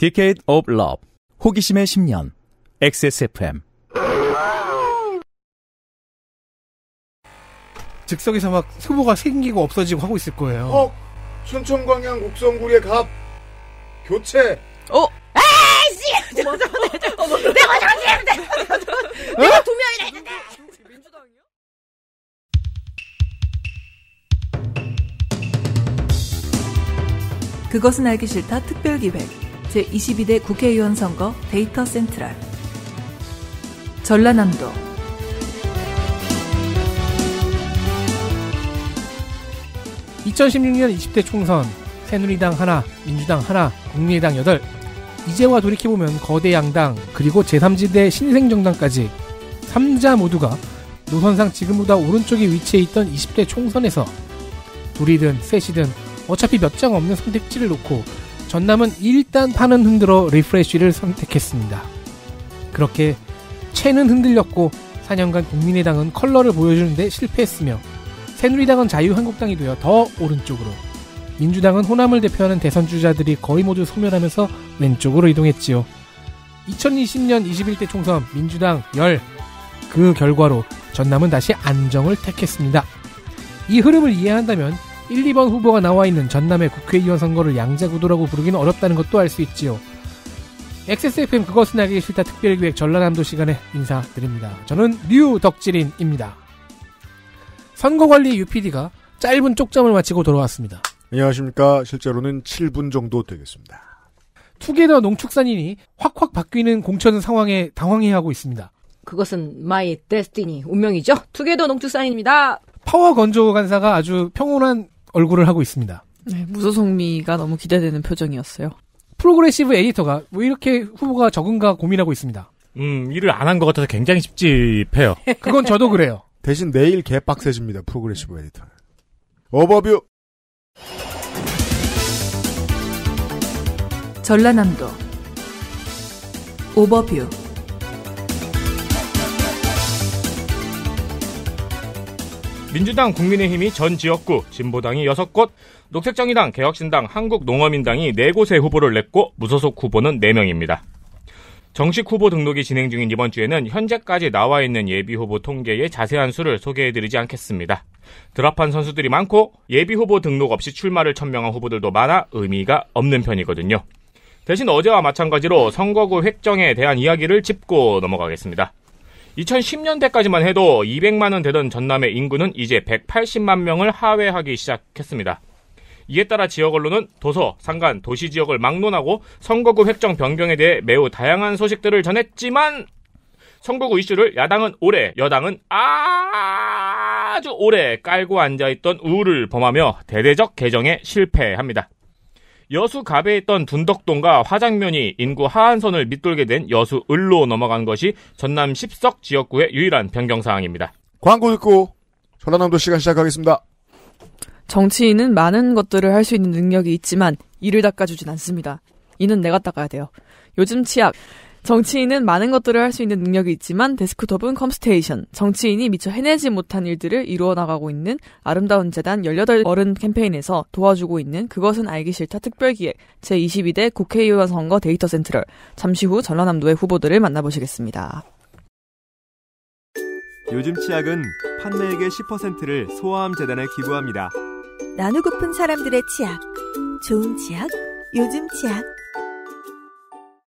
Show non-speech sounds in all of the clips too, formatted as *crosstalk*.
Decade of Love 호기심의 10년 XSFM 즉석에서 막 후보가 생기고 없어지고 하고 있을 거예요. 어? 순천광양 곡성구리의 갑 교체. 어? 아씨! *laughs* 내가 잘못했는데. 내가 두 명이나 했는데. 그것은 알기 싫다 특별기획 제22대 국회의원 선거 데이터 센트럴 전라남도 (2016년) (20대) 총선 새누리당 하나 민주당 하나 국민의당 여덟 이제와 돌이켜보면 거대 양당 그리고 제3지대 신생정당까지 3자 모두가 노선상 지금보다 오른쪽에 위치해 있던 20대 총선에서 둘이든 셋이든 어차피 몇 장 없는 선택지를 놓고 전남은 일단 파는 흔들어 리프레쉬를 선택했습니다. 그렇게 채는 흔들렸고 4년간 국민의당은 컬러를 보여주는데 실패했으며 새누리당은 자유한국당이 되어 더 오른쪽으로 민주당은 호남을 대표하는 대선 주자들이 거의 모두 소멸하면서 왼쪽으로 이동했지요. 2020년 21대 총선 민주당 10. 그 결과로 전남은 다시 안정을 택했습니다. 이 흐름을 이해한다면 1, 2번 후보가 나와 있는 전남의 국회의원 선거를 양자구도라고 부르기는 어렵다는 것도 알 수 있지요. XSFM 그것은 알기 싫다 특별기획 전라남도 시간에 인사드립니다. 저는 류덕질인입니다. 선거관리 UPD가 짧은 쪽점을 마치고 돌아왔습니다. 안녕하십니까. 실제로는 7분 정도 되겠습니다. 투게더 농축산인이 확확 바뀌는 공천 상황에 당황해하고 있습니다. 그것은 마이 데스티니 운명이죠. 투게더 농축산인입니다. 파워 건조 간사가 아주 평온한 얼굴을 하고 있습니다. 네, 무소속미가 너무 기대되는 표정이었어요. 프로그레시브 에디터가 왜 이렇게 후보가 적은가 고민하고 있습니다. 음, 일을 안 한 것 같아서 굉장히 찝찝해요. 그건 저도 그래요. *laughs* 대신 내일 개빡세집니다, 프로그레시브 에디터. 오버뷰! 전라남도 오버뷰 민주당 국민의힘이 전 지역구, 진보당이 6곳, 녹색정의당, 개혁신당, 한국농어민당이 4곳의 후보를 냈고 무소속 후보는 4명입니다. 정식 후보 등록이 진행 중인 이번 주에는 현재까지 나와 있는 예비 후보 통계의 자세한 수를 소개해드리지 않겠습니다. 드랍한 선수들이 많고 예비 후보 등록 없이 출마를 천명한 후보들도 많아 의미가 없는 편이거든요. 대신 어제와 마찬가지로 선거구 획정에 대한 이야기를 짚고 넘어가겠습니다. 2010년대까지만 해도 200만 원 되던 전남의 인구는 이제 180만 명을 하회하기 시작했습니다. 이에 따라 지역 언론은 도서, 상관 도시 지역을 막론하고 선거구 획정 변경에 대해 매우 다양한 소식들을 전했지만 선거구 이슈를 야당은 오래, 여당은 아주 오래 깔고 앉아있던 우를 범하며 대대적 개정에 실패합니다. 여수 갑에 있던 둔덕동과 화장면이 인구 하한선을 밑돌게 된 여수 을로 넘어간 것이 전남 1 0석 지역구의 유일한 변경 사항입니다. 광고 듣고 전라남도 시간 시작하겠습니다. 정치인은 많은 것들을 할 수 있는 능력이 있지만 이를 닦아주진 않습니다. 이는 내가 닦아야 돼요. 요즘 치약 정치인은 많은 것들을 할 수 있는 능력이 있지만 데스크톱은 컴스테이션, 정치인이 미처 해내지 못한 일들을 이루어 나가고 있는 아름다운 재단 18 어른 캠페인에서 도와주고 있는 그것은 알기 싫다 특별기획 제22대 국회의원 선거 데이터 센트럴 잠시 후 전라남도의 후보들을 만나보시겠습니다. 요즘 치약은 판매액의 10%를 소아암 재단에 기부합니다. 나누고픈 사람들의 치약, 좋은 치약, 요즘 치약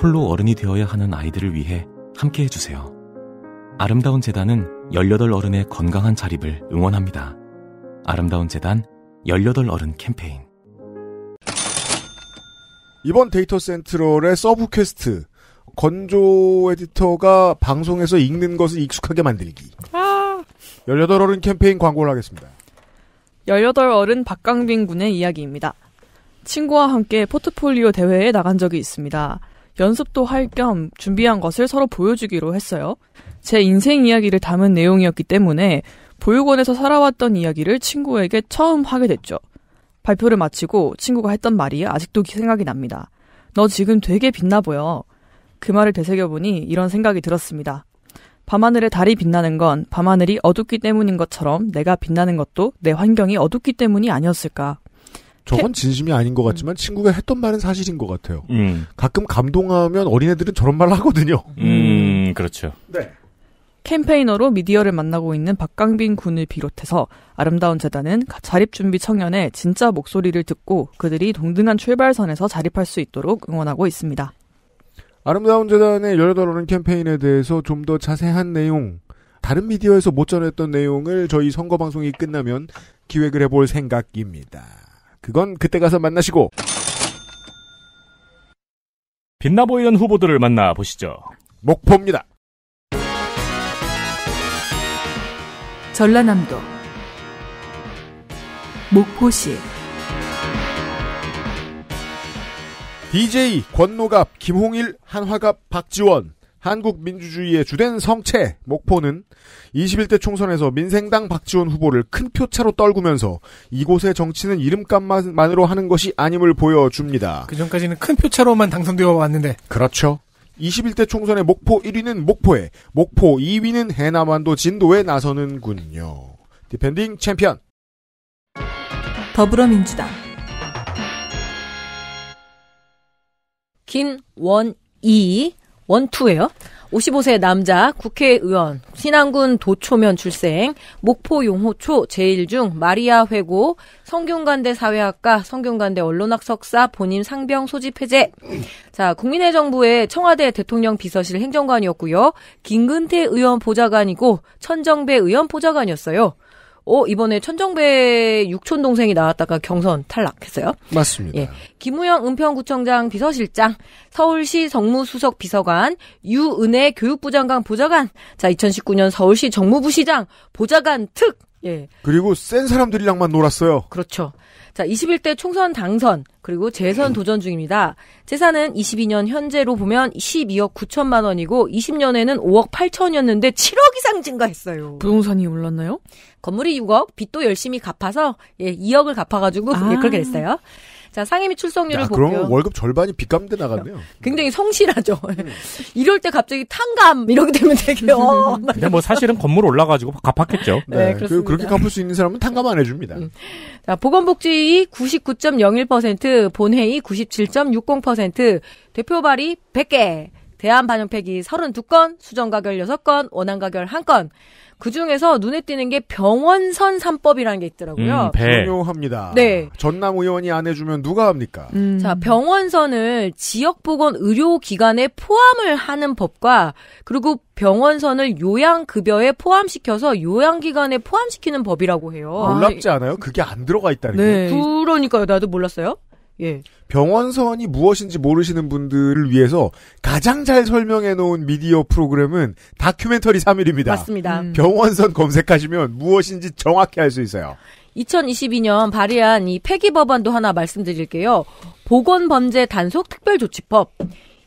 홀로 어른이 되어야 하는 아이들을 위해 함께 해주세요. 아름다운 재단은 18 어른의 건강한 자립을 응원합니다. 아름다운 재단 18 어른 캠페인 이번 데이터 센트럴의 서브 퀘스트 건조 에디터가 방송에서 읽는 것을 익숙하게 만들기 아~ 18 어른 캠페인 광고를 하겠습니다. 18 어른 박강빈 군의 이야기입니다. 친구와 함께 포트폴리오 대회에 나간 적이 있습니다. 연습도 할 겸 준비한 것을 서로 보여주기로 했어요. 제 인생 이야기를 담은 내용이었기 때문에 보육원에서 살아왔던 이야기를 친구에게 처음 하게 됐죠. 발표를 마치고 친구가 했던 말이 아직도 생각이 납니다. 너 지금 되게 빛나 보여. 그 말을 되새겨보니 이런 생각이 들었습니다. 밤하늘의 달이 빛나는 건 밤하늘이 어둡기 때문인 것처럼 내가 빛나는 것도 내 환경이 어둡기 때문이 아니었을까. 저건 진심이 아닌 것 음. 같지만 친구가 했던 말은 사실인 것 같아요. 음. 가끔 감동하면 어린애들은 저런 말을 하거든요. 음, 음 그렇죠. 네. 캠페인어로 미디어를 만나고 있는 박강빈 군을 비롯해서 아름다운 재단은 자립준비 청년의 진짜 목소리를 듣고 그들이 동등한 출발선에서 자립할 수 있도록 응원하고 있습니다. 아름다운 재단의 열여덟 캠페인에 대해서 좀 더 자세한 내용, 다른 미디어에서 못 전했던 내용을 저희 선거방송이 끝나면 기획을 해볼 생각입니다. 그건 그때 가서 만나시고. 빛나 보이는 후보들을 만나 보시죠. 목포입니다. 전라남도 목포시 DJ 권노갑, 김홍일, 한화갑, 박지원 한국 민주주의의 주된 성체 목포는 21대 총선에서 민생당 박지원 후보를 큰 표차로 떨구면서 이곳의 정치는 이름값만으로 하는 것이 아님을 보여줍니다. 그 전까지는 큰 표차로만 당선되어 왔는데 그렇죠. 21대 총선의 목포 1위는 목포에, 목포 2위는 해남안도 진도에 나서는군요. 디펜딩 챔피언. 더불어민주당. 김원희 원투예요. 55세 남자 국회의원 신안군 도초면 출생 목포 용호초 제1중 마리아 회고 성균관대 사회학과 성균관대 언론학 석사 본인 상병 소집 해제 자 국민의 정부의 청와대 대통령 비서실 행정관이었고요 김근태 의원 보좌관이고 천정배 의원 보좌관이었어요. 어, 이번에 천정배 육촌 동생이 나왔다가 경선 탈락했어요. 맞습니다. 예. 김우영 은평구청장 비서실장, 서울시 정무수석 비서관, 유은혜 교육부 장관 보좌관, 자, 2019년 서울시 정무부 시장 보좌관 특, 예. 그리고 센 사람들이랑만 놀았어요. 그렇죠. 자, 21대 총선 당선 그리고 재선 *clears throat* 도전 중입니다. 재산은 22년 현재로 보면 12억 9천만 원이고 20년에는 5억 8천이었는데 7억 이상 증가했어요. 부동산이 올랐나요? 건물이 6억, 빚도 열심히 갚아서 예, 2억을 갚아가지고 예, 아. 예, 그렇게 됐어요. 자, 상임위 출석률을 보고 그럼 월급 절반이 빚감대 나갔네요. 굉장히 네. 성실하죠. 음. *laughs* 이럴 때 갑자기 탕감 이렇게 되면 되게 어. *laughs* 근데 뭐 사실은 건물 올라가지고 갚았겠죠. 네, 네 그, 그렇습니다. 그렇게 갚을 수 있는 사람은 탕감 안 해줍니다. 음. 자, 보건복지위 99.01%, 본회의 97.60%, 대표 발의 100개. 대한반영팩이 32건, 수정가결 6건, 원안가결 1건. 그 중에서 눈에 띄는 게 병원선 3법이라는 게 있더라고요. 음, 중요합니다. 네. 전남 의원이 안 해주면 누가 합니까? 음. 자, 병원선을 지역보건 의료기관에 포함을 하는 법과 그리고 병원선을 요양급여에 포함시켜서 요양기관에 포함시키는 법이라고 해요. 놀랍지 않아요? 그게 안 들어가 있다는 네. 게. 그러니까요. 나도 몰랐어요. 예. 병원선이 무엇인지 모르시는 분들을 위해서 가장 잘 설명해 놓은 미디어 프로그램은 다큐멘터리 3일입니다. 맞습니다. 음. 병원선 검색하시면 무엇인지 정확히 알 수 있어요. 2022년 발의한 이 폐기 법안도 하나 말씀드릴게요. 보건 범죄 단속 특별 조치법.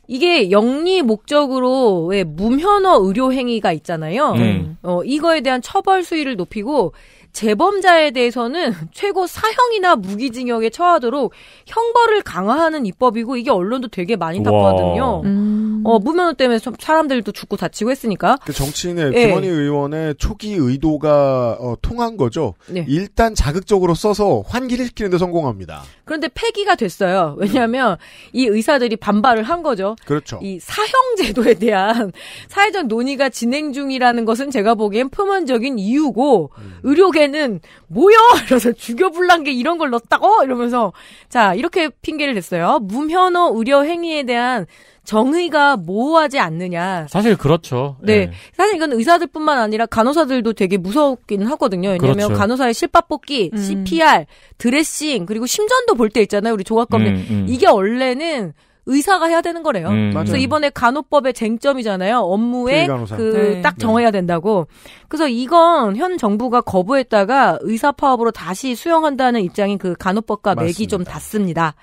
이게 영리 목적으로의 무면허 의료 행위가 있잖아요. 음. 어, 이거에 대한 처벌 수위를 높이고 재범자에 대해서는 *laughs* 최고 사형이나 무기징역에 처하도록 형벌을 강화하는 입법이고 이게 언론도 되게 많이 탔거든요. 음. 어 무면허 때문에 사람들도 죽고 다치고 했으니까. 그 정치인의 예. 김원희 의원의 초기 의도가 어, 통한 거죠. 네. 일단 자극적으로 써서 환기를 시키는데 성공합니다. 그런데 폐기가 됐어요. 왜냐하면 이 의사들이 반발을 한 거죠. 그렇죠. 이 사형 제도에 대한 사회적 논의가 진행 중이라는 것은 제가 보기엔 표면적인 이유고 음. 의료계 원래는 뭐여 *laughs* 이러면서 죽여불란 게 이런 걸 넣었다고 이러면서 자 이렇게 핑계를 댔어요. 무면허 의료 행위에 대한 정의가 모호하지 않느냐. 사실 그렇죠. 네. 네. 사실 이건 의사들뿐만 아니라 간호사들도 되게 무섭긴 하거든요. 왜냐면 그렇죠. 간호사의 실밥 뽑기, 음. CPR, 드레싱, 그리고 심전도 볼 때 있잖아요. 우리 조각검진. 음, 음. 이게 원래는 의사가 해야 되는 거래요. 음. 그래서 이번에 간호법의 쟁점이잖아요. 업무에 그딱 그 네. 정해야 된다고. 그래서 이건 현 정부가 거부했다가 의사 파업으로 다시 수용한다는 입장인 그 간호법과 맥이 좀 닿습니다.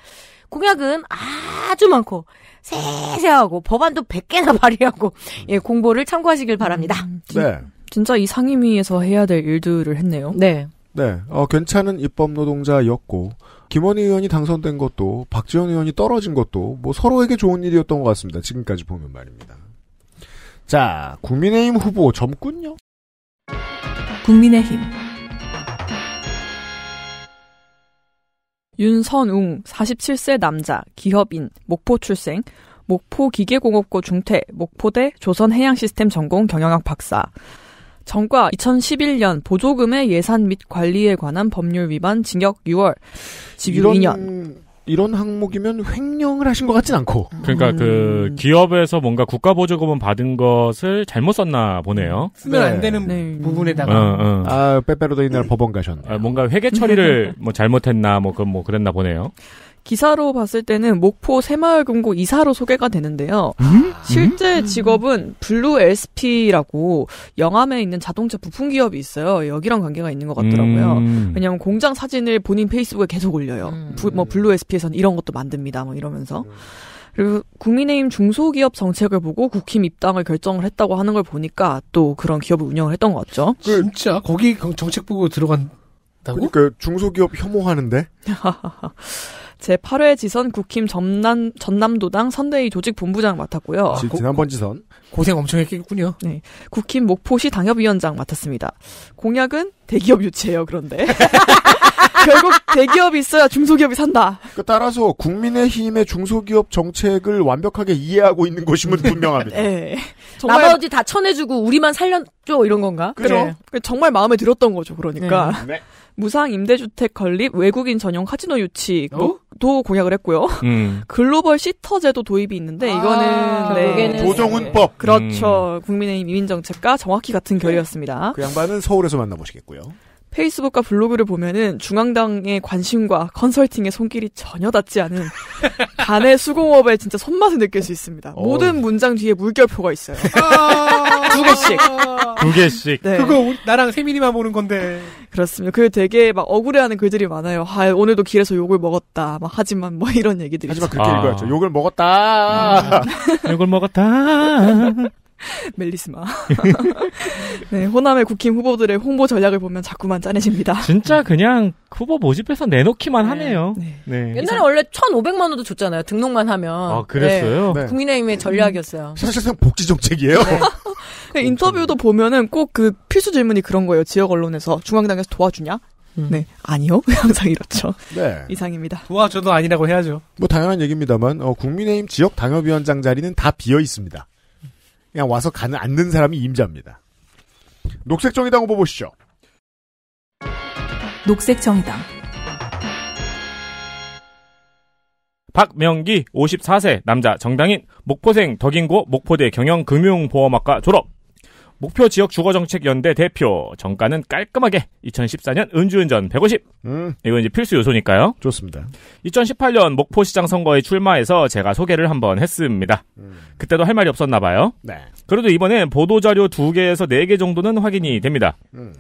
공약은 아주 많고 세세하고 법안도 100개나 *laughs* 발의하고 예, 공보를 참고하시길 바랍니다. 음, 네. 진짜 이 상임위에서 해야 될 일들을 했네요. 네. 네. 어, 괜찮은 입법 노동자였고 김원희 의원이 당선된 것도 박지원 의원이 떨어진 것도 뭐 서로에게 좋은 일이었던 것 같습니다. 지금까지 보면 말입니다. 자, 국민의힘 후보 점군요 국민의힘 윤선웅 47세 남자 기업인 목포 출생 목포 기계공업고 중퇴 목포대 조선해양시스템 전공 경영학 박사 정과 2011년 보조금의 예산 및 관리에 관한 법률 위반 징역 6월, 집유 2년. 이런 항목이면 횡령을 하신 것 같진 않고. 그러니까 그 음. 그 기업에서 뭔가 국가 보조금은 받은 것을 잘못 썼나 보네요. 쓰면 네. 안 되는 네. 부분에다가. 어, 어. 아 빼빼로도 이날 법원 가셨네. 아, 뭔가 회계 처리를 *laughs* 뭐 잘못했나 뭐그뭐 뭐 그랬나 보네요. 기사로 봤을 때는 목포 새마을금고 이사로 소개가 되는데요. 음? 실제 음. 직업은 블루 LSP라고 영암에 있는 자동차 부품 기업이 있어요. 여기랑 관계가 있는 것 같더라고요. 음. 왜냐하면 공장 사진을 본인 페이스북에 계속 올려요. 음. 부, 뭐 블루 LSP에서는 이런 것도 만듭니다. 뭐 이러면서. 그리고 국민의힘 중소기업 정책을 보고 국힘 입당을 결정을 했다고 하는 걸 보니까 또 그런 기업을 운영을 했던 것 같죠. 그, 진짜 거기 그 정책 보고 들어간. 그러니까 중소기업 혐오하는데 *laughs* 제8회 지선 국힘 전남, 전남도당 선대위 조직본부장 맡았고요. 아, 지, 난번 지선. 고생 엄청 했겠군요. 네. 국힘 목포시 당협위원장 맡았습니다. 공약은 대기업 유치예요, 그런데. *laughs* 결국 대기업이 있어야 중소기업이 산다. 그러니까 따라서 국민의힘의 중소기업 정책을 완벽하게 이해하고 있는 것임은 네. 분명합니다. 네. 정말... 나머지 다 쳐내주고 우리만 살려줘 이런 건가? 그죠? 네. 그 정말 마음에 들었던 거죠. 그러니까 네. 네. 무상 임대주택 건립, 외국인 전용 카지노 유치도 어? 공약을 했고요. 음. 글로벌 시터제도 도입이 있는데 아, 이거는 아, 네. 조정훈법. 네. 그렇죠. 음. 국민의힘 이민 정책과 정확히 같은 결이었습니다. 그 양반은 서울에서 만나보시겠고요. 페이스북과 블로그를 보면은 중앙당의 관심과 컨설팅의 손길이 전혀 닿지 않은 *laughs* 간의 수공업의 진짜 손맛을 느낄 수 있습니다. 오. 어. 모든 문장 뒤에 물결표가 있어요. 아~ 두 개씩. 두 개씩. 네. 그거 나랑 세민이만 보는 건데. 그렇습니다. 그 되게 막 억울해하는 글들이 많아요. 아, 오늘도 길에서 욕을 먹었다. 막 하지만 뭐 이런 얘기들이. 하지만 있어요. 그렇게 아. 읽어야죠. 욕을 먹었다. 아. 욕을 먹었다. *laughs* 멜리스마. *laughs* 네, 호남의 국힘 후보들의 홍보 전략을 보면 자꾸만 짠해집니다. 진짜 그냥 후보 모집해서 내놓기만 네. 하네요. 네. 네. 옛날에 이상... 원래 1,500만 원도 줬잖아요. 등록만 하면. 아, 그랬어요? 네. 네. 국민의힘의 전략이었어요. 음, 사실상 복지 정책이에요. 네. *laughs* 인터뷰도 보면은 꼭 그 필수 질문이 그런 거예요. 지역 언론에서 중앙당에서 도와주냐? 음. 네, 아니요. 항상 이렇죠. 네. 이상입니다. 도와줘도 아니라고 해야죠. 뭐 당연한 얘기입니다만 어, 국민의힘 지역 당협위원장 자리는 다 비어 있습니다. 그냥 와서 가는 앉는 사람이 임자입니다. 녹색정의당 후보 뭐 보시죠. 녹색정의당 박명기 54세 남자 정당인 목포생 덕인고 목포대 경영금융보험학과 졸업 목표 지역 주거정책연대 대표 정가는 깔끔하게 2014년 은주운전 150. 음. 이건 이제 필수 요소니까요. 좋습니다. 2018년 목포시장 선거에 출마해서 제가 소개를 한번 했습니다. 음. 그때도 할 말이 없었나 봐요. 네. 그래도 이번엔 보도자료 2개에서 4개 정도는 확인이 됩니다. 음.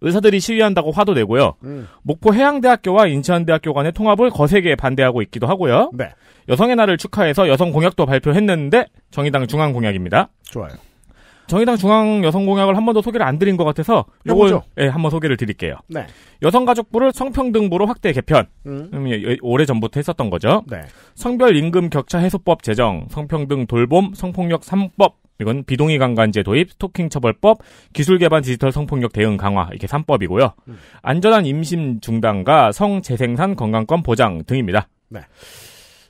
의사들이 시위한다고 화도 내고요. 음. 목포 해양대학교와 인천대학교 간의 통합을 거세게 반대하고 있기도 하고요. 네. 여성의 날을 축하해서 여성 공약도 발표했는데 정의당 중앙 공약입니다. 좋아요. 정의당 중앙 여성 공약을 한 번도 소개를 안 드린 것 같아서 요걸 예, 한번 소개를 드릴게요. 네. 여성가족부를 성평등부로 확대 개편. 음. 음 예, 예, 오래 전부터 했었던 거죠. 네. 성별 임금 격차 해소법 제정, 성평등 돌봄, 성폭력 3법. 이건 비동의 강간제 도입, 스토킹 처벌법, 기술 개발 디지털 성폭력 대응 강화 이렇게 3법이고요. 음. 안전한 임신 중단과 성 재생산 건강권 보장 등입니다. 네.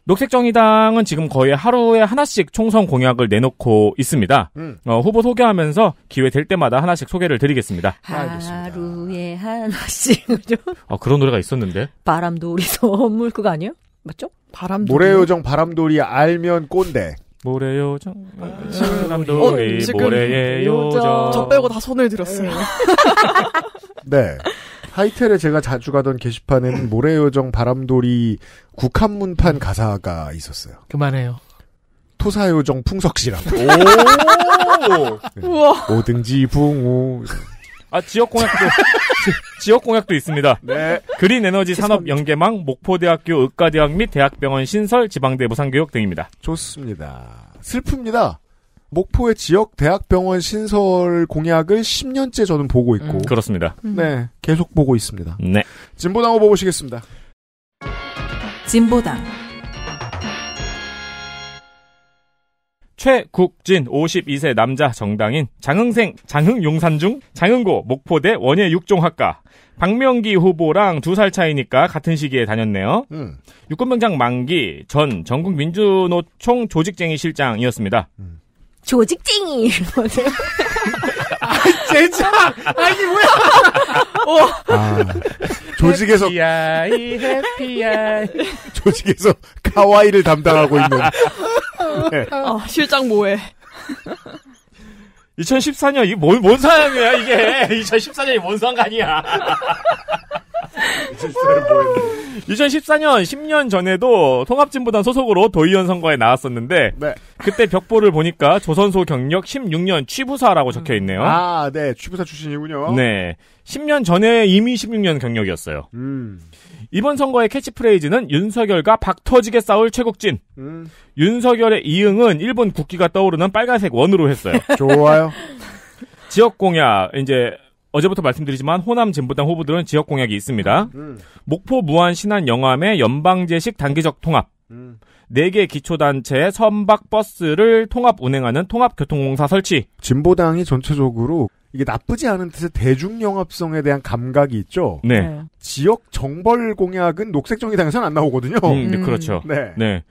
녹색정의당은 지금 거의 하루에 하나씩 총선 공약을 내놓고 있습니다. 음. 어, 후보 소개하면서 기회 될 때마다 하나씩 소개를 드리겠습니다. 아, 하루에 하나씩. 그죠? 어, 아, 그런 노래가 있었는데. 바람돌이 *laughs* 선물 그거 아니에요? 맞죠? 바람돌이. 노래요정 바람돌이 알면 꼰대. 모래 어, 요정 남돌이 어, 모래의 요정 저 빼고 다 손을 들었어요 *laughs* 네 하이텔에 제가 자주 가던 게시판에는 모래 요정 바람돌이 국한문판 가사가 있었어요 그만해요 토사 요정 풍석씨라고 오 네. 우와 오등지 붕우 아 지역 공약도 지, 역 공약도 있습니다. 네. 그린 에너지 산업 연계망, 목포대학교 의과대학 및 대학병원 신설, 지방대 보상교육 등입니다. 좋습니다. 슬픕니다. 목포의 지역 대학병원 신설 공약을 10년째 저는 보고 있고 음, 그렇습니다. 음. 네, 계속 보고 있습니다. 네. 진보당 후보 보시겠습니다. 진보당 최국진 52세 남자 정당인 장흥생 장흥용산중 장흥고 목포대 원예 육종학과 박명기 후보랑 두 살 차이니까 같은 시기에 다녔네요. 음. 육군병장 만기 전 전국민주노총 조직쟁이 실장이었습니다. 음. 조직쟁이 이러거든. *laughs* 아, 진짜! 아, 이게 뭐야! 어. 아, 조직에서. 해피아이, 해피아이. 조직에서 카와이를 담당하고 있는. 네. 어, 실장 뭐해? 2014년 이게 뭔, 뭔 사연이야 이게 2014년이 뭔 상관이야 2014년 10년 전에도 통합진보단 소속으로 도의원 선거에 나왔었는데 네. 그때 벽보를 보니까 조선소 경력 16년 취부사라고 적혀 있네요. 아, 네, 취부사 출신이군요. 네, 10년 전에 이미 16년 경력이었어요. 음. 이번 선거의 캐치프레이즈는 윤석열과 박터지게 싸울 최국진. 음. 윤석열의 이응은 일본 국기가 떠오르는 빨간색 원으로 했어요. *laughs* 좋아요. 지역 공약 이제 어제부터 말씀드리지만 호남 진보당 후보들은 지역 공약이 있습니다. 음. 목포 무안 신안 영암의 연방제식 단계적 통합. 음. 4개 기초단체의 선박버스를 통합 운행하는 통합교통공사 설치. 진보당이 전체적으로 이게 나쁘지 않은 뜻의 대중영합성에 대한 감각이 있죠. 네. 네. 지역 정벌 공약은 녹색정의당에서는 안 나오거든요. 음, 네, 음. 그렇죠. 네. 네.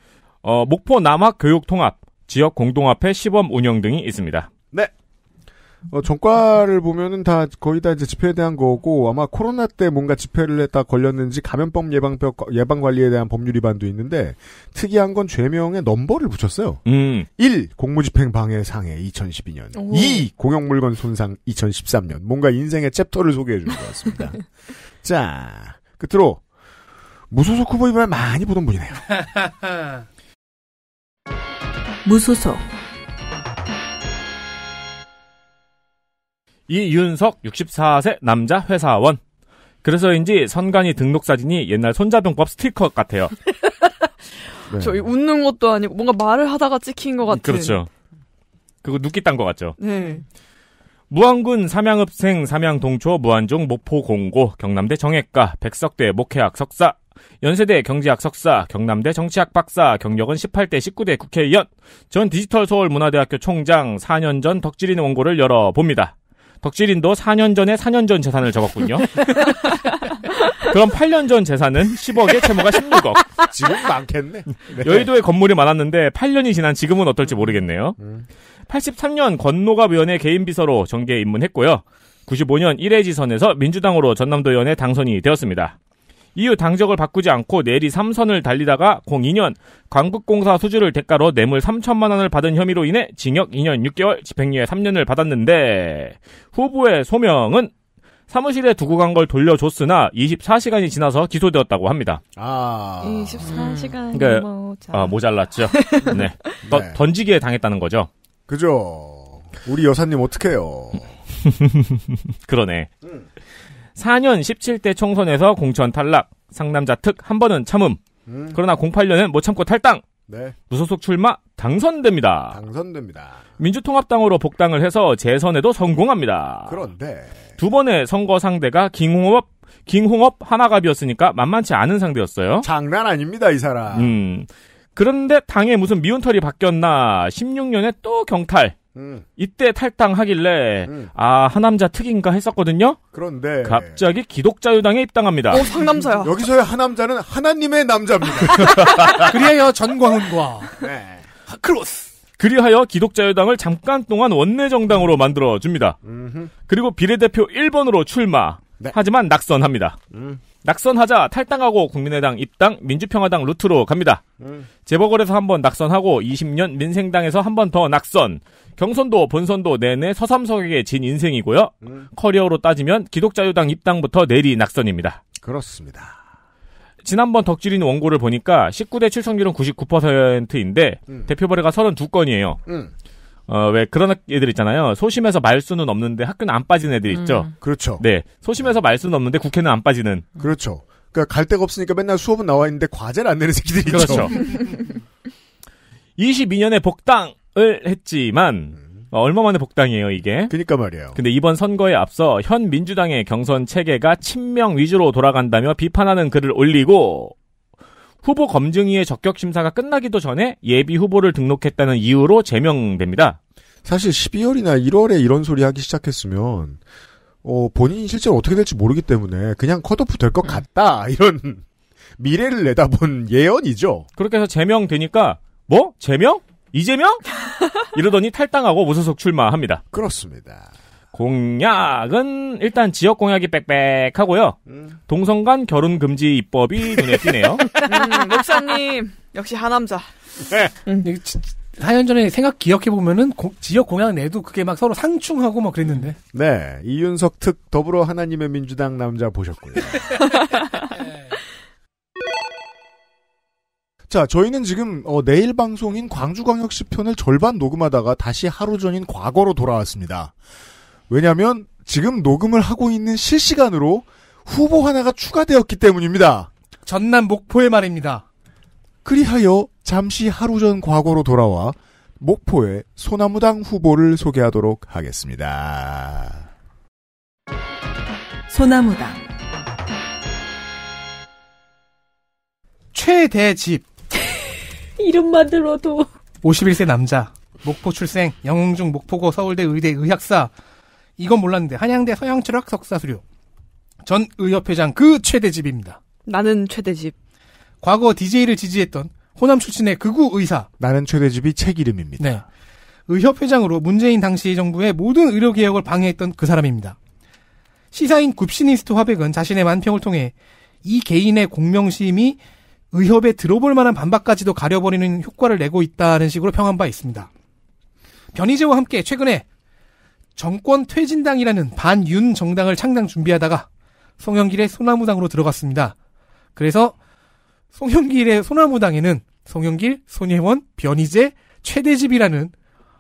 어, 목포 남학 교육 통합, 지역 공동화폐 시범 운영 등이 있습니다. 네. 어, 전과를 보면은 다 거의 다 이제 집회에 대한 거고 아마 코로나 때 뭔가 집회를 했다 걸렸는지 감염병 예방법 예방 관리에 대한 법률 위반도 있는데 특이한 건 죄명에 넘버를 붙였어요. 음. 1. 공무집행 방해 상해 2012년. 오. 2. 공용물건 손상 2013년. 뭔가 인생의 챕터를 소개해 주는 것 같습니다. *laughs* 자, 끝으로 무소속 후보 이을 많이 보던 분이네요. 무소속 이윤석 64세 남자 회사원. 그래서인지 선관위 등록 사진이 옛날 손자병법 스티커 같아요. *laughs* 네. 저희 웃는 것도 아니고 뭔가 말을 하다가 찍힌 것 같은. 그렇죠. 그거 눕기 딴 것 같죠. 네. 무안군 삼양읍생 삼양동초 무안중 목포공고 경남대 정액과 백석대 목회학 석사 연세대 경제학 석사 경남대 정치학 박사 경력은 18대 19대 국회의원 전 디지털 서울문화대학교 총장 4년 전 덕질인 원고를 열어봅니다. 덕질인도 4년 전에 4년 전 재산을 적었군요. *laughs* 그럼 8년 전 재산은 10억에 채무가 16억. 지금 많겠네. 네. 여의도에 건물이 많았는데 8년이 지난 지금은 어떨지 모르겠네요. 83년 음. 건노갑위원회 개인비서로 정계에 입문했고요. 95년 1회 지선에서 민주당으로 전남도의원에 당선이 되었습니다. 이후 당적을 바꾸지 않고 내리 3선을 달리다가 02년 광북공사 수주를 대가로 뇌물 3천만 원을 받은 혐의로 인해 징역 2년 6개월 집행유예 3년을 받았는데 후보의 소명은 사무실에 두고 간 걸 돌려줬으나 24시간이 지나서 기소되었다고 합니다. 아. 24시간 음. 그러니까, 모자. 뭐 아, 모자랐죠. *laughs* 네. 네. 던지기에 당했다는 거죠. 그죠. 우리 여사님 어떡해요. *laughs* 그러네. 음. 4년 17대 총선에서 공천 탈락, 상남자 특 한 번은 참음. 음. 그러나 08년엔 못 참고 탈당. 네. 무소속 출마 당선됩니다. 당선됩니다. 민주통합당으로 복당을 해서 재선에도 성공합니다. 그런데 두 번의 선거 상대가 김홍업 김홍업 하나갑이었으니까 만만치 않은 상대였어요. 장난 아닙니다, 이 사람. 음. 그런데 당에 무슨 미운 털이 바뀌었나 16년에 또 경탈. 이때 탈당하길래 음. 아 하남자 특인가 했었거든요. 그런데 갑자기 기독자유당에 입당합니다. 오 어, 상남자야. 여기서의 하남자는 하나님의 남자입니다. *laughs* 그리하여 전광훈과 네. 크로스. 그리하여 기독자유당을 잠깐 동안 원내 정당으로 만들어 줍니다. 그리고 비례대표 1번으로 출마. 네. 하지만 낙선합니다. 음. 낙선하자 탈당하고 국민의당 입당, 민주평화당 루트로 갑니다. 음. 재보궐에서 한 번 낙선하고 20년 민생당에서 한 번 더 낙선. 경선도 본선도 내내 서삼석에게 진 인생이고요. 음. 커리어로 따지면 기독자유당 입당부터 내리 낙선입니다. 그렇습니다. 지난번 덕질인 원고를 보니까 19대 출석률은 99%인데 음. 대표 벌의가 32건이에요. 음. 어, 왜 그런 애들 있잖아요. 소심해서 말수는 없는데 학교는 안 빠진 애들 있죠. 음. 그렇죠. 네. 소심해서 말수는 없는데 국회는 안 빠지는. 그렇죠. 그러니까 갈 데가 없으니까 맨날 수업은 나와 있는데 과제를 안 내는 새끼들이 그렇죠. 22년에 *laughs* 복당을 했지만 음. 어, 얼마 만에 복당이에요 이게. 그니까 러 말이에요. 근데 이번 선거에 앞서 현 민주당의 경선 체계가 친명 위주로 돌아간다며 비판하는 글을 올리고 후보 검증위의 적격 심사가 끝나기도 전에 예비 후보를 등록했다는 이유로 제명됩니다. 사실 12월이나 1월에 이런 소리 하기 시작했으면 어, 본인이 실제로 어떻게 될지 모르기 때문에 그냥 컷오프 될것 네. 같다 *laughs* 이런 미래를 내다본 예언이죠. 그렇게 해서 제명 되니까 뭐 제명 이재명 이러더니 탈당하고 무소속 출마합니다. 그렇습니다. 공약은 일단 지역 공약이 빽빽하고요. 음. 동성간 결혼 금지 입법이 눈에 띄네요. *laughs* 음, 목사님 역시 하남자. 네. 음, 4년 전에 생각 기억해 보면은 지역 공약 내도 그게 막 서로 상충하고 막 그랬는데. 네, 이윤석 특 더불어 하나님의 민주당 남자 보셨고요. *laughs* 자, 저희는 지금 어, 내일 방송인 광주광역시 편을 절반 녹음하다가 다시 하루 전인 과거로 돌아왔습니다. 왜냐하면 지금 녹음을 하고 있는 실시간으로 후보 하나가 추가되었기 때문입니다. 전남 목포의 말입니다. 그리하여 잠시 하루 전 과거로 돌아와 목포의 소나무당 후보를 소개하도록 하겠습니다. 소나무당 최대집 *laughs* 이름만 들어도 51세 남자 목포 출생 영웅중 목포고 서울대 의대 의학사 이건 몰랐는데 한양대 서양철학 석사 수료 전 의협회장 그 최대집입니다. 나는 최대집 과거 DJ를 지지했던 호남 출신의 극우 의사. 나는 최대집이 책 이름입니다. 네. 의협회장으로 문재인 당시 정부의 모든 의료개혁을 방해했던 그 사람입니다. 시사인 굽시니스트 화백은 자신의 만평을 통해 이 개인의 공명심이 의협에 들어볼 만한 반박까지도 가려버리는 효과를 내고 있다는 식으로 평한 바 있습니다. 변희재와 함께 최근에 정권 퇴진당이라는 반윤 정당을 창당 준비하다가 송영길의 소나무당으로 들어갔습니다. 그래서 송영길의 소나무당에는 송영길, 손혜원 변희재, 최대집이라는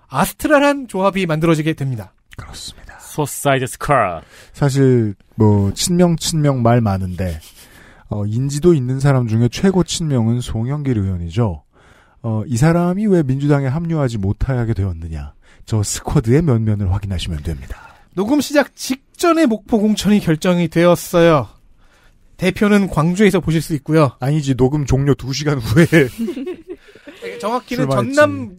아스트랄한 조합이 만들어지게 됩니다. 그렇습니다. 소사이드 스컬. 사실 뭐 친명 친명 말 많은데 어, 인지도 있는 사람 중에 최고 친명은 송영길 의원이죠. 어, 이 사람이 왜 민주당에 합류하지 못하게 되었느냐. 저 스쿼드의 면면을 확인하시면 됩니다. 녹음 시작 직전에 목포 공천이 결정이 되었어요. 대표는 광주에서 보실 수 있고요. 아니지 녹음 종료 2시간 후에 *laughs* 정확히는 전남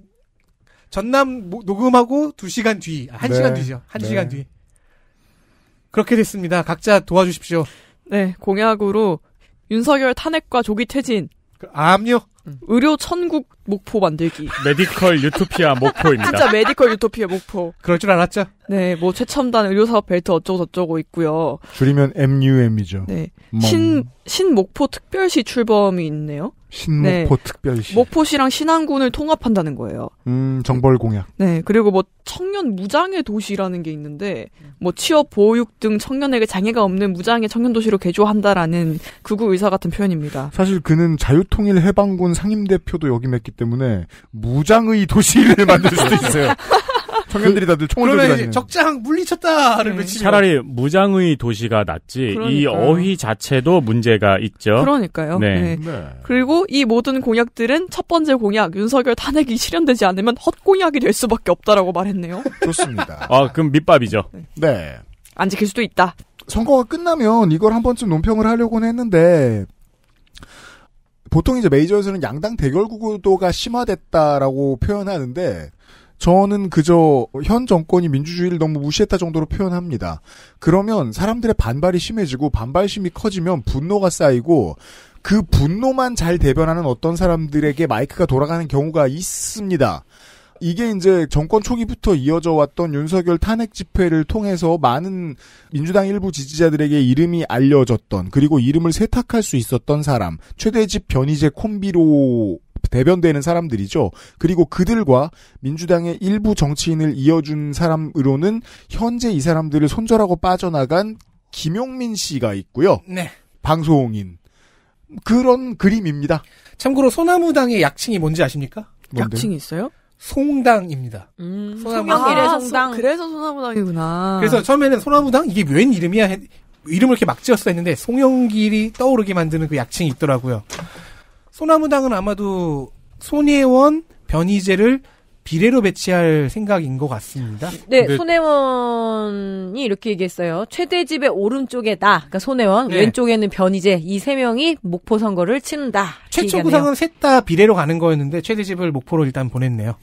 전남 녹음하고 2시간 뒤, 1시간 아, 네. 뒤죠. 1시간 네. 뒤. 그렇게 됐습니다. 각자 도와주십시오. 네, 공약으로 윤석열 탄핵과 조기 퇴진, 그 암요? 음. 의료 천국 목포 만들기. 메디컬 유토피아 목포입니다. 진짜 메디컬 유토피아 목포. 그럴 줄 알았죠? 네, 뭐 최첨단 의료사업 벨트 어쩌고저쩌고 있고요. 줄이면 MUM이죠. 네. 신, 신목포 특별시 출범이 있네요. 신목포 네. 특별시. 목포시랑 신안군을 통합한다는 거예요. 음, 정벌 공약. 네, 그리고 뭐 청년 무장의 도시라는 게 있는데 뭐 취업 보육 등 청년에게 장애가 없는 무장의 청년 도시로 개조한다라는 극우 의사 같은 표현입니다. 사실 그는 자유통일 해방군 상임 대표도 역임했기 때문에 무장의 도시를 *laughs* 만들 수도 있어요. 청년들이 다들 총을 들고 다니는. 적장 물리쳤다를 네. 차라리 무장의 도시가 낫지 그러니까요. 이 어휘 자체도 문제가 있죠. 그러니까요. 네. 네. 네. 그리고 이 모든 공약들은 첫 번째 공약 윤석열 탄핵이 실현되지 않으면 헛공약이 될 수밖에 없다라고 말했네요. *laughs* 좋습니다. 아 그럼 밑밥이죠. 네. 네. 안 지킬 수도 있다. 선거가 끝나면 이걸 한 번쯤 논평을 하려고는 했는데 보통 이제 메이저에서는 양당 대결 구도가 심화됐다라고 표현하는데 저는 그저 현 정권이 민주주의를 너무 무시했다 정도로 표현합니다. 그러면 사람들의 반발이 심해지고 반발심이 커지면 분노가 쌓이고 그 분노만 잘 대변하는 어떤 사람들에게 마이크가 돌아가는 경우가 있습니다. 이게 이제 정권 초기부터 이어져 왔던 윤석열 탄핵 집회를 통해서 많은 민주당 일부 지지자들에게 이름이 알려졌던 그리고 이름을 세탁할 수 있었던 사람 최대집 변희재 콤비로 대변되는 사람들이죠. 그리고 그들과 민주당의 일부 정치인을 이어준 사람으로는 현재 이 사람들을 손절하고 빠져나간 김용민 씨가 있고요. 네. 방송인. 그런 그림입니다. 참고로 소나무당의 약칭이 뭔지 아십니까? 뭔데요? 약칭이 있어요? 송당입니다. 음, 소나무당. 아, 송당. 그래서 소나무당이구나. 그래서 처음에는 소나무당 이게 웬 이름이야? 이름을 이렇게 막 지었어 했는데 송영길이 떠오르게 만드는 그 약칭이 있더라고요. 소나무당은 아마도 손예원, 변희재를 비례로 배치할 생각인 것 같습니다. 네, 네. 손혜원이 이렇게 얘기했어요. 최대집의 오른쪽에 나, 그러니까 손혜원, 네. 왼쪽에는 변희재 이 세 명이 목포 선거를 치른다. 최초 구상은 셋 다 비례로 가는 거였는데 최대집을 목포로 일단 보냈네요.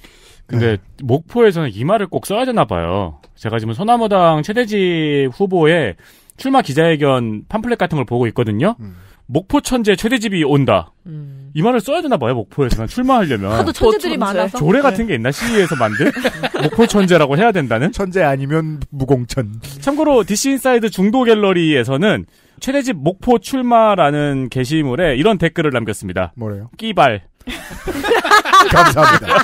근데 네. 목포에서는 이 말을 꼭 써야 되나 봐요. 제가 지금 소나무당 최대집 후보의 출마 기자회견 팜플렛 같은 걸 보고 있거든요. 음. 목포 천재 최대집이 온다. 음. 이 말을 써야 되나 봐요 목포에서 는 출마하려면. 하도 천재들이 많아서. 조례 네. 같은 게 있나 시위에서 만든 *laughs* 목포 천재라고 해야 된다는. 천재 아니면 무공천. 참고로 DC 인사이드 중도 갤러리에서는 최대집 목포 출마라는 게시물에 이런 댓글을 남겼습니다. 뭐래요? 끼발. *laughs* 감사합니다.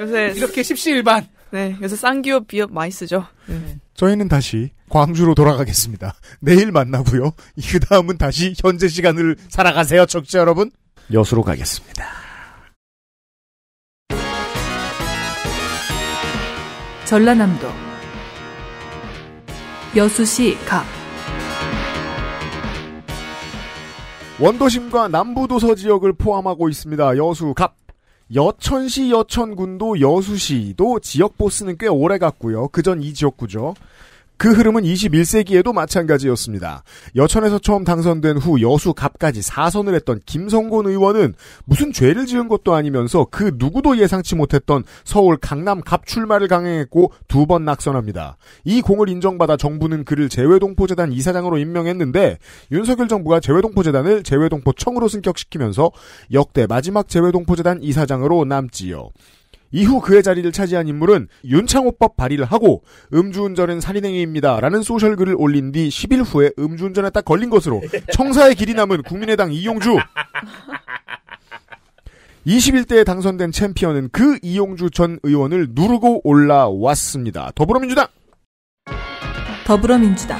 요새 이렇게 십시일반. 네, 요새 쌍기업 비업 많이 쓰죠. 음. 저희는 다시 광주로 돌아가겠습니다. *laughs* 내일 만나고요. 그 다음은 다시 현재 시간을 살아가세요, 청취자 여러분. 여수로 가겠습니다. 전라남도 여수시 갑 원도심과 남부도서 지역을 포함하고 있습니다. 여수 갑 여천시 여천군도 여수시도 지역보스는 꽤 오래 갔고요. 그전 이 지역구죠. 그 흐름은 21세기에도 마찬가지였습니다. 여천에서 처음 당선된 후 여수 갑까지 사선을 했던 김성곤 의원은 무슨 죄를 지은 것도 아니면서 그 누구도 예상치 못했던 서울 강남 갑 출마를 강행했고 두 번 낙선합니다. 이 공을 인정받아 정부는 그를 재외동포재단 이사장으로 임명했는데 윤석열 정부가 재외동포재단을 재외동포청으로 승격시키면서 역대 마지막 재외동포재단 이사장으로 남지요. 이후 그의 자리를 차지한 인물은 윤창호법 발의를 하고 음주운전은 살인행위입니다라는 소셜 글을 올린 뒤 10일 후에 음주운전에 딱 걸린 것으로 청사의 길이 남은 국민의당 이용주 21대에 당선된 챔피언은 그 이용주 전 의원을 누르고 올라왔습니다. 더불어민주당 더불어민주당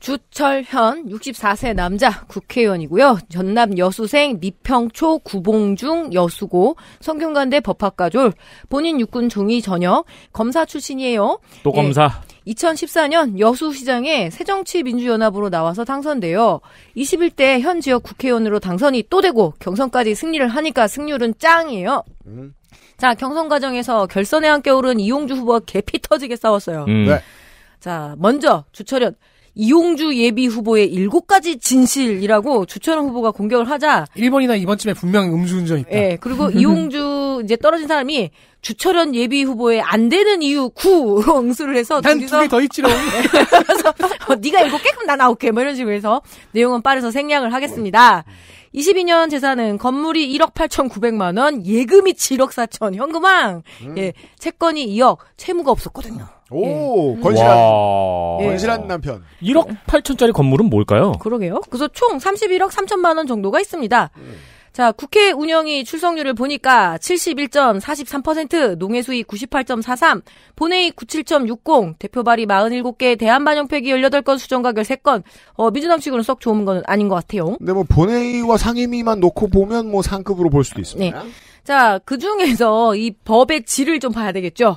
주철현 64세 남자 국회의원이고요. 전남 여수생 미평초 구봉중 여수고 성균관대 법학과졸 본인 육군 종이 전역 검사 출신이에요. 또 예. 검사. 예, 2014년 여수시장에 새정치민주연합으로 나와서 당선돼요. 21대 현 지역 국회의원으로 당선이 또 되고 경선까지 승리를 하니까 승률은 짱이에요. 음. 자 경선 과정에서 결선에 한겨울은 이용주 후보와 개피 터지게 싸웠어요. 음. 네. 자, 먼저 주철현 이용주 예비 후보의 일곱 가지 진실이라고 주철원 후보가 공격을 하자 1번이나 2번쯤에 분명 음주운전 있다. 예. 그리고 *laughs* 이용주 이제 떨어진 사람이 주철현 예비 후보에 안 되는 이유 9로 *laughs* 응수를 해서 난두개더 있지롱. *laughs* 네. 그래서 어, 네가 일곱 깨끔 럼난 아홉 개뭐 이런 식으로 해서 내용은 빠르서 생략을 하겠습니다. 22년 재산은 건물이 1억 8,900만 원, 예금이 7억 4천, 현금왕, 음. 예, 채권이 2억, 채무가 없었거든요. 오, 예. 건실한, 건실한 예. 남편. 1억 8천짜리 건물은 뭘까요? 그러게요. 그래서 총 31억 3천만 원 정도가 있습니다. 음. 자, 국회 운영위 출석률을 보니까 71.43%, 농해수위 98.43, 본회의 97.60, 대표 발의 47개, 대한 반영폐기 18건, 수정 가결 3건. 어, 민주당 측으로는 썩 좋은 건 아닌 것 같아요. 네, 뭐 본회의와 상임위만 놓고 보면 뭐 상급으로 볼 수도 있습니다. 네. 자, 그 중에서 이 법의 질을 좀 봐야 되겠죠.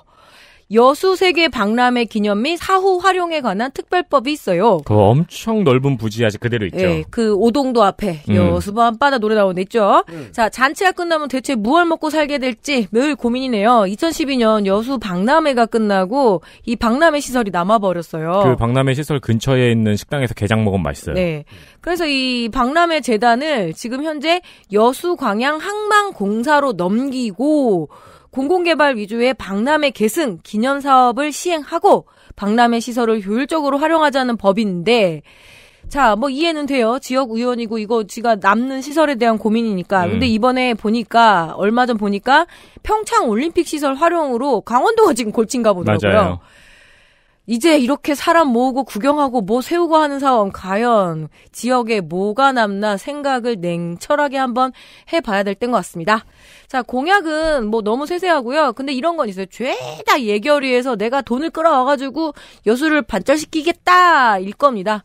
여수 세계 박람회 기념 및 사후 활용에 관한 특별법이 있어요. 그 엄청 넓은 부지 아직 그대로 있죠. 예, 그 오동도 앞에 음. 여수 밤바다 노래 나오는 데 있죠. 음. 자, 잔치가 끝나면 대체 무얼 먹고 살게 될지 매일 고민이네요. 2012년 여수 박람회가 끝나고 이 박람회 시설이 남아버렸어요. 그 박람회 시설 근처에 있는 식당에서 게장 먹으면 맛있어요. 네. 그래서 이 박람회 재단을 지금 현재 여수 광양 항만공사로 넘기고 공공개발 위주의 박람회 계승 기념 사업을 시행하고 박람회 시설을 효율적으로 활용하자는 법인데 자, 뭐 이해는 돼요. 지역 의원이고 이거 지가 남는 시설에 대한 고민이니까. 음. 근데 이번에 보니까 얼마 전 보니까 평창 올림픽 시설 활용으로 강원도가 지금 골친가 보더라고요. 맞아요. 이제 이렇게 사람 모으고 구경하고 뭐 세우고 하는 사원 과연 지역에 뭐가 남나 생각을 냉철하게 한번 해봐야 될 때인 것 같습니다. 자 공약은 뭐 너무 세세하고요. 근데 이런 건 있어요. 죄다 예결위에서 내가 돈을 끌어와가지고 여수를 반절시키겠다 일 겁니다.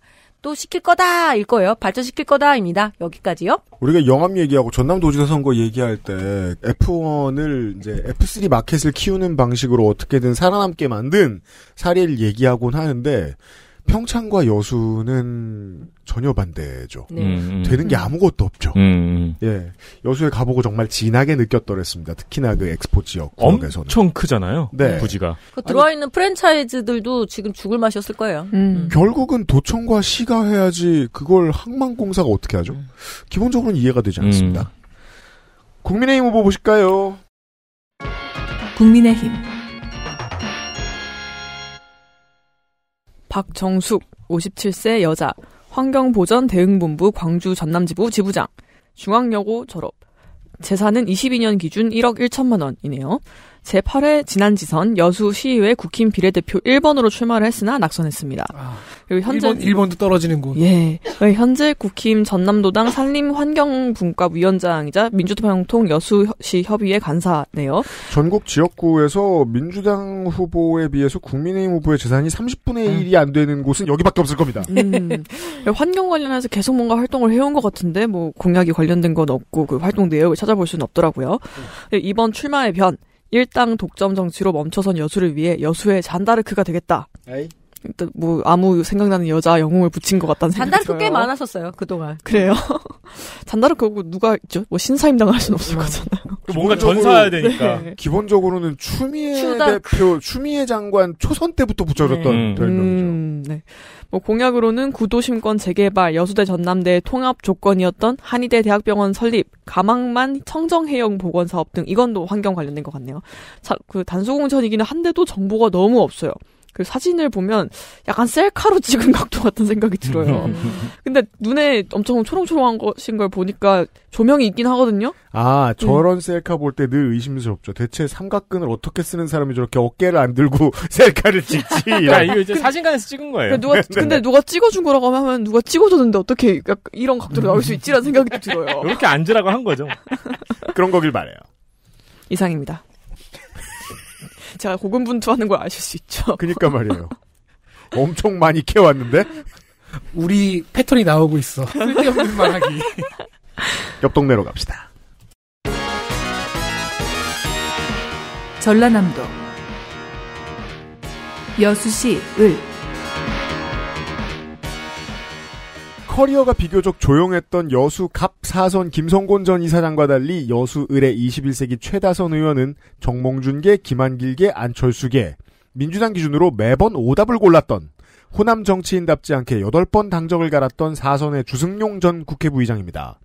또 시킬 거다일 거예요. 발전시킬 거다입니다. 여기까지요. 우리가 영암 얘기하고 전남도지사 선거 얘기할 때 F1을 이제 F3 마켓을 키우는 방식으로 어떻게든 살아남게 만든 사례를 얘기하곤 하는데 평창과 여수는 전혀 반대죠. 네. 음, 음. 되는 게 아무것도 없죠. 음, 음, 예, 여수에 가보고 정말 진하게 느꼈더랬습니다. 특히나 그 엑스포 지역 구역에서는 엄청 크잖아요. 네. 부지가 그 들어와 있는 프랜차이즈들도 지금 죽을 맛이었을 거예요. 음. 결국은 도청과 시가 해야지 그걸 항만공사가 어떻게 하죠? 기본적으로는 이해가 되지 않습니다. 국민의힘 후보 보실까요? 국민의힘 박정숙 57세 여자 환경보전 대응본부 광주 전남지부 지부장 중앙여고 졸업 재산은 22년 기준 1억 1천만 원이네요. 제8회 지난지선 여수시의회 국힘 비례대표 1번으로 출마를 했으나 낙선했습니다. 아, 그리고 현재 1번, 도 떨어지는군. 예. 현재 국힘 전남도당 산림환경분과 위원장이자 민주통통 여수시 협의회 간사네요. 전국 지역구에서 민주당 후보에 비해서 국민의힘 후보의 재산이 30분의 1이 음. 안 되는 곳은 여기밖에 없을 겁니다. 음, 환경 관련해서 계속 뭔가 활동을 해온 것 같은데 뭐 공약이 관련된 건 없고 그 활동 내역을 찾아볼 수는 없더라고요. 음. 이번 출마의 변 일당 독점 정치로 멈춰선 여수를 위해 여수의 잔다르크가 되겠다. 에이? 일단 뭐 아무 생각나는 여자 영웅을 붙인 것 같다는 생각이 잔다르크 들어요. 꽤 많았었어요 그동안. 그래요. *laughs* 잔다르크고 누가 있죠? 뭐 신사임당 할 수는 없을 음. 거잖아요. 그 뭔가 전사해야 되니까. 네. 네. 기본적으로는 추미애 추다. 대표, 추미애 장관 초선 때부터 붙여줬던 네. 음. 별명이죠. 음, 네. 뭐 공약으로는 구도심권 재개발, 여수대 전남대 통합 조건이었던 한의대 대학병원 설립, 가망만 청정해역 보건 사업 등 이건 또 환경 관련된 것 같네요. 자, 그 단수공천이기는 한데도 정보가 너무 없어요. 그 사진을 보면 약간 셀카로 *laughs* 찍은 각도 같은 생각이 들어요. *laughs* 근데 눈에 엄청 초롱초롱한 것인 걸 보니까 조명이 있긴 하거든요. 아 저런 음. 셀카 볼 때 늘 의심스럽죠. 대체 삼각근을 어떻게 쓰는 사람이 저렇게 어깨를 안 들고 *laughs* 셀카를 찍지? 야 그러니까 이거 이제 그 사진관에서 찍은 거예요. 그러니까 누가, 네, 네. 근데 누가 찍어준 거라고 하면 누가 찍어줬는데 어떻게 이런 각도로 나올 수 있지라는 생각이 들어요. 이렇게 앉으라고 한 거죠. 그런 거길 바래요. 이상입니다. 제가 고군분투하는 걸 아실 수 있죠. 그니까 말이에요. 엄청 많이 캐왔는데 우리 패턴이 나오고 있어. 쓸데없는 말하기. *laughs* 옆 동네로 갑시다. 전라남도 여수시 을 커리어가 비교적 조용했던 여수 갑 사선 김성곤 전 이사장과 달리 여수 의의 21세기 최다선 의원은 정몽준계, 김한길계, 안철수계 민주당 기준으로 매번 오답을 골랐던 호남 정치인답지 않게 8번 당적을 갈았던 사선의 주승용 전 국회부의장입니다.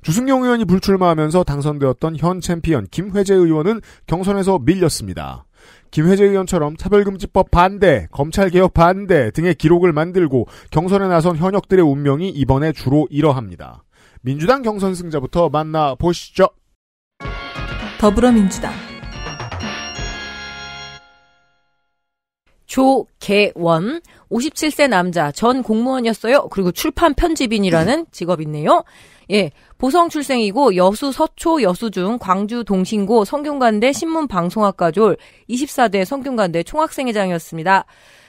주승용 의원이 불출마하면서 당선되었던 현 챔피언 김회재 의원은 경선에서 밀렸습니다. 김회재 의원처럼 차별금지법 반대, 검찰개혁 반대 등의 기록을 만들고 경선에 나선 현역들의 운명이 이번에 주로 이러합니다. 민주당 경선 승자부터 만나보시죠. 더불어민주당 조계원 57세 남자 전 공무원이었어요. 그리고 출판 편집인이라는 직업이 있네요. 예. 보성 출생이고 여수 서초 여수중 광주 동신고 성균관대 신문방송학과졸 24대 성균관대 총학생회장이었습니다.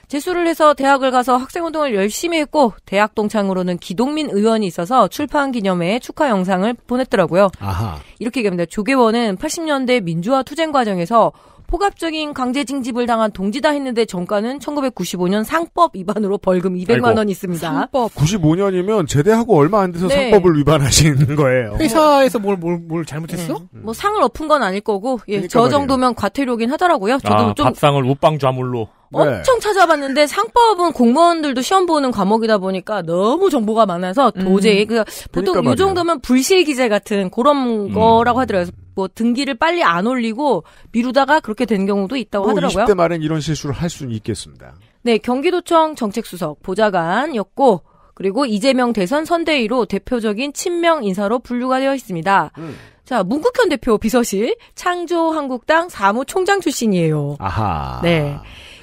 재수를 해서 대학을 가서 학생운동을 열심히 했고 대학 동창으로는 기동민 의원이 있어서 출판 기념회에 축하 영상을 보냈더라고요. 아하. 이렇게 얘기합니다. 조계원은 80년대 민주화 투쟁 과정에서 호갑적인 강제 징집을 당한 동지다 했는데 정가는 1995년 상법 위반으로 벌금 200만 아이원 있습니다. 상법. 95년이면 제대하고 얼마 안 돼서 네. 상법을 위반하신 *laughs* 거예요. 회사에서 뭘, 뭘, 뭘 잘못했어? 네. 뭐 상을 엎은 건 아닐 거고, 예, 그러니까 저 정도면 과태료긴 하더라고요. 저도 아, 좀. 밥상을 우빵 좌물로. 엄청 네. 찾아봤는데 상법은 공무원들도 시험 보는 과목이다 보니까 너무 정보가 많아서 도저히 음. 그 보통 그러니까 이 정도면 불실 기재 같은 그런 음. 거라고 하더라고요. 뭐 등기를 빨리 안 올리고 미루다가 그렇게 된 경우도 있다고 뭐 하더라고요. 20대 말엔 이런 실수를 할 수는 있겠습니다. 네, 경기도청 정책수석 보좌관이었고 그리고 이재명 대선 선대위로 대표적인 친명 인사로 분류가 되어 있습니다. 음. 자, 문국현 대표 비서실 창조한국당 사무총장 출신이에요. 아하. 네.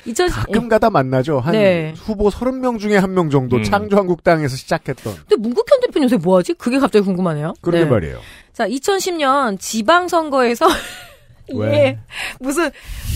2000... 가끔 가다 만나죠. 한 네. 후보 30명 중에 한 명 정도 음. 창조한국당에서 시작했던. 근데 문국현 대표는 요새 뭐하지? 그게 갑자기 궁금하네요. 그러게 네. 말이에요. 자, 2010년 지방선거에서 *laughs* 예. 무슨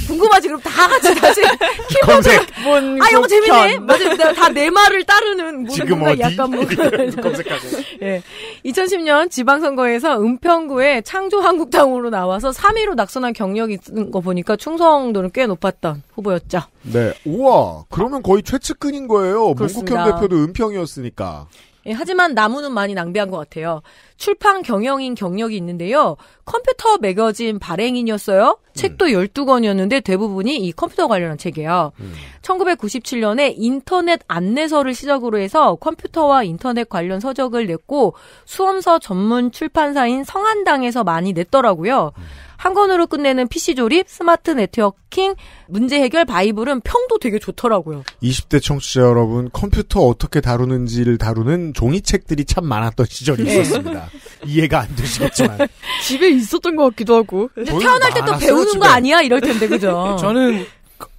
궁금하지 그럼 다 같이 다시 *laughs* 검색. 아 이거 재밌네. 맞아 다내 말을 따르는 지금 어디? 약간 뭐 *laughs* 검색하고. 예. 2010년 지방선거에서 은평구에 창조한국당으로 나와서 3위로 낙선한 경력이 있는 거 보니까 충성도는 꽤 높았던 후보였죠. 네. 우와. 그러면 거의 최측근인 거예요. 문국현 대표도 은평이었으니까. 예, 하지만 나무는 많이 낭비한 것 같아요. 출판 경영인 경력이 있는데요. 컴퓨터 매거진 발행인이었어요. 책도 12권이었는데 음. 대부분이 이 컴퓨터 관련한 책이에요. 음. 1997년에 인터넷 안내서를 시작으로 해서 컴퓨터와 인터넷 관련 서적을 냈고 수험서 전문 출판사인 성한당에서 많이 냈더라고요. 음. 한 권으로 끝내는 PC 조립, 스마트 네트워킹, 문제 해결 바이블은 평도 되게 좋더라고요. 20대 청취자 여러분, 컴퓨터 어떻게 다루는지를 다루는 종이책들이 참 많았던 시절이 네. 있었습니다. *laughs* 이해가 안 되시겠지만. 집에 있었던 것 같기도 하고. 태어날 때 또 배우는 거 아니야? 이럴 텐데, 그죠? *laughs* 저는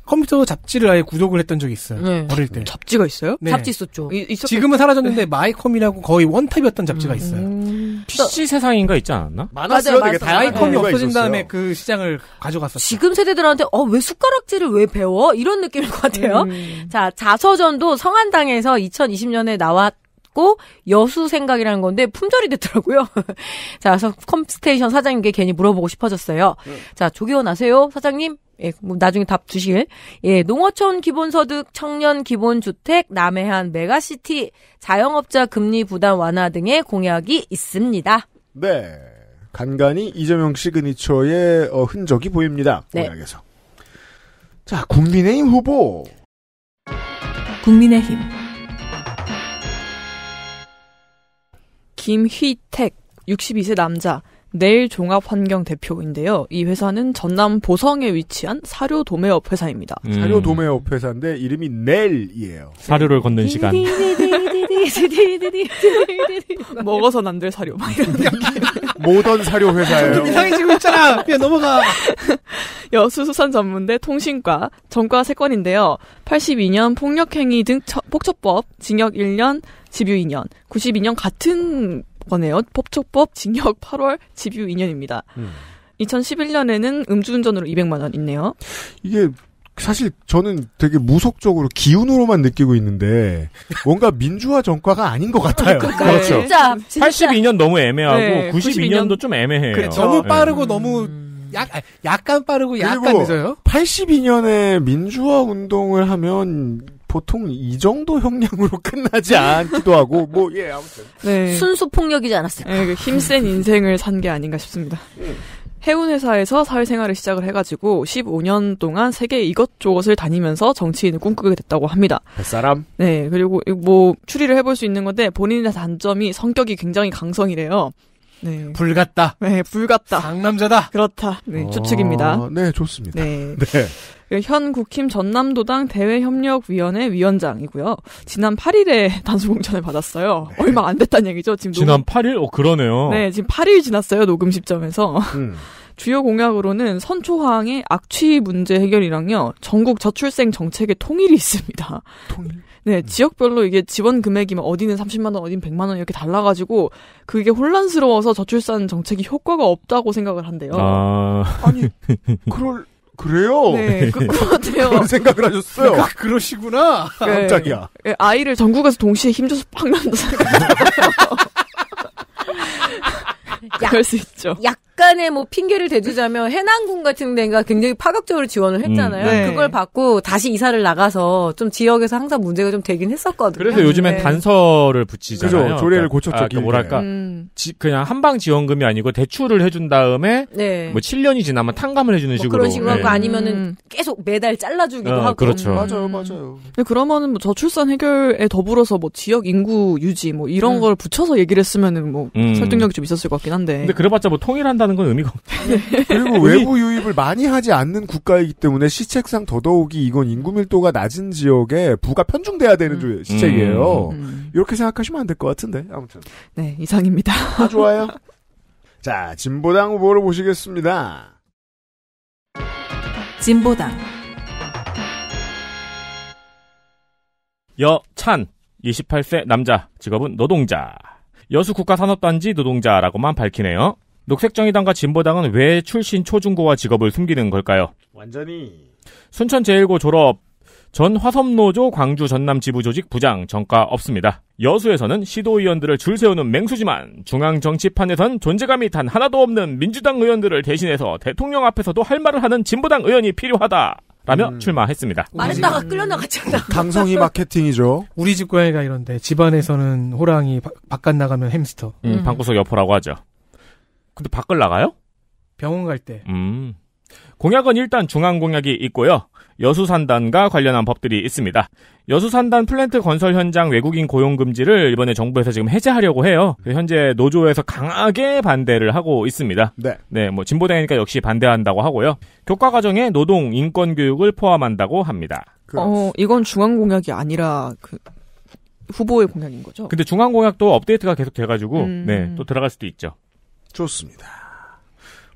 컴퓨터 잡지를 아예 구독을 했던 적이 있어요. 네. 어릴 때. 잡지가 있어요? 네. 잡지 있었죠. 이, 지금은 사라졌는데 네. 마이컴이라고 거의 원탑이었던 잡지가 음... 있어요. 음. PC 그러니까 세상인가 있지 않았나? 많았어요. 맞아요, 되게 마이컴이 없어진 다음에 그 시장을 가져갔었죠. 지금 세대들한테 어 왜 숟가락질을 왜 배워? 이런 느낌일 것 같아요. 음... 자 자서전도 성한당에서 2020년에 나왔. 고 여수 생각이라는 건데 품절이 됐더라고요. *laughs* 자, 그래서 컴스테이션 사장님께 괜히 물어보고 싶어졌어요. 음. 자, 조기원 아세요? 사장님? 예, 뭐 나중에 답 주시길. 예, 농어촌 기본소득, 청년 기본주택, 남해안 메가시티, 자영업자 금리 부담 완화 등의 공약이 있습니다. 네. 간간히 이재명 시그니처의 어, 흔적이 보입니다. 네. 공약에서. 자, 국민의힘 후보. 국민의힘. 김휘택, 62세 남자. 내일 종합환경 대표인데요. 이 회사는 전남 보성에 위치한 사료 도매업 회사입니다. 음. 사료 도매업 회사인데 이름이 넬이에요. 사료를 걷는 시간. *laughs* 먹어선 안될 사료. 막 이런 모던 사료 회사예요. 이상해지고 있잖아. 야 넘어가. *laughs* 여수수산 전문대 통신과 전과 3건인데요 82년 폭력행위 등 처, 폭처법 징역 1년, 집유 2년, 92년 같은 거네요. 법촉법 징역 8월 집유 2년입니다. 음. 2011년에는 음주운전으로 200만 원 있네요. 이게 사실 저는 되게 무속적으로 기운으로만 느끼고 있는데 뭔가 민주화 전과가 아닌 것 같아요. 그러니까, 그렇죠. 진짜, 진짜. 82년 너무 애매하고 네, 92년. 92년도 좀 애매해요. 그래, 그렇죠. 너무 네. 빠르고 음. 너무 약, 약간 빠르고 약간 늦어요. 82년에 민주화 운동을 하면 보통 이 정도 형량으로 *laughs* 끝나지 않기도 하고 뭐 예 아무튼 네. 순수 폭력이지 않았을까 네, 그 힘센 *laughs* 인생을 산 게 아닌가 싶습니다. 해운회사에서 사회생활을 시작을 해가지고 15년 동안 세계 이것저것을 다니면서 정치인을 꿈꾸게 됐다고 합니다. 뱃사람? 네, 그리고 뭐 추리를 해볼 수 있는 건데 본인의 단점이 성격이 굉장히 강성이래요. 네. 불같다. 네, 불같다. 상남자다. 그렇다. 네, 어, 추측입니다. 네, 좋습니다. 네. *laughs* 네. 그 현 국힘 전남도당 대외협력위원회 위원장이고요. 지난 8일에 *laughs* 단수공천을 받았어요. 네. 얼마 안 됐다는 얘기죠. 지금 지난 녹음... 8일? 어, 그러네요. 네, 지금 8일 지났어요. 녹음 시점에서. 음. *laughs* 주요 공약으로는 선초항의 악취 문제 해결이랑요, 전국 저출생 정책의 통일이 있습니다. 통일? 네, 음. 지역별로 이게 지원 금액이면 어디는 30만 원, 어디는 100만 원 이렇게 달라 가지고 그게 혼란스러워서 저출산 정책이 효과가 없다고 생각을 한대요. 아. 아니, *laughs* 그럴 그래요? 네, 그, 네. 그런 같아요. 그런 생각을 하셨어요. 네, 그, 러시구나 깜짝이야. 네, 네, 아이를 전국에서 동시에 힘줘서 팍 난다. 생각 약, 그럴 수 있죠. 약간의 뭐 핑계를 대주자면 해남군 같은 데가 굉장히 파격적으로 지원을 음, 했잖아요. 음, 네. 그걸 받고 다시 이사를 나가서 좀 지역에서 항상 문제가 좀 되긴 했었거든요. 그래서 요즘엔 네. 단서를 붙이잖아요. 그죠. 그러니까 조례를 그러니까, 고쳤죠. 아, 그 뭐랄까 음. 지, 그냥 한방 지원금이 아니고 대출을 해준 다음에 네. 뭐 7년이 지나면 탕감을 해주는 뭐 식으로 그런 식으로 하고 네. 아니면은 음. 계속 매달 잘라주기도 어, 하고 그렇죠. 음. 음, 맞아요, 맞아요. 근데 그러면은 뭐 저출산 해결에 더불어서 뭐 지역 인구 유지 뭐 이런 걸 붙여서 얘기를 했으면은 뭐 설득력이 좀 있었을 것 같긴 한데. 건데. 근데 그래봤자 뭐 통일한다는 건 의미가 없다 네. 그리고 *laughs* 외부 유입을 많이 하지 않는 국가이기 때문에 시책상 더더욱이 이건 인구 밀도가 낮은 지역에 부가 편중돼야 되는 음. 시책이에요. 음. 음. 이렇게 생각하시면 안 될 것 같은데 아무튼. 네 이상입니다. 아, 좋아요. *laughs* 자 진보당 후보를 보시겠습니다. 진보당 여 찬 28세 남자 직업은 노동자 여수국가산업단지 노동자라고만 밝히네요. 녹색정의당과 진보당은 왜 출신 초중고와 직업을 숨기는 걸까요? 완전히 순천제일고 졸업 전 화섬노조 광주 전남 지부조직 부장 정가 없습니다. 여수에서는 시도의원들을 줄 세우는 맹수지만 중앙 정치판에선 존재감이 단 하나도 없는 민주당 의원들을 대신해서 대통령 앞에서도 할 말을 하는 진보당 의원이 필요하다. 라며 음. 출마했습니다. 말했다가 끌려나갔지 않나? *laughs* 강성희 마케팅이죠. 우리 집 고양이가 이런데 집안에서는 호랑이, 바, 밖안 나가면 햄스터. 음, 음. 방구석 여포라고 하죠. 근데 밖을 나가요? 병원 갈 때. 음. 공약은 일단 중앙공약이 있고요. 여수산단과 관련한 법들이 있습니다. 여수산단 플랜트 건설 현장 외국인 고용 금지를 이번에 정부에서 지금 해제하려고 해요. 그 현재 노조에서 강하게 반대를 하고 있습니다. 네. 네, 뭐 진보당이니까 역시 반대한다고 하고요. 교과 과정에 노동 인권 교육을 포함한다고 합니다. 어, 이건 중앙 공약이 아니라 그 후보의 공약인 거죠. 근데 중앙 공약도 업데이트가 계속 돼가지고 음... 네또 들어갈 수도 있죠. 좋습니다.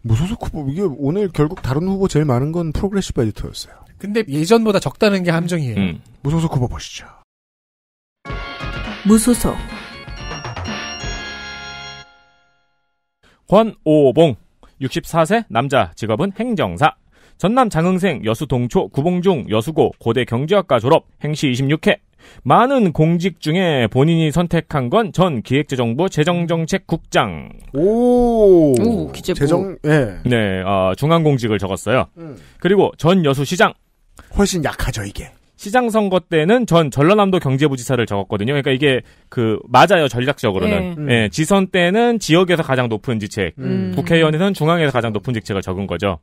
무소속 뭐 후보 뭐 이게 오늘 결국 다른 후보 제일 많은 건 프로그레시브 에디터였어요. 근데 예전보다 적다는 게 함정이에요. 음. 무소속 뭐 후보 보시죠. 무소속 권오봉 64세 남자 직업은 행정사 전남 장흥생 여수 동초 구봉중 여수고 고대 경제학과 졸업 행시 26회 많은 공직 중에 본인이 선택한 건 전 기획재정부 재정정책국장. 오, 오 기재부. 재정, 예. 네, 어, 중앙공직을 적었어요. 음. 그리고 전 여수시장. 훨씬 약하죠, 이게. 시장 선거 때는 전 전라남도 경제부지사를 적었거든요. 그러니까 이게 그 맞아요 전략적으로는 예. 음. 예, 지선 때는 지역에서 가장 높은 지책 음. 국회의원에서는 중앙에서 가장 높은 직책을 적은 거죠.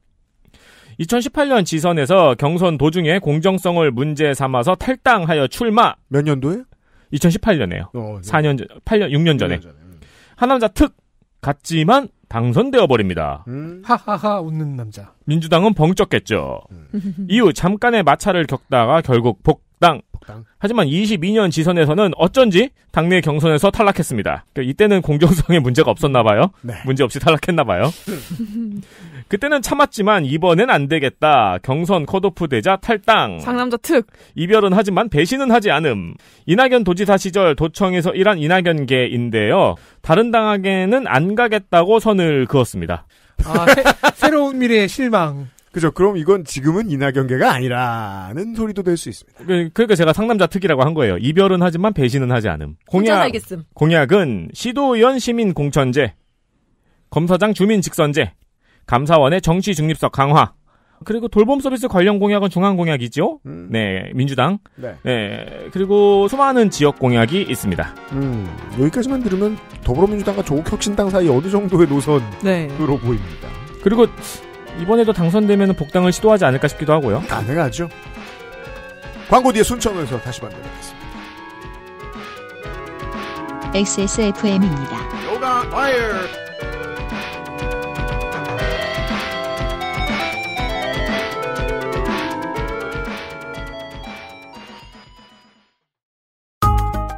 2018년 지선에서 경선 도중에 공정성을 문제 삼아서 탈당하여 출마. 몇 년도에? 2018년에요. 어, 네. 4년 전, 8년, 6년 전에. 6년 전에. 음. 하남자 특같지만 당선되어 버립니다. 음. 하하하 웃는 남자. 민주당은 벙쩍겠죠. 음. 이후 잠깐의 마찰을 겪다가 결국 복당. 복당. 하지만 22년 지선에서는 어쩐지 당내 경선에서 탈락했습니다. 그러니까 이때는 공정성에 문제가 없었나 봐요. 네. 문제 없이 탈락했나 봐요. *laughs* 그때는 참았지만 이번엔 안 되겠다. 경선 컷오프 되자 탈당. 상남자 특. 이별은 하지만 배신은 하지 않음. 이낙연 도지사 시절 도청에서 일한 이낙연계인데요. 다른 당에게는 안 가겠다고 선을 그었습니다. 아, 새, *laughs* 로운 미래의 실망. 그죠. 그럼 이건 지금은 이낙연계가 아니라는 소리도 될 수 있습니다. 그, 그러니까 제가 상남자 특이라고 한 거예요. 이별은 하지만 배신은 하지 않음. 공약, 공약은 시도의원 시민 공천제, 검사장 주민 직선제, 감사원의 정치 중립성 강화. 그리고 돌봄 서비스 관련 공약은 중앙 공약이죠. 음. 네, 민주당. 네. 네. 그리고 수많은 지역 공약이 있습니다. 음, 여기까지만 들으면 더불어민주당과 조국혁신당 사이 어느 정도의 노선으로 네. 보입니다. 그리고 이번에도 당선되면 복당을 시도하지 않을까 싶기도 하고요. 가능하죠. 광고 뒤에 순천에서 다시 만나겠습니다 XSFM입니다. 요가 와이어.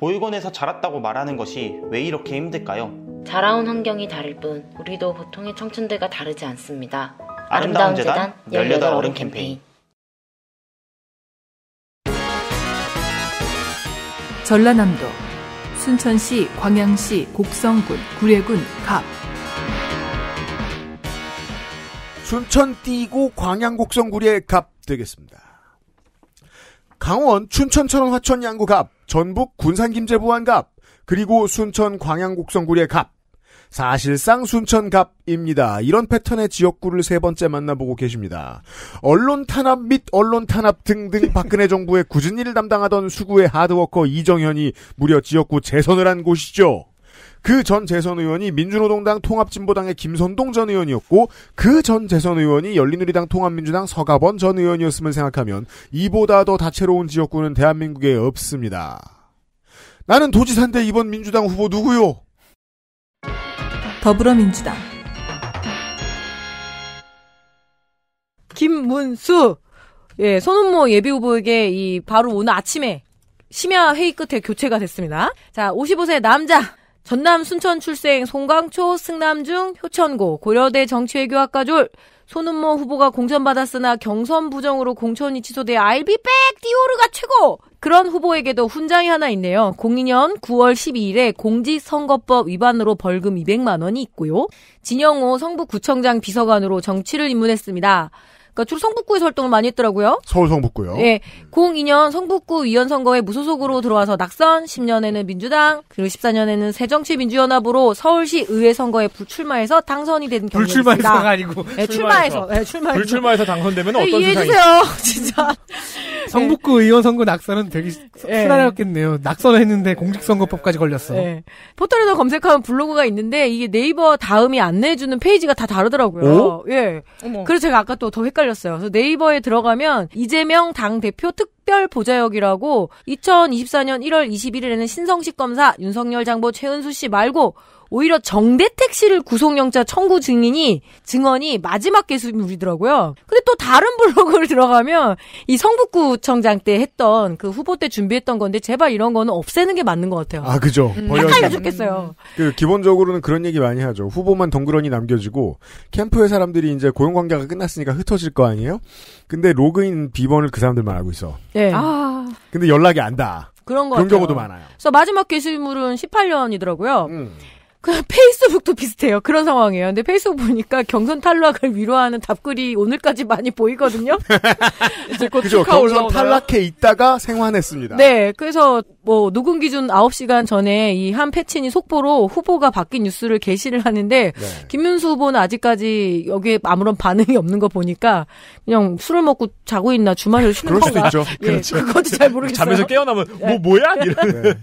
보육원에서 자랐다고 말하는 것이 왜 이렇게 힘들까요? 자라온 환경이 다를 뿐 우리도 보통의 청춘들과 다르지 않습니다. 아름다운, 아름다운 재단, 재단 18 어른, 어른 캠페인 전라남도 순천시, 광양시, 곡성군, 구례군, 갑 순천 띄고 광양 곡성 구례 갑 되겠습니다. 강원 춘천처럼 화천 양구 갑 전북 군산김제보안갑, 그리고 순천 광양곡성구리의 갑. 사실상 순천갑입니다. 이런 패턴의 지역구를 세 번째 만나보고 계십니다. 언론 탄압 및 언론 탄압 등등 *laughs* 박근혜 정부의 굳은 일을 담당하던 수구의 하드워커 이정현이 무려 지역구 재선을 한 곳이죠. 그전 재선 의원이 민주노동당 통합진보당의 김선동 전 의원이었고 그 전 재선 의원이 열린우리당 통합민주당 서가번 전 의원이었음을 생각하면 이보다 더 다채로운 지역구는 대한민국에 없습니다. 나는 도지사인데 이번 민주당 후보 누구요? 더불어민주당 김문수 예, 손은모 예비후보에게 이 바로 오늘 아침에 심야 회의 끝에 교체가 됐습니다. 자, 55세 남자 전남 순천 출생 송강초, 승남중, 효천고, 고려대 정치외교학과졸, 손은모 후보가 공천받았으나 경선 부정으로 공천이 취소돼 알비백 디오르가 최고! 그런 후보에게도 훈장이 하나 있네요. 02년 9월 12일에 공직선거법 위반으로 벌금 200만 원이 있고요. 진영호 성북구청장 비서관으로 정치를 입문했습니다. 그러니까 주로 성북구에서 활동을 많이 했더라고요. 서울 성북구요. 예. 02년 성북구 위원 선거에 무소속으로 들어와서 낙선, 10년에는 민주당, 그리고 14년에는 새정치민주연합으로 서울시 의회 선거에 불출마해서 당선이 된 경우입니다. 불출마해서가 아니고 예, 출마해서. 예, 출마해서. 불출마해서 당선되면 예, 어떤 세상이 이해해주세요. *laughs* 진짜. 예. 성북구 의원 선거 낙선은 되게 예. 수나였겠네요. 낙선 했는데 공직선거법까지 걸렸어. 예. 포털에서 검색하면 블로그가 있는데 이게 네이버 다음이 안내해주는 페이지가 다 다르더라고요. 오? 예. 어머. 그래서 제가 아까 또 더 헷갈려. 헷갈렸어요. 그래서 네이버에 들어가면 이재명 당 대표 특 특별 보좌역이라고 2024년 1월 21일에는 신성식 검사, 윤석열 장보 최은수 씨 말고 오히려 정대택 씨를 구속영장 청구 증인이 증언이 마지막 개수물이더라고요. 근데 또 다른 블로그를 *laughs* 들어가면 이 성북구청장 때 했던 그 후보 때 준비했던 건데 제발 이런 거는 없애는 게 맞는 것 같아요. 아 그죠. 음, 헷갈려 죽겠어요. 그 기본적으로는 그런 얘기 많이 하죠. 후보만 덩그러니 남겨지고 캠프의 사람들이 이제 고용 관계가 끝났으니까 흩어질 거 아니에요? 근데 로그인 비번을 그 사람들만 알고 있어. 네. 아. 근데 연락이 안 다. 그런 그런 경우도 많아요. 그래서 마지막 게시물은 18년이더라고요. 음. 그 페이스북도 비슷해요. 그런 상황이에요. 근데 페이스북 보니까 경선 탈락을 위로하는 답글이 오늘까지 많이 보이거든요. *laughs* 이제 곧 그죠. 경선 탈락해 있다가 생환했습니다. 네. 그래서 뭐 녹음 기준 9시간 전에 이 한 패친이 속보로 후보가 바뀐 뉴스를 게시를 하는데 네. 김윤수 후보는 아직까지 여기에 아무런 반응이 없는 거 보니까 그냥 술을 먹고 자고 있나 주말을 쉬는 그럴 수도 있죠. 예, 그렇죠. 그것도 잘 모르겠어요. 잠에서 깨어나면 네. 뭐 뭐야? 네.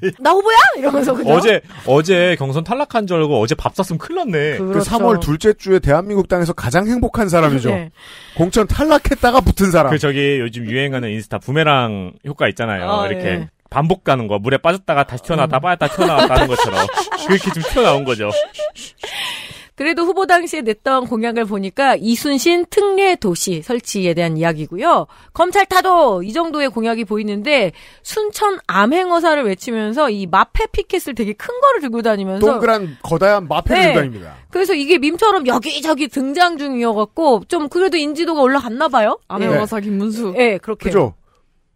이러나 후보야? 이러면서 그냥 어제 어제 경선 탈락한 줄 알고 어제 밥 샀으면 큰일 났네. 그렇죠. 그 3월 둘째 주에 대한민국 땅에서 가장 행복한 사람이죠. *laughs* 네. 공천 탈락했다가 붙은 사람. 그 저기 요즘 유행하는 인스타 부메랑 효과 있잖아요. 아, 이렇게 예. 반복 가는 거 물에 빠졌다가 다시 튀어나왔다 음. 빠졌다 튀어나왔다 는 것처럼 그렇게 좀 튀어나온 거죠. 그래도 후보 당시에 냈던 공약을 보니까 이순신 특례 도시 설치에 대한 이야기고요. 검찰 타도 이 정도의 공약이 보이는데 순천 암행어사를 외치면서 이 마패 피켓을 되게 큰 거를 들고 다니면서 동그란 거대한 마패를 네. 들고 다닙니다. 그래서 이게 밈처럼 여기저기 등장 중이어갖고 좀 그래도 인지도가 올라갔나 봐요. 암행어사 네. 김문수. 네, 그렇게. 그죠.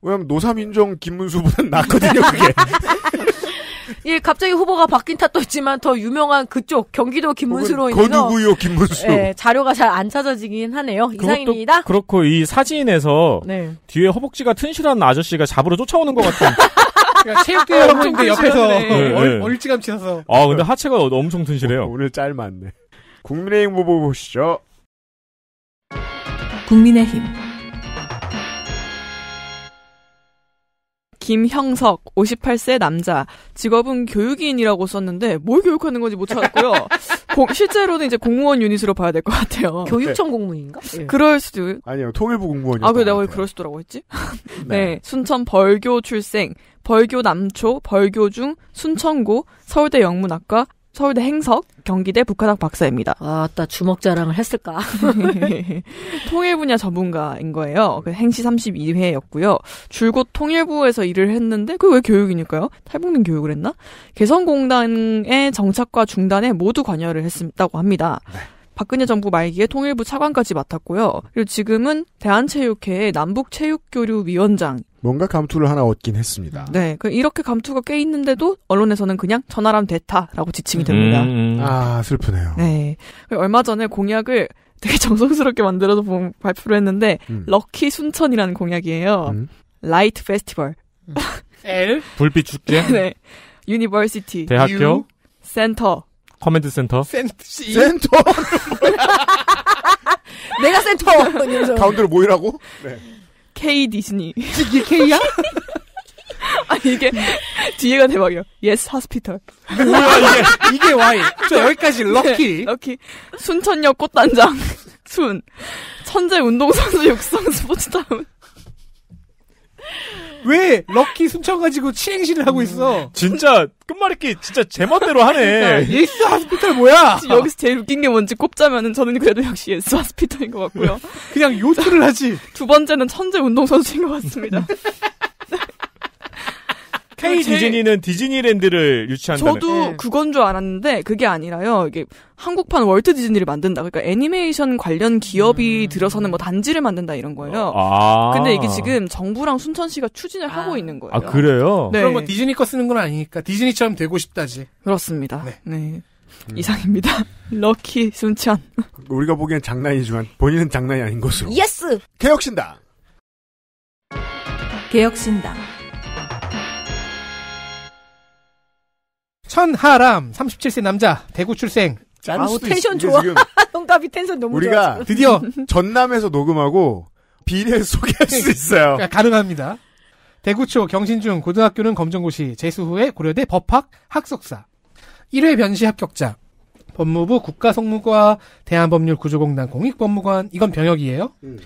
왜냐면 노사민정 김문수보다 낫거든요, 그게. *laughs* 예, 갑자기 후보가 바뀐 탓도 있지만 더 유명한 그쪽 경기도 김문수로 인해서 거두구요 김문수. 예, 자료가 잘 안 찾아지긴 하네요. 이상입니다. 그렇고 이 사진에서 네. 뒤에 허벅지가 튼실한 아저씨가 잡으러 쫓아오는 것 같은. *laughs* 그러니까 체육대회 하고 있 옆에서 네, 네. 얼, 찌감치 나서. 아 근데 하체가 엄청 튼실해요. 오늘 짤맞네. 국민의힘 후보 보시죠. 국민의힘 김형석, 58세 남자, 직업은 교육인이라고 썼는데 뭘 교육하는 건지 못 찾았고요. *laughs* 고, 실제로는 이제 공무원 유닛으로 봐야 될 것 같아요. *laughs* 교육청 네. 공무인가? 예. 그럴 수도. 아니요, 통일부 공무원이요. 아, 그래 내가 왜그럴수도라고 했지? *laughs* 네. 네, 순천 벌교 출생, 벌교 남초, 벌교 중, 순천고, 서울대 영문학과, 서울대 행석, 경기대 북한학 박사입니다. 아따 주먹 자랑을 했을까? *laughs* 통일 분야 전문가인 거예요. 그 행시 32회였고요. 줄곧 통일부에서 일을 했는데 그게 왜 교육이니까요? 탈북민 교육을 했나? 개성공단의 정착과 중단에 모두 관여를 했다고 합니다. 네. 박근혜 정부 말기에 통일부 차관까지 맡았고요. 그리고 지금은 대한체육회 남북체육교류위원장. 뭔가 감투를 하나 얻긴 했습니다. 네. 그 이렇게 감투가 꽤 있는데도 언론에서는 그냥 천하람 대타라고 지칭이 됩니다. 음, 음, 음. 아, 슬프네요. 네. 얼마 전에 공약을 되게 *laughs* 정성스럽게 만들어서 발표를 했는데 음. 럭키 순천이라는 공약이에요. 음. 라이트 페스티벌. 음. L 불빛 축제. *laughs* 네. 유니버시티. 대학교. U. 센터. 커맨드 센터. 센터. 센터. *laughs* 내가 센터. 가운데로 모이라고? 네. K 디즈니. 이게 K야? *laughs* 아니 이게 뒤에가 대박이요. 예스 하스피털. 뭐야 이게 이게 Y. 저 여기까지 럭키. 네, 럭키. 순천역 꽃단장. *laughs* 순. 천재 운동선수 육성 스포츠타운. 왜 럭키 순천 가지고 치행시를 하고 있어? 진짜 끝말잇기 진짜 제멋대로 하네. *laughs* 그러니까 예스 하스피탈 뭐야? 여기서 제일 웃긴 게 뭔지 꼽자면은 저는 그래도 역시 예스 하스피탈인 것 같고요. 그냥 요트를 하지. 두 번째는 천재 운동선수인 것 같습니다. *laughs* K 디즈니는 디즈니랜드를 유치한다는. 저도 음. 그건 줄 알았는데 그게 아니라요. 이게 한국판 월트 디즈니를 만든다. 그러니까 애니메이션 관련 기업이 음... 들어서는 뭐 단지를 만든다 이런 거예요. 아. 근데 이게 지금 정부랑 순천시가 추진을 아... 하고 있는 거예요. 아 그래요? 네. 그럼 뭐 디즈니 거 쓰는 건 아니니까 디즈니처럼 되고 싶다지. 그렇습니다. 네. 네. 음. 이상입니다. *laughs* 럭키 순천. 우리가 보기엔 장난이지만 본인은 장난이 아닌 것으로. 예스. 개혁신당. 개혁신당. 천하람 37세 남자 대구 출생. 아우 텐션 좋아. 동갑이 *laughs* 텐션 너무 우리가 좋아. 드디어 *laughs* 전남에서 녹음하고 비례 소개할 수 네. 있어요. 네, 가능합니다. 대구초 경신중 고등학교는 검정고시 재수 후에 고려대 법학 학석사 1회 변시 합격자 법무부 국가성무과 대한법률구조공단 공익법무관 이건 병역이에요. 음.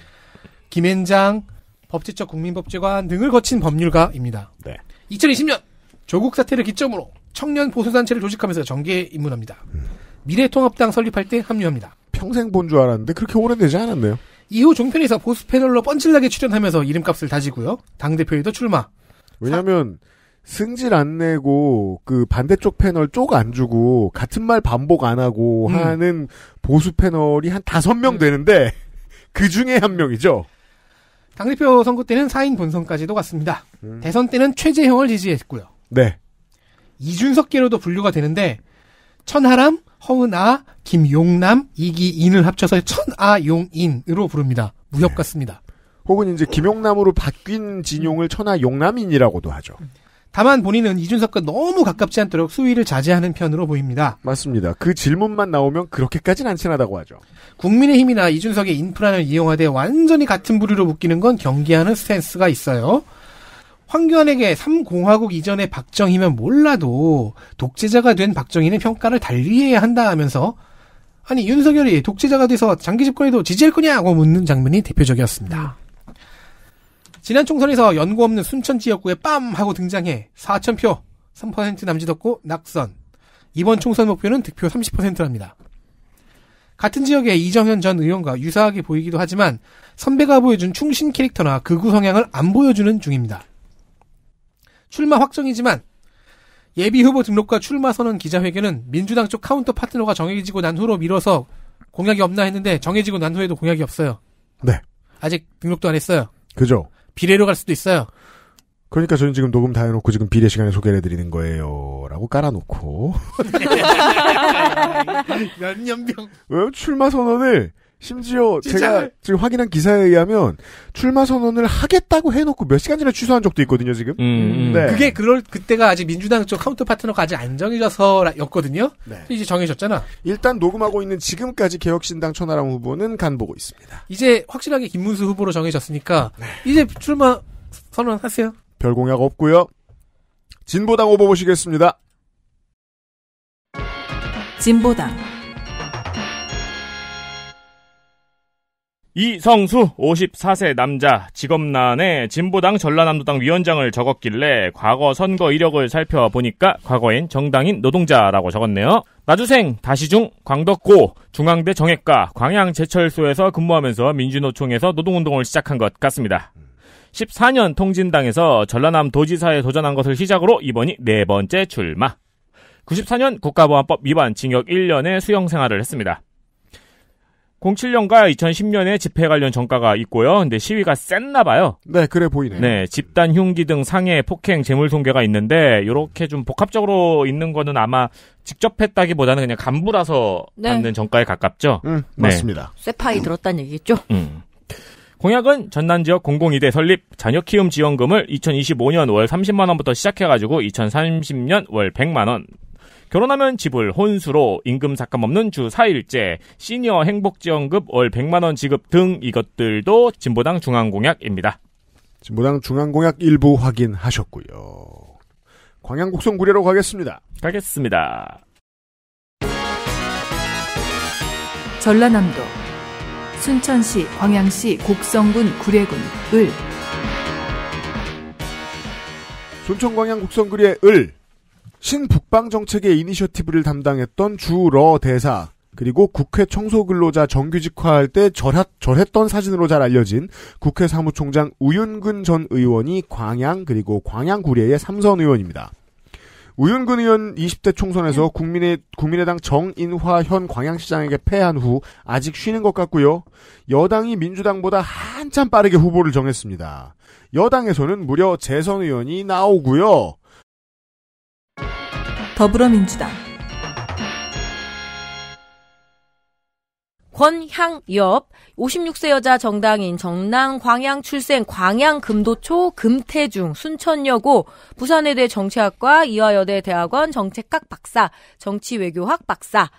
김앤장 법제처 국민법제관 등을 거친 법률가입니다. 네. 2020년 조국 사태를 기점으로 청년 보수단체를 조직하면서 정계에 입문합니다. 미래통합당 설립할 때 합류합니다. 평생 본 줄 알았는데 그렇게 오래되지 않았네요. 이후 종편에서 보수 패널로 뻔질나게 출연하면서 이름값을 다지고요. 당대표에도 출마. 왜냐면 하 승질 안 내고 그 반대쪽 패널 쪽 안 주고 같은 말 반복 안 하고 음. 하는 보수 패널이 한 다섯 명 음. 되는데 *laughs* 그 중에 한 명이죠. 당대표 선거 때는 4인 본선까지도 갔습니다. 음. 대선 때는 최재형을 지지했고요. 네. 이준석계로도 분류가 되는데 천하람, 허은아, 김용남, 이기인을 합쳐서 천아용인으로 부릅니다. 무협 네. 같습니다. 혹은 이제 김용남으로 바뀐 진용을 천하용남인이라고도 하죠. 다만 본인은 이준석과 너무 가깝지 않도록 수위를 자제하는 편으로 보입니다. 맞습니다. 그 질문만 나오면 그렇게까지는 안 친하다고 하죠. 국민의힘이나 이준석의 인프라를 이용하되 완전히 같은 부류로 묶이는 건 경계하는 스탠스가 있어요. 황교안에게 3공화국 이전의 박정희면 몰라도 독재자가 된 박정희는 평가를 달리 해야 한다 하면서 아니 윤석열이 독재자가 돼서 장기 집권에도 지지할 거냐고 묻는 장면이 대표적이었습니다. 음. 지난 총선에서 연고 없는 순천 지역구에 빰 하고 등장해 4천표 3% 남짓었고 낙선. 이번 총선 목표는 득표 30%랍니다. 같은 지역의 이정현 전 의원과 유사하게 보이기도 하지만 선배가 보여준 충신 캐릭터나 극우 성향을 안 보여주는 중입니다. 출마 확정이지만 예비 후보 등록과 출마 선언 기자회견은 민주당 쪽 카운터 파트너가 정해지고 난 후로 미뤄서 공약이 없나 했는데 정해지고 난 후에도 공약이 없어요. 네. 아직 등록도 안 했어요. 그죠. 비례로 갈 수도 있어요. 그러니까 저는 지금 녹음 다 해놓고 지금 비례 시간에 소개를 해드리는 거예요. 라고 깔아놓고. 연연병. *laughs* *laughs* 왜 출마 선언을 심지어 제가 지금 확인한 기사에 의하면 출마 선언을 하겠다고 해놓고 몇 시간 전에 취소한 적도 있거든요 지금. 음, 음. 네. 그게 그럴 그때가 아직 민주당 쪽 카운터 파트너가 아직 안 정해져서였거든요. 네. 이제 정해졌잖아. 일단 녹음하고 있는 지금까지 개혁신당 천하람 후보는 간 보고 있습니다. 이제 확실하게 김문수 후보로 정해졌으니까 네. 이제 출마 선언하세요. 별 공약 없고요. 진보당 후보 보시겠습니다. 진보당. 이성수 54세 남자 직업난에 진보당 전라남도당 위원장을 적었길래 과거 선거 이력을 살펴보니까 과거엔 정당인 노동자라고 적었네요. 나주생 다시중 광덕고 중앙대 정액과 광양제철소에서 근무하면서 민주노총에서 노동운동을 시작한 것 같습니다. 14년 통진당에서 전라남 도지사에 도전한 것을 시작으로 이번이 네 번째 출마. 94년 국가보안법 위반 징역 1년의 수영 생활을 했습니다. 07년과 2010년에 집회 관련 전과가 있고요. 근데 시위가 셌나 봐요. 네, 그래 보이네. 요 네, 집단 흉기 등 상해, 폭행, 재물 손괴가 있는데 이렇게 좀 복합적으로 있는 거는 아마 직접 했다기보다는 그냥 간부라서 네. 받는 전과에 가깝죠. 음, 네. 맞습니다. 네. 쇠파이 들었다는 얘기겠죠? 음. 공약은 전남 지역 공공이대 설립, 자녀 키움 지원금을 2025년 월 30만 원부터 시작해 가지고 2030년 월 100만 원 결혼하면 집을 혼수로 임금 삭감 없는 주4일째 시니어 행복지원급 월 100만원 지급 등 이것들도 진보당 중앙공약입니다. 진보당 중앙공약 일부 확인하셨고요. 광양곡성 구례로 가겠습니다. 가겠습니다. 전라남도 순천시 광양시 곡성군 구례군 을 순천광양 국성구례을 신북방 정책의 이니셔티브를 담당했던 주러 대사 그리고 국회 청소근로자 정규직화할 때 절하, 절했던 사진으로 잘 알려진 국회 사무총장 우윤근 전 의원이 광양 그리고 광양구례의 삼선 의원입니다. 우윤근 의원 20대 총선에서 네. 국민의, 국민의당 정인화 현 광양시장에게 패한 후 아직 쉬는 것 같고요. 여당이 민주당보다 한참 빠르게 후보를 정했습니다. 여당에서는 무려 재선 의원이 나오고요. 더불어민주당 권향엽 56세 여자 정당인 정남 광양 출생 광양 금도초 금태중 순천여고 부산외대 정치학과 이화여대 대학원 정책학 박사 정치외교학 박사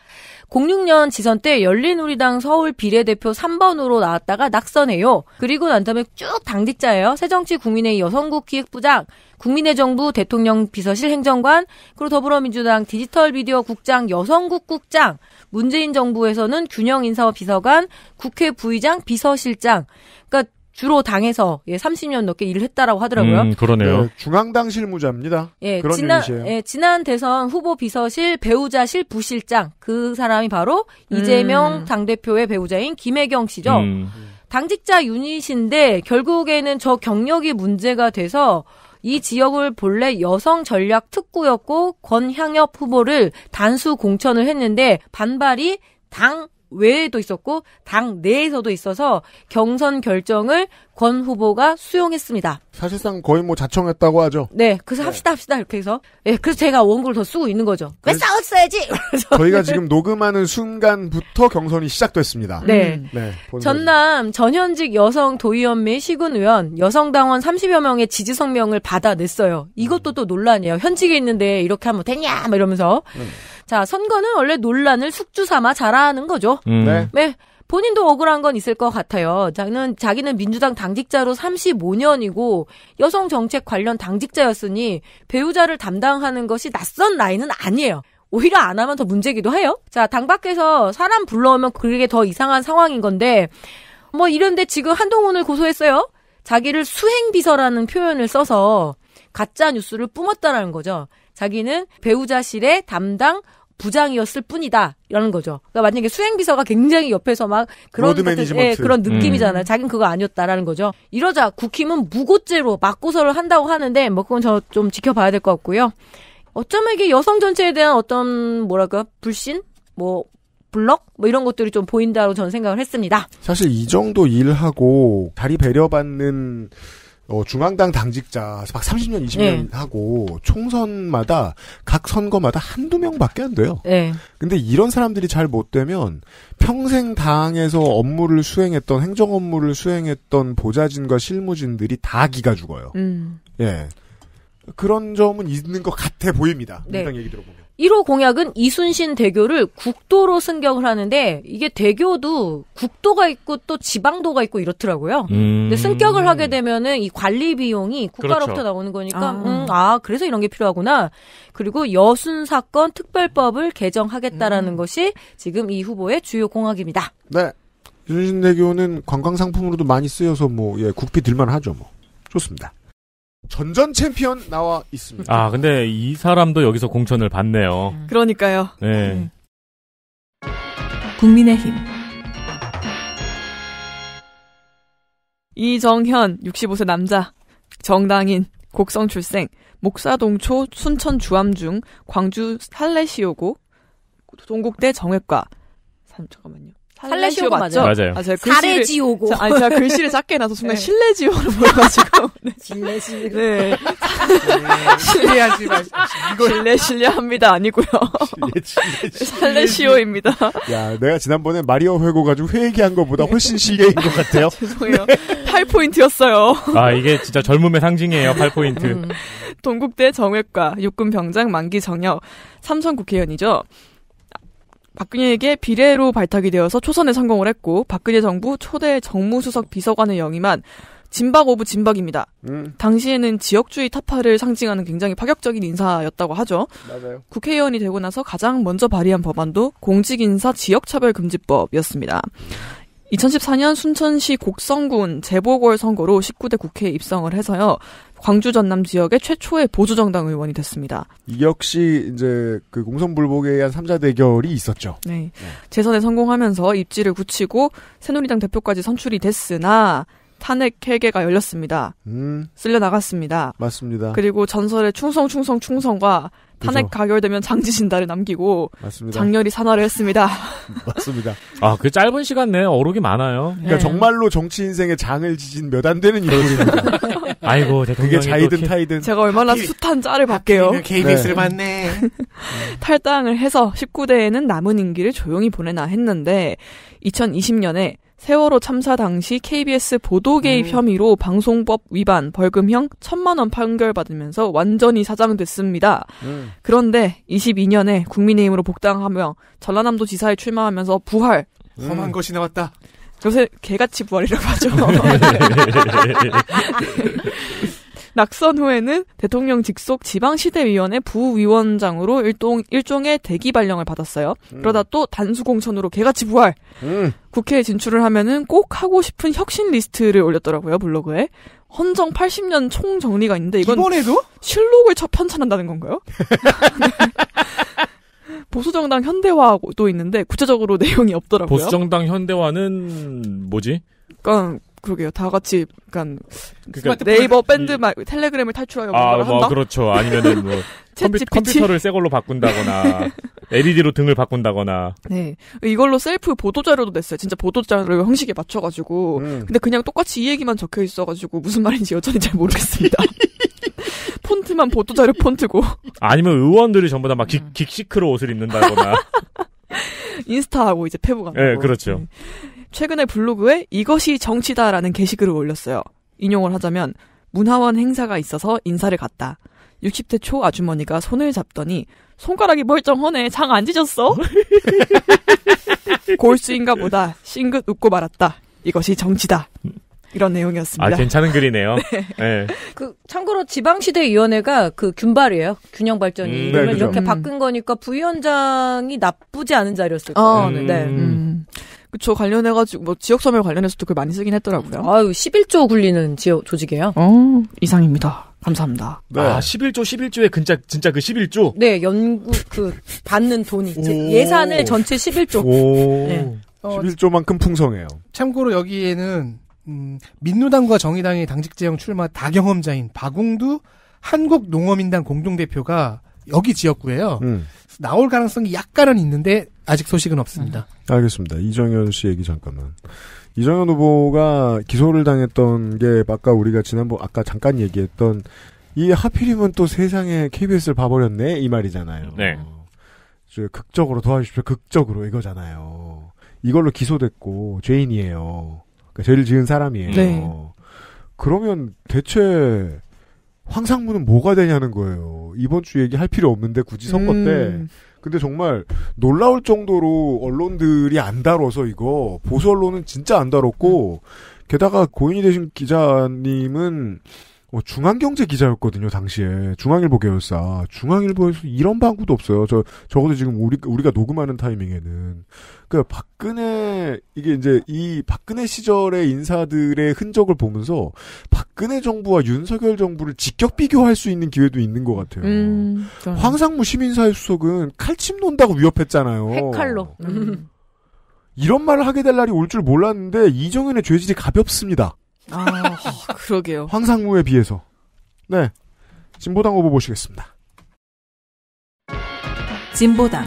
06년 지선 때 열린우리당 서울 비례대표 3번으로 나왔다가 낙선해요. 그리고 난 다음에 쭉 당직자예요. 새정치국민의 여성국 기획부장 국민의 정부 대통령 비서실 행정관 그리고 더불어민주당 디지털 비디오 국장 여성국 국장 문재인 정부에서는 균형 인사와 비서관 국회 부의장 비서실장 그러니까 주로 당에서 예, 30년 넘게 일을 했다라고 하더라고요. 음, 그러네요. 네, 중앙당 실무자입니다. 예, 그런 지난, 예, 지난 대선 후보 비서실 배우자실 부실장 그 사람이 바로 음. 이재명 당대표의 배우자인 김혜경 씨죠. 음. 당직자 유닛인데 결국에는 저 경력이 문제가 돼서 이 지역을 본래 여성 전략 특구였고 권향엽 후보를 단수 공천을 했는데 반발이 당 외에도 있었고 당 내에서도 있어서 경선 결정을 권 후보가 수용했습니다. 사실상 거의 뭐 자청했다고 하죠. 네, 그래서 네. 합시다 합시다 이렇게 해서 예, 네, 그래서 제가 원고를 더 쓰고 있는 거죠. 왜 싸웠어야지. 저희가 *laughs* 지금 녹음하는 순간부터 경선이 시작됐습니다. 네, 음. 네 전남 전현직 여성 도의원 및 시군 의원 여성 당원 30여 명의 지지 성명을 받아냈어요. 이것도 음. 또 논란이에요. 현직에 있는데 이렇게 하면 되냐 막 이러면서. 음. 자, 선거는 원래 논란을 숙주 삼아 잘하는 거죠. 음. 네. 네. 본인도 억울한 건 있을 것 같아요. 자기는, 자기는 민주당 당직자로 35년이고 여성 정책 관련 당직자였으니 배우자를 담당하는 것이 낯선 라인은 아니에요. 오히려 안 하면 더 문제기도 해요. 자, 당 밖에서 사람 불러오면 그게 더 이상한 상황인 건데 뭐 이런데 지금 한동훈을 고소했어요. 자기를 수행비서라는 표현을 써서 가짜 뉴스를 뿜었다라는 거죠. 자기는 배우자실의 담당 부장이었을 뿐이다라는 거죠. 그러니까 만약에 수행 비서가 굉장히 옆에서 막 그런 같은, 예, 그런 느낌이잖아요. 음. 자기는 그거 아니었다라는 거죠. 이러자 국힘은 무고죄로 맞고서를 한다고 하는데 뭐 그건 저 좀 지켜봐야 될 것 같고요. 어쩌면 이게 여성 전체에 대한 어떤 뭐랄까 불신 뭐 블럭 뭐 이런 것들이 좀 보인다고 저는 생각을 했습니다. 사실 이 정도 일하고 다리 배려받는 어, 중앙당 당직자 막 30년, 20년 네. 하고 총선마다 각 선거마다 한두 명밖에 안 돼요. 네. 근데 이런 사람들이 잘 못 되면 평생 당에서 업무를 수행했던 행정 업무를 수행했던 보좌진과 실무진들이 다 음. 기가 죽어요. 음. 예. 그런 점은 있는 것 같아 보입니다. 민당 네. 얘기 들어보면. 1호 공약은 이순신 대교를 국도로 승격을 하는데 이게 대교도 국도가 있고 또 지방도가 있고 이렇더라고요. 음. 근데 승격을 하게 되면은 이 관리 비용이 국가로부터 그렇죠. 나오는 거니까 아. 음, 아 그래서 이런 게 필요하구나. 그리고 여순 사건 특별법을 개정하겠다라는 음. 것이 지금 이 후보의 주요 공약입니다. 네. 이순신 대교는 관광 상품으로도 많이 쓰여서 뭐 예, 국비 들만 하죠 뭐. 좋습니다. 전전 챔피언 나와 있습니다. 아, 근데 이 사람도 여기서 공천을 받네요. 음. 그러니까요. 네. 음. 국민의힘. 이정현, 65세 남자, 정당인, 곡성 출생, 목사동초, 순천 주암중, 광주 할레시오고, 동국대 정외과. 잠깐만요. 살레시오 맞죠? 맞아요. 아, 제가 사레지오고. 자, 아 제가 글씨를 작게 놔서 순간 네. 실레지오로 보여가지고. *laughs* 네. 실레지오 네. 네. *laughs* 실레하오 마시고. 실레실레합니다 아니고요 *laughs* 살레시오입니다. 야, 내가 지난번에 마리오 회고 가지고 회 얘기한 것보다 훨씬 실례인 것 같아요. 죄송해요. 네. 8포인트였어요. 아, 이게 진짜 젊음의 상징이에요. 8포인트. 음. 동국대 정외과, 육군병장 만기 정역, 삼성 국회의원이죠. 박근혜에게 비례로 발탁이 되어서 초선에 성공을 했고 박근혜 정부 초대 정무수석 비서관을 영임한 진박 오브 진박입니다. 음. 당시에는 지역주의 타파를 상징하는 굉장히 파격적인 인사였다고 하죠. 맞아요. 국회의원이 되고 나서 가장 먼저 발의한 법안도 공직인사 지역차별금지법이었습니다. 2014년 순천시 곡성군 재보궐 선거로 19대 국회에 입성을 해서요. 광주 전남 지역의 최초의 보수정당 의원이 됐습니다. 역시 이제 그 공선 불복에 의한 3자 대결이 있었죠. 네. 네. 재선에 성공하면서 입지를 굳히고 새누리당 대표까지 선출이 됐으나 탄핵 회계가 열렸습니다. 음. 쓸려 나갔습니다. 맞습니다. 그리고 전설의 충성 충성 충성과 탄핵 그죠 가결되면 장지신다를 남기고 맞습니다. 장렬히 산화를 했습니다. *laughs* 맞습니다. 아그 짧은 시간 내에 어록이 많아요. 그러니까 네. 정말로 정치 인생의 장을 지진 몇 안 되는 인물입니다. 그렇죠. *laughs* 아이고 대 그게 자이든 개... 타이든 제가 얼마나 하필, 숱한 짤을 받게요. KBS를 네. 봤네. 네. *laughs* 탈당을 해서 19대에는 남은 임기를 조용히 보내나 했는데 2020년에 세월호 참사 당시 KBS 보도 개입 음. 혐의로 방송법 위반 벌금형 천만 원 판결받으면서 완전히 사장됐습니다. 음. 그런데 22년에 국민의힘으로 복당하며 전라남도 지사에 출마하면서 부활. 음. 험한 것이 나왔다. 요새 개같이 부활이라고 하죠. *laughs* *laughs* *laughs* 네. 낙선 후에는 대통령 직속 지방시대위원회 부위원장으로 일동, 일종의 대기 발령을 받았어요. 음. 그러다 또 단수공천으로 개같이 부활. 음. 국회에 진출을 하면은 꼭 하고 싶은 혁신 리스트를 올렸더라고요 블로그에. 헌정 80년 총 정리가 있는데 이건 이번에도 실록을 쳐 편찬한다는 건가요? *laughs* 보수정당 현대화도 있는데 구체적으로 내용이 없더라고요. 보수정당 현대화는 뭐지? 그러니까 그러게요. 다 같이 약간 그러니까 네이버 음. 밴드 막 텔레그램을 탈출하여 뭐 아, 뭐 한다? 그렇죠. 아니면은 뭐 *laughs* 컴퓨, 컴퓨터를 새 걸로 바꾼다거나 LED로 등을 바꾼다거나. 네. 이걸로 셀프 보도자료도 냈어요. 진짜 보도자료 형식에 맞춰 가지고. 음. 근데 그냥 똑같이 이 얘기만 적혀 있어 가지고 무슨 말인지 여전히 잘 모르겠습니다. *laughs* 폰트만 보도자료 폰트고. 아니면 의원들이 전부 다막 음. 시크로 옷을 입는다거나. 인스타하고 이제 페북 네, 하고. 예, 네, 그렇죠. 네. 최근에 블로그에 이것이 정치다라는 게시글을 올렸어요. 인용을 하자면 문화원 행사가 있어서 인사를 갔다. 60대 초 아주머니가 손을 잡더니 손가락이 멀쩡하네. 장안 찢었어? *laughs* 골수인가 보다. 싱긋 웃고 말았다. 이것이 정치다. 이런 내용이었습니다. 아, 괜찮은 글이네요. *laughs* 네. 네. 그 참고로 지방시대위원회가 그 균발이에요. 균형 발전이 음, 네, 이렇게 음. 바꾼 거니까 부위원장이 나쁘지 않은 자리였을 어, 거예요. 어, 네. 음. 음. 그쵸 관련해가지고 뭐 지역 섬멸 관련해서도 그걸 많이 쓰긴 했더라고요. 아유 11조 굴리는 지역 조직이에요. 어 이상입니다. 감사합니다. 네. 아, 11조 11조에 근짜 진짜 그 11조. 네 연구 그 받는 돈이 예산을 전체 11조. 오. 네. 11조만큼 어, 풍성해요. 참고로 여기에는 음, 민노당과 정의당의 당직제형 출마 다경험자인 박웅두 한국농어민당 공동대표가 여기 지역구예요. 음. 나올 가능성이 약간은 있는데 아직 소식은 없습니다. 음. 알겠습니다. 이정현 씨 얘기 잠깐만. 이정현 후보가 기소를 당했던 게 아까 우리가 지난번 아까 잠깐 얘기했던 이 하필이면 또 세상에 KBS를 봐버렸네 이 말이잖아요. 네. 극적으로 도와주십시오. 극적으로 이거잖아요. 이걸로 기소됐고 죄인이에요. 그러니까 죄를 지은 사람이에요. 네. 그러면 대체 황상무는 뭐가 되냐는 거예요. 이번 주 얘기할 필요 없는데 굳이 선거 음. 때. 근데 정말 놀라울 정도로 언론들이 안 다뤄서 이거 보수 언론은 진짜 안 다뤘고 게다가 고인이 되신 기자님은 어, 중앙경제 기자였거든요, 당시에. 중앙일보 계열사. 중앙일보에서 이런 방구도 없어요. 저, 적어도 지금 우리, 우리가 녹음하는 타이밍에는. 그니까 박근혜, 이게 이제 이 박근혜 시절의 인사들의 흔적을 보면서 박근혜 정부와 윤석열 정부를 직격 비교할 수 있는 기회도 있는 것 같아요. 음, 황상무 시민사회 수석은 칼침 논다고 위협했잖아요. 핵칼로. 음. 이런 말을 하게 될 날이 올 줄 몰랐는데 이정현의 죄질이 가볍습니다. 아, 그러게요. 황상무에 *laughs* 비해서. 네. 진보당 후보 보시겠습니다. 진보당.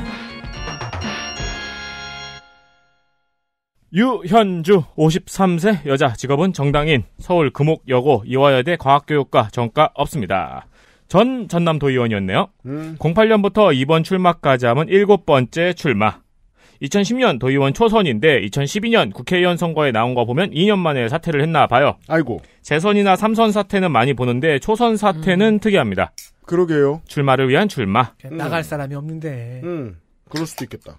유현주 53세 여자 직업은 정당인 서울 금옥여고 이화여대 과학교육과 전과 없습니다. 전 전남도의원이었네요. 음. 08년부터 이번 출마까지 하면 일곱 번째 출마. 2010년 도의원 초선인데 2012년 국회의원 선거에 나온 거 보면 2년 만에 사퇴를 했나 봐요. 아이고. 재선이나 삼선 사태는 많이 보는데 초선 사태는 음. 특이합니다. 그러게요. 출마를 위한 출마. 나갈 사람이 없는데. 음. 그럴 수도 있겠다.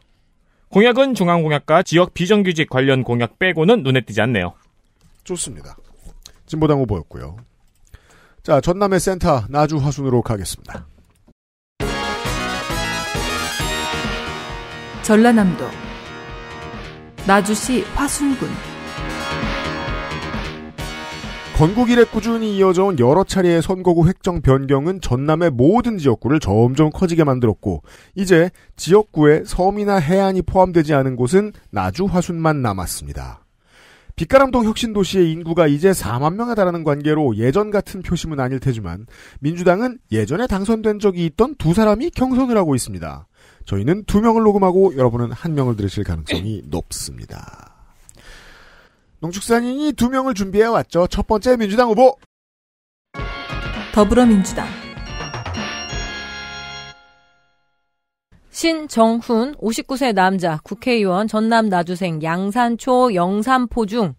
공약은 중앙공약과 지역 비정규직 관련 공약 빼고는 눈에 띄지 않네요. 좋습니다. 진보당 후보였고요. 자, 전남의 센터 나주 화순으로 가겠습니다. 전라남도 나주시 화순군 건국 이래 꾸준히 이어져온 여러 차례의 선거구 획정 변경은 전남의 모든 지역구를 점점 커지게 만들었고 이제 지역구에 섬이나 해안이 포함되지 않은 곳은 나주 화순만 남았습니다. 빛가람동 혁신도시의 인구가 이제 4만 명에 달하는 관계로 예전 같은 표심은 아닐 테지만 민주당은 예전에 당선된 적이 있던 두 사람이 경선을 하고 있습니다. 저희는 두 명을 녹음하고 여러분은 한 명을 들으실 가능성이 네. 높습니다. 농축산인이 두 명을 준비해 왔죠. 첫 번째 민주당 후보 더불어민주당 신정훈 59세 남자 국회의원 전남 나주생 양산초 영산포중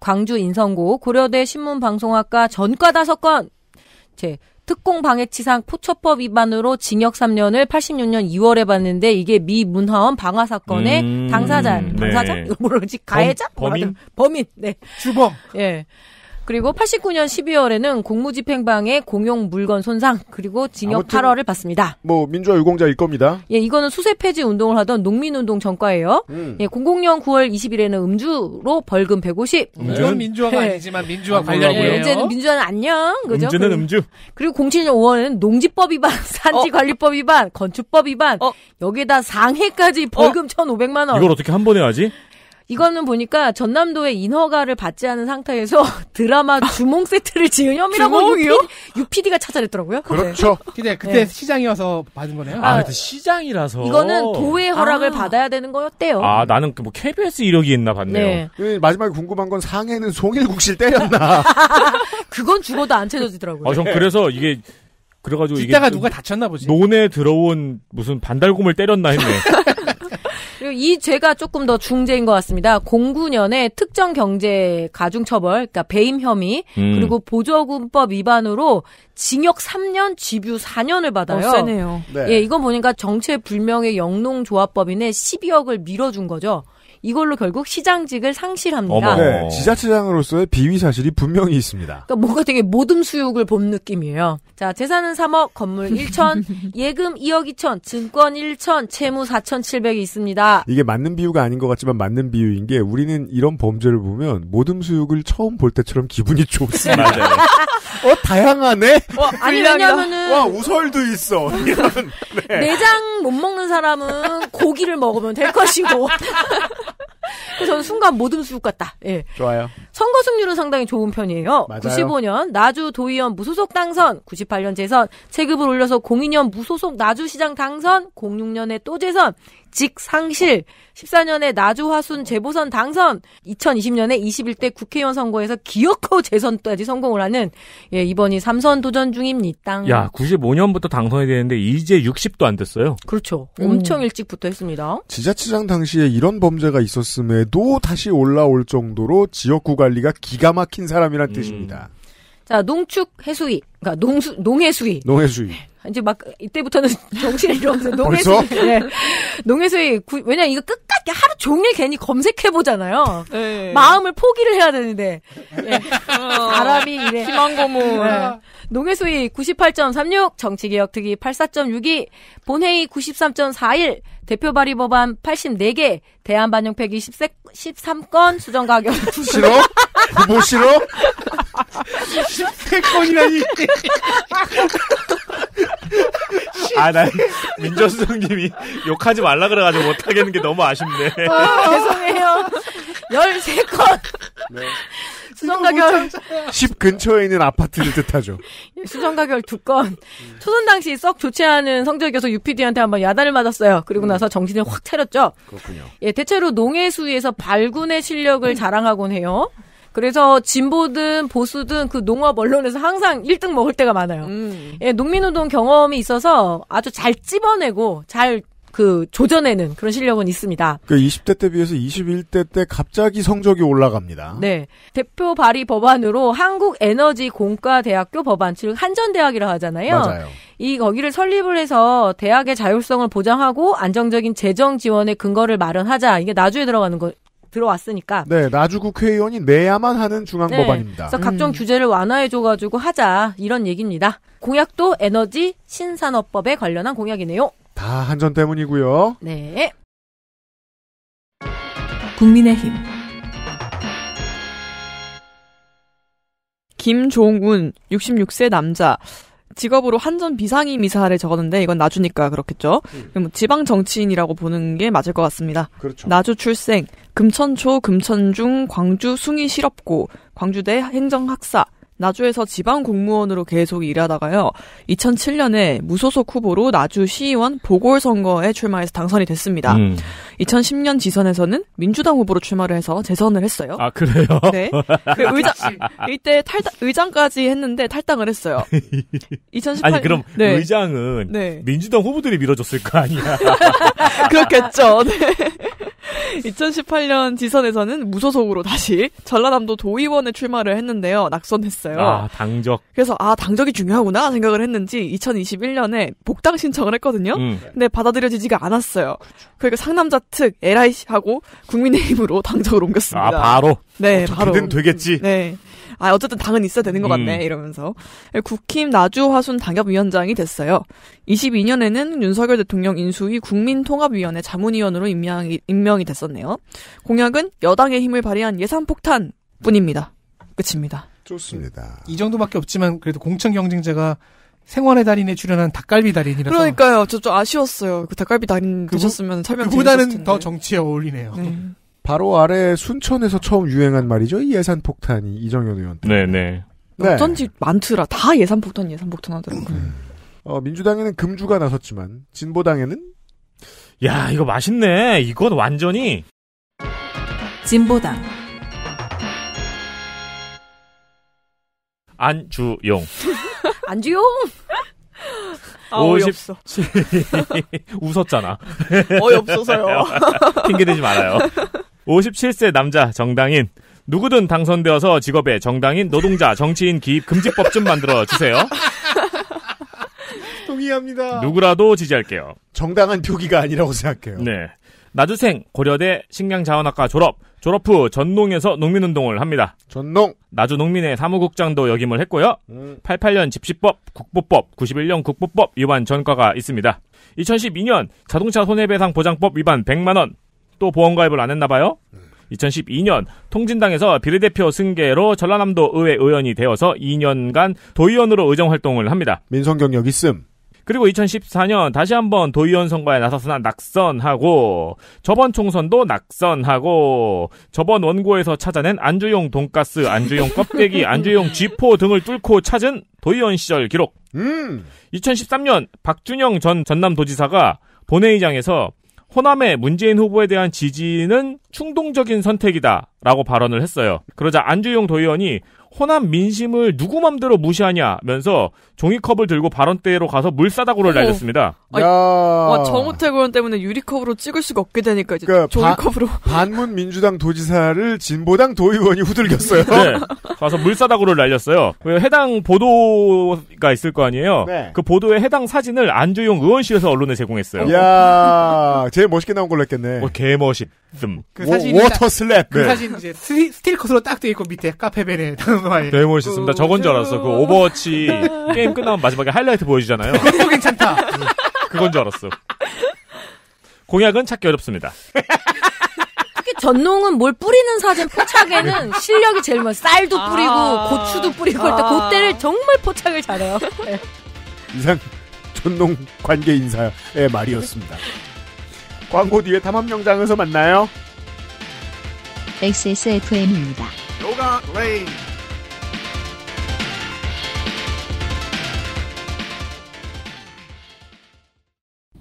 광주 인성고 고려대 신문방송학과 전과 다섯 건제 특공 방해치상 포처법 위반으로 징역 3년을 86년 2월에 받는데 이게 미 문화원 방화 사건의 음, 당사자, 네. 당사자? 네. 이거 뭐라지? 가해자? 범, 범인? 범인, 네. 주범. 예. 네. 그리고 89년 12월에는 공무집행방해 공용 물건 손상 그리고 징역 8월을 받습니다. 뭐 민주화 유공자일 겁니다. 예, 이거는 수세 폐지 운동을 하던 농민운동 전과예요. 음. 예, 0 0년 9월 20일에는 음주로 벌금 150. 음주는 민주화가 예. 아니지만 민주화 아, 관련이에요. 예, 이제는 민주화는 안녕. 그죠? 음주는 음주. 그리고 07년 5월에는 농지법 위반, *laughs* 산지관리법 위반, 건축법 위반 어? 어. 여기에다 상해까지 벌금 어? 1,500만 원. 이걸 어떻게 한 번에 하지? 이거는 보니까 전남도의 인허가를 받지 않은 상태에서 *laughs* 드라마 아. 주몽 세트를 지은 혐의라고 UPD, 가 찾아냈더라고요. 그렇죠. 네. 근데 네. 그때 네. 시장이어서 받은 거네요. 아, 아 시장이라서. 이거는 도의 허락을 아. 받아야 되는 거였대요. 아, 나는 그 뭐 KBS 이력이 있나 봤네요. 네. 그 마지막에 궁금한 건 상해는 송일국 씨를 때렸나. 그건 죽어도 안 찾아지더라고요. 아, 전 네. 그래서 이게 그래가지고 이게 누가 다쳤나 보지. 논에 들어온 무슨 반달곰을 때렸나 했네. *laughs* 그리고 이 죄가 조금 더 중죄인 것 같습니다. 09년에 특정 경제 가중처벌, 그러니까 배임 혐의, 음. 그리고 보조금법 위반으로 징역 3년, 집유 4년을 받아요. 어, 세네요. 네. 예, 이건 보니까 정체불명의 영농조합법인에 12억을 밀어준 거죠. 이걸로 결국 시장직을 상실합니다. 네, 지자체장으로서의 비위 사실이 분명히 있습니다. 그러니까 뭔가 되게 모둠 수육을 본 느낌이에요. 자, 재산은 3억, 건물 1천, *laughs* 예금 2억 2천, 증권 1천, 채무 4,700이 있습니다. 이게 맞는 비유가 아닌 것 같지만 맞는 비유인 게 우리는 이런 범죄를 보면 모둠 수육을 처음 볼 때처럼 기분이 좋습니다. 네. *laughs* 어 다양하네. 와, 어, 아니 왜냐면은 와 우설도 있어. *laughs* 이런 네. 내장 못 먹는 사람은 고기를 먹으면 될 것이고 그래서 저는 순간 모든 수육 같다. 예. 좋아요. 선거 승률은 상당히 좋은 편이에요. 맞아요. 95년 나주 도의원 무소속 당선, 98년 재선, 체급을 올려서 02년 무소속 나주시장 당선, 06년에 또 재선, 직 상실, 14년에 나주화순 재보선 당선, 2020년에 21대 국회의원 선거에서 기어코 재선까지 성공을 하는 예, 이번이 삼선 도전 중입니다. 야, 95년부터 당선이 되는데 이제 60도 안 됐어요. 그렇죠. 음. 엄청 음. 일찍부터 했습니다. 지자체장 당시에 이런 범죄가 있었음에도 다시 올라올 정도로 지역구 관리가 기가 막힌 사람이란 음. 뜻입니다. 자, 농축 해수위, 그러니까 농수, 농해수위. 농해수위. 이제 막 이때부터는 *laughs* 정신이 잃어서 농해수의 네. 농해수의 왜냐 이거 끝까지 하루 종일 괜히 검색해 보잖아요. 네. 마음을 포기를 해야 되는데 네. 어, 사람이 이래 희망고문. 네. 농해수의 98.36, 정치개혁특위 84.62, 본회의 93.41, 대표 발의 법안 84개, 대한반영팩이 13건 수정가격. 싫어? 후보 뭐 싫어? *laughs* 태권이라니. *laughs* 아, 나 민정수석님이 욕하지 말라 그래가지고 못하겠는 게 너무 아쉽네. 아, 죄송해요. 13건. 네. 수성가결 10 근처에 있는 아파트를 뜻하죠. *laughs* 수성가결 2건. 초선 당시 썩 좋지 않은 성적 이 교수 UPD한테 한번 야단을 맞았어요. 그리고 음. 나서 정신을 확 차렸죠. 그렇군요. 예, 대체로 농해수에서 위 발군의 실력을 음. 자랑하곤 해요. 그래서 진보든 보수든 그 농업 언론에서 항상 1등 먹을 때가 많아요. 음. 예, 농민운동 경험이 있어서 아주 잘 찝어내고 잘 그조전내는 그런 실력은 있습니다. 그 20대 때 비해서 21대 때 갑자기 성적이 올라갑니다. 네. 대표 발의 법안으로 한국에너지공과대학교 법안, 즉 한전대학이라 하잖아요. 맞아요. 이 거기를 설립을 해서 대학의 자율성을 보장하고 안정적인 재정 지원의 근거를 마련하자. 이게 나중에 들어가는 거, 들어왔으니까. 네, 나주 국회의원이 내야만 하는 중앙법안입니다. 네, 그래서 각종 음. 규제를 완화해줘가지고 하자 이런 얘기입니다. 공약도 에너지 신산업법에 관련한 공약이네요. 다 한전 때문이고요. 네. 국민의힘 김종운 66세 남자 직업으로 한전 비상임 이사를 적었는데 이건 나주니까 그렇겠죠. 음. 지방 정치인이라고 보는 게 맞을 것 같습니다. 그렇죠. 나주 출생 금천초, 금천중, 광주 숭의 실업고, 광주대 행정학사, 나주에서 지방 공무원으로 계속 일하다가요. 2007년에 무소속 후보로 나주 시의원 보궐선거에 출마해서 당선이 됐습니다. 음. 2010년 지선에서는 민주당 후보로 출마를 해서 재선을 했어요. 아 그래요? 네. 그 의장 이때 탈 의장까지 했는데 탈당을 했어요. 2018 *laughs* 아니 그럼 네. 의장은 네. 민주당 후보들이 밀어줬을 거 아니야? *laughs* 그렇겠죠. 네. 2018년 지선에서는 무소속으로 다시 전라남도 도의원에 출마를 했는데요. 낙선했어요. 아 당적. 그래서 아 당적이 중요하구나 생각을 했는지 2021년에 복당 신청을 했거든요. 음. 근데 받아들여지지가 않았어요. 그렇죠. 그러니까 상남자 특 LIC 하고 국민의힘으로 *laughs* 당적을 옮겼습니다. 아 바로? 네, 어, 바로. 든 되겠지. 네. 아 어쨌든 당은 있어야 되는 것 음. 같네 음. 이러면서 국힘 나주 화순 당협위원장이 됐어요. 22년에는 윤석열 대통령 인수위 국민통합위원회 자문위원으로 임명이, 임명이 됐었네요. 공약은 여당의 힘을 발휘한 예산 폭탄 뿐입니다. 끝입니다. 좋습니다. 이 정도밖에 없지만 그래도 공천 경쟁자가 생활의 달인에 출연한 닭갈비 달인이라서 그러니까요. 저 좀 아쉬웠어요. 그 닭갈비 달인 그 되셨으면 설명 그보다는 더 정치에 어울리네요. 네. 바로 아래 순천에서 처음 유행한 말이죠. 예산 폭탄이 이정현 의원. 네네. 네. 네. 어쩐지 많더라. 다 예산 폭탄, 예산 폭탄 하더라고요. 음. 어, 민주당에는 금주가 나섰지만 진보당에는 야 이거 맛있네. 이건 완전히 진보당 안주용. *laughs* 안주요 아, 50... *laughs* 웃었잖아. 어이없어서요. *laughs* 핑계대지 말아요. 57세 남자 정당인. 누구든 당선되어서 직업에 정당인, 노동자, 정치인 기입 금지법 좀 만들어 주세요. 동의합니다. 누구라도 지지할게요. 정당한 표기가 아니라고 생각해요. 네. 나주생 고려대 식량자원학과 졸업, 졸업 후 전농에서 농민운동을 합니다. 전농. 나주 농민의 사무국장도 역임을 했고요. 음. 88년 집시법, 국보법, 91년 국보법 위반 전과가 있습니다. 2012년 자동차 손해배상 보장법 위반 100만 원. 또 보험 가입을 안 했나 봐요. 음. 2012년 통진당에서 비례대표 승계로 전라남도 의회 의원이 되어서 2년간 도의원으로 의정 활동을 합니다. 민선 경력 있음. 그리고 2014년 다시 한번 도의원 선거에 나섰으나 낙선하고 저번 총선도 낙선하고 저번 원고에서 찾아낸 안주용 돈가스, 안주용 *laughs* 껍데기, 안주용 쥐포 등을 뚫고 찾은 도의원 시절 기록. 음. 2013년 박준영 전 전남도지사가 본회의장에서 호남의 문재인 후보에 대한 지지는 충동적인 선택이다라고 발언을 했어요. 그러자 안주용 도의원이 호남 민심을 누구 맘대로 무시하냐면서 종이컵을 들고 발언대로 가서 물사다구를 날렸습니다. 아니, 와, 정호택 의원 때문에 유리컵으로 찍을 수가 없게 되니까 이제 그러니까 종이컵으로. 바, 반문 민주당 도지사를 진보당 도의원이 후들겼어요. 네. 가서 물사다구를 날렸어요. 그 해당 보도가 있을 거 아니에요. 네. 그 보도에 해당 사진을 안주용 의원실에서 언론에 제공했어요. 이야, 제일 멋있게 나온 걸로 했겠네. 어, 개멋있. 뜸. 음. 그 사진 워터 슬랩. 그 네. 사진 이제 스티, 스틸 컷으로 딱돼 있고 밑에 카페벤에 단호하게. *laughs* 되게 멋있습니다. 저건 줄 알았어. 그 오버워치 *laughs* 네. 게임 끝나면 마지막에 하이라이트 보여주잖아요. 그것도 괜찮다. 음, 그건 줄 알았어. 공약은 찾기 어렵습니다. 특히 전농은 뭘 뿌리는 사진 포착에는 네. 실력이 제일 먼. 쌀도 아. 뿌리고 아~ 고추도 뿌리고 일단 아~ 그때를 정말 포착을 잘해요. 네. 이상 전농 관계 인사의 말이었습니다. 광고 뒤에 탐험 영장에서 만나요. XSFM입니다. 요가 레인.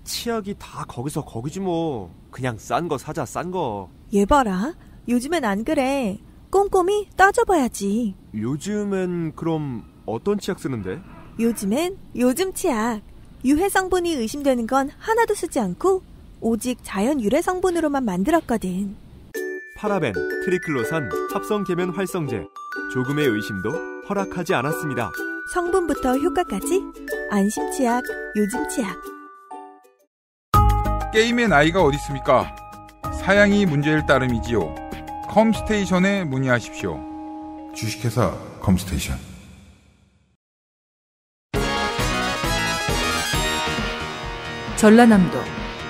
치약이 다 거기서 거기지 뭐. 그냥 싼 거 사자 싼 거. 얘 봐라. 요즘엔 안 그래. 꼼꼼히 따져봐야지. 요즘엔 그럼 어떤 치약 쓰는데? 요즘엔 요즘 치약. 유해 성분이 의심되는 건 하나도 쓰지 않고 오직 자연 유래 성분으로만 만들었거든. 파라벤, 트리클로산, 합성 계면 활성제. 조금의 의심도 허락하지 않았습니다. 성분부터 효과까지 안심 치약, 요즘 치약. 게임의 나이가 어디 있습니까? 사양이 문제일 따름이지요. 컴스테이션에 문의하십시오. 주식회사 컴스테이션. 전라남도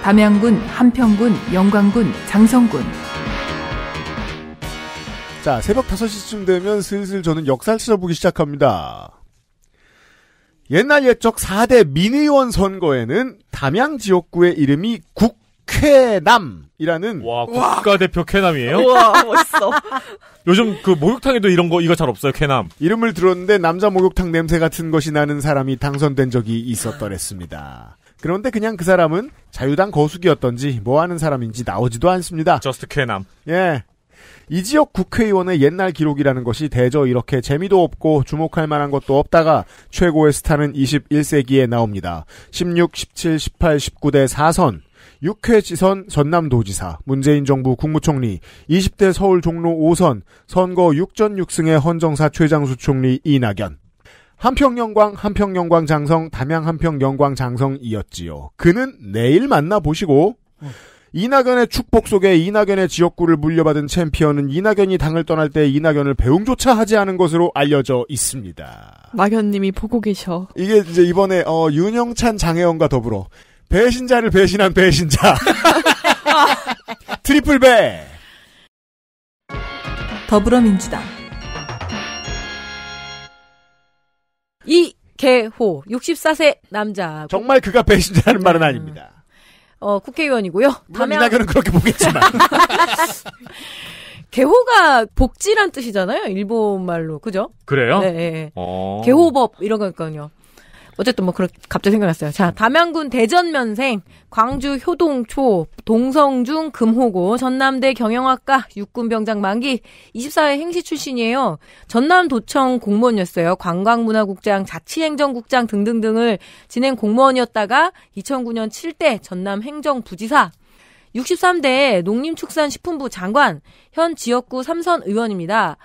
담양군, 함평군, 영광군, 장성군. 자, 새벽 5시쯤 되면 슬슬 저는 역사를 찾아보기 시작합니다. 옛날 옛적 4대 민의원 선거에는 담양 지역구의 이름이 국회남이라는 와 국가대표 쾌남이에요? 와 멋있어. *laughs* 요즘 그 목욕탕에도 이런 거 이거 잘 없어요 쾌남. 이름을 들었는데 남자 목욕탕 냄새 같은 것이 나는 사람이 당선된 적이 있었더랬습니다. 그런데 그냥 그 사람은 자유당 거수기였던지 뭐 하는 사람인지 나오지도 않습니다. 저스트 캐남. 예. 이 지역 국회의원의 옛날 기록이라는 것이 대저 이렇게 재미도 없고 주목할 만한 것도 없다가 최고의 스타는 21세기에 나옵니다. 16, 17, 18, 19대 4선. 6회 지선 전남도지사, 문재인 정부 국무총리, 20대 서울 종로 5선, 선거 6전 6승의 헌정사 최장수 총리 이낙연. 한평영광, 한평영광 장성, 담양 한평영광 장성이었지요. 그는 내일 만나 보시고 이낙연의 축복 속에 이낙연의 지역구를 물려받은 챔피언은 이낙연이 당을 떠날 때 이낙연을 배웅조차 하지 않은 것으로 알려져 있습니다. 막연님이 보고 계셔. 이게 이제 이번에 어, 윤영찬 장혜원과 더불어 배신자를 배신한 배신자 *laughs* 트리플 배 더불어민주당 이계호 64세 남자. 정말 그가 배신자라는 말은 아닙니다. 어, 국회의원이고요. 물론 담양 이낙연은 그렇게 보겠지만. 개호가 *laughs* 복지란 뜻이잖아요. 일본말로. 그죠? 그래요? 네. 개호법 네, 네. 어. 이런 거니까요. 어쨌든 뭐 그렇게 갑자기 생각났어요. 자, 담양군 대전면생, 광주 효동초, 동성중 금호고, 전남대 경영학과 육군병장 만기 24회 행시 출신이에요. 전남도청 공무원이었어요. 관광문화국장, 자치행정국장 등등등을 진행 공무원이었다가 2009년 7대 전남 행정부지사 63대 농림축산식품부 장관, 현 지역구 삼선 의원입니다.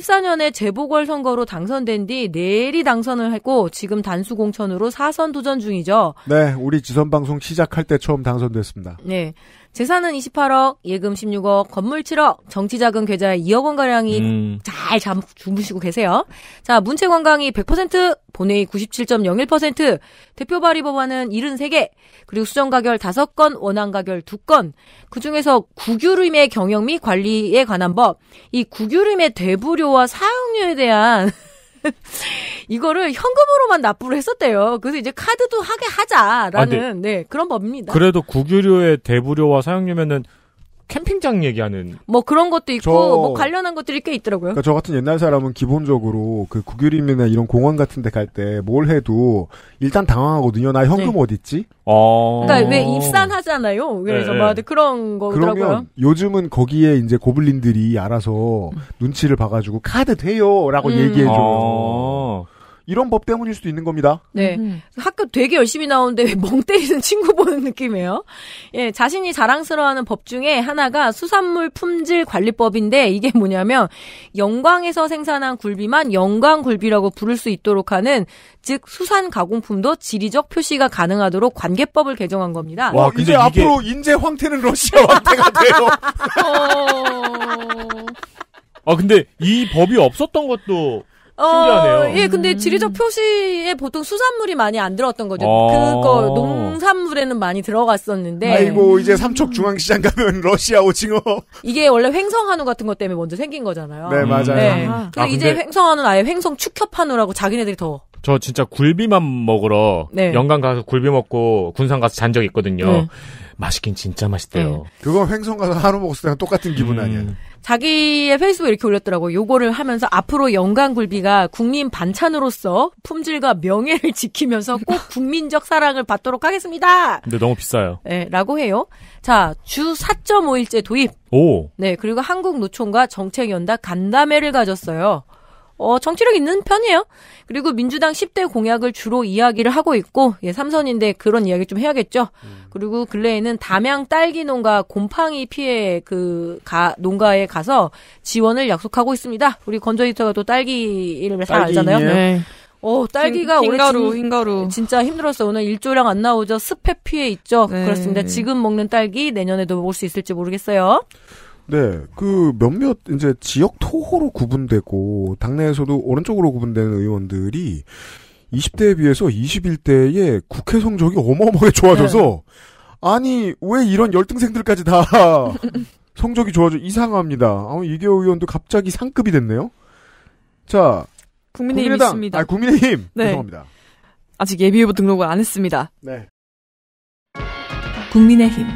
14년에 재보궐 선거로 당선된 뒤 내리 당선을 했고 지금 단수 공천으로 사선 도전 중이죠. 네, 우리 지선 방송 시작할 때 처음 당선됐습니다. 네. 재산은 28억, 예금 16억, 건물 7억, 정치자금 계좌에 2억 원가량이 음. 잘 잠, 주무시고 계세요. 자, 문체관광이 100%, 본회의 97.01%, 대표 발의 법안은 73개, 그리고 수정 가결 5건, 원안 가결 2건, 그 중에서 구규림의 경영 및 관리에 관한 법, 이 구규림의 대부료와 사용료에 대한 이거를 현금으로만 납부를 했었대요. 그래서 이제 카드도 하게 하자라는 아, 네. 네 그런 법입니다. 그래도 구규료의 대부료와 사용료면은 캠핑장 얘기하는 뭐 그런 것도 있고 저, 뭐 관련한 것들이 꽤 있더라고요. 그러니까 저 같은 옛날 사람은 기본적으로 그 국유림이나 이런 공원 같은 데 갈 때 뭘 해도 일단 당황하거든요. 나 현금 네. 어디 있지? 어... 그러니까 왜 입산하잖아요. 그래서 네. 막 네. 뭐 그런 거더라고요. 그러면 요즘은 거기에 이제 고블린들이 알아서 음. 눈치를 봐가지고 카드 돼요라고 음. 얘기해줘요. 아... 어. 이런 법 때문일 수도 있는 겁니다. 네. 음, 음. 학교 되게 열심히 나오는데 멍 때리는 *laughs* 친구 보는 느낌이에요. 예, 자신이 자랑스러워하는 법 중에 하나가 수산물 품질 관리법인데 이게 뭐냐면 영광에서 생산한 굴비만 영광 굴비라고 부를 수 있도록 하는 즉 수산 가공품도 지리적 표시가 가능하도록 관계법을 개정한 겁니다. 와, 근데 이제 이게... 앞으로 인제 황태는 러시아 황태가 *laughs* 돼요. 어... 아 근데 이 법이 없었던 것도 어, 신기하네요. 예, 근데 음. 지리적 표시에 보통 수산물이 많이 안 들어갔던 거죠. 아~ 어. 그거 농산물에는 많이 들어갔었는데. 아이고 음. 이제 삼척 중앙시장 가면 *laughs* 러시아 오징어. 이게 원래 횡성한우 같은 것 때문에 먼저 생긴 거잖아요. 네 맞아요. 네. 아, 근데, 이제 횡성한우는 아예 횡성 축협한우라고 자기네들이 더. 저 진짜 굴비만 먹으러 네. 영광 가서 굴비 먹고 군산 가서 잔 적 있거든요. 네. 맛있긴 진짜 맛있대요. 음. 그거 횡성 가서 하루 먹었을 때랑 똑같은 기분 음. 아니야. 자기의 페이스북에 이렇게 올렸더라고요. 요거를 하면서 앞으로 연간굴비가 국민 반찬으로서 품질과 명예를 *laughs* 지키면서 꼭 국민적 사랑을 받도록 하겠습니다. 근데 너무 비싸요. 네, 라고 해요. 자, 주4 5일째 도입. 오. 네, 그리고 한국노총과 정책연다 간담회를 가졌어요. 어, 정치력 있는 편이에요. 그리고 민주당 10대 공약을 주로 이야기를 하고 있고, 예, 삼선인데 그런 이야기 좀 해야겠죠. 음. 그리고 근래에는 담양 딸기 농가 곰팡이 피해 그 가, 농가에 가서 지원을 약속하고 있습니다. 우리 건조이터가또 딸기를 이름을 잘 알잖아요. 네. 어, 딸기가 흰, 가루 올해 진, 가루 진짜 힘들었어. 오늘 일조량 안 나오죠. 스패 피해 있죠. 네. 그렇습니다. 지금 먹는 딸기 내년에도 먹을 수 있을지 모르겠어요. 네, 그 몇몇 이제 지역 토호로 구분되고 당내에서도 오른쪽으로 구분되는 의원들이 20대에 비해서 21대에 국회 성적이 어마어마하게 좋아져서 네. 아니 왜 이런 열등생들까지 다 *laughs* 성적이 좋아져 이상합니다. 아, 이계호 의원도 갑자기 상급이 됐네요. 자, 국민의힘 국민의당, 있습니다. 아, 국민의힘 네. 죄송합니다. 아직 예비후보 등록을 안 했습니다. 네. 국민의힘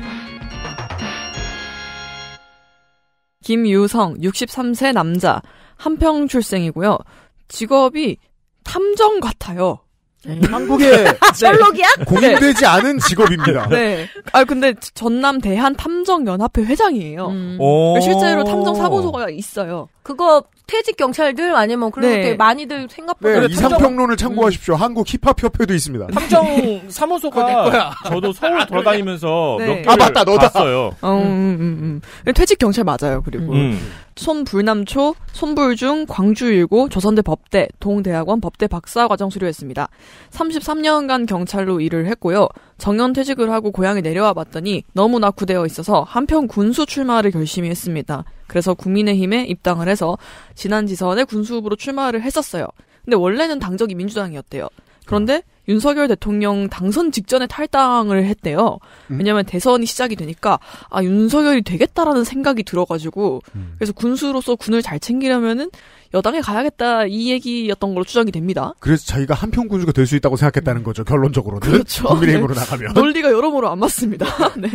김유성 63세 남자 한평 출생이고요. 직업이 탐정 같아요. 네. 음. 한국의 셜록이야? 네. *laughs* 네. 공인되지 않은 직업입니다. 네. 아 근데 전남 대한 탐정 연합회 회장이에요. 음. 실제로 탐정 사무소가 있어요. 그거 퇴직 경찰들 아니면 뭐 그런 네. 것들 많이들 생각보다 네, 이상평론을 참고하십시오. 음. 한국 힙합 협회도 있습니다. 탐정 네. 사무소가 저도 서울 돌아다니면서 네. 몇개 아 맞다 너다. 봤어요. 어, 음, 음, 음, 음. 퇴직 경찰 맞아요. 그리고 음. 손불남초, 손불중, 광주일고, 조선대 법대, 동대학원 법대 박사 과정 수료했습니다. 33년간 경찰로 일을 했고요. 정년 퇴직을 하고 고향에 내려와 봤더니 너무나 구되어 있어서 한편 군수 출마를 결심 했습니다. 그래서 국민의힘에 입당을 해서 지난 지선에 군수후보로 출마를 했었어요. 근데 원래는 당적이 민주당이었대요. 그런데 윤석열 대통령 당선 직전에 탈당을 했대요. 음. 왜냐하면 대선이 시작이 되니까 아 윤석열이 되겠다라는 생각이 들어가지고 음. 그래서 군수로서 군을 잘 챙기려면은 여당에 가야겠다 이 얘기였던 걸로 추정이 됩니다. 그래서 자기가 한편 군주가 될 수 있다고 생각했다는 거죠. 결론적으로는 그렇죠. 국민의힘으로 네. 나가면 논리가 여러모로 안 맞습니다. *laughs* 네,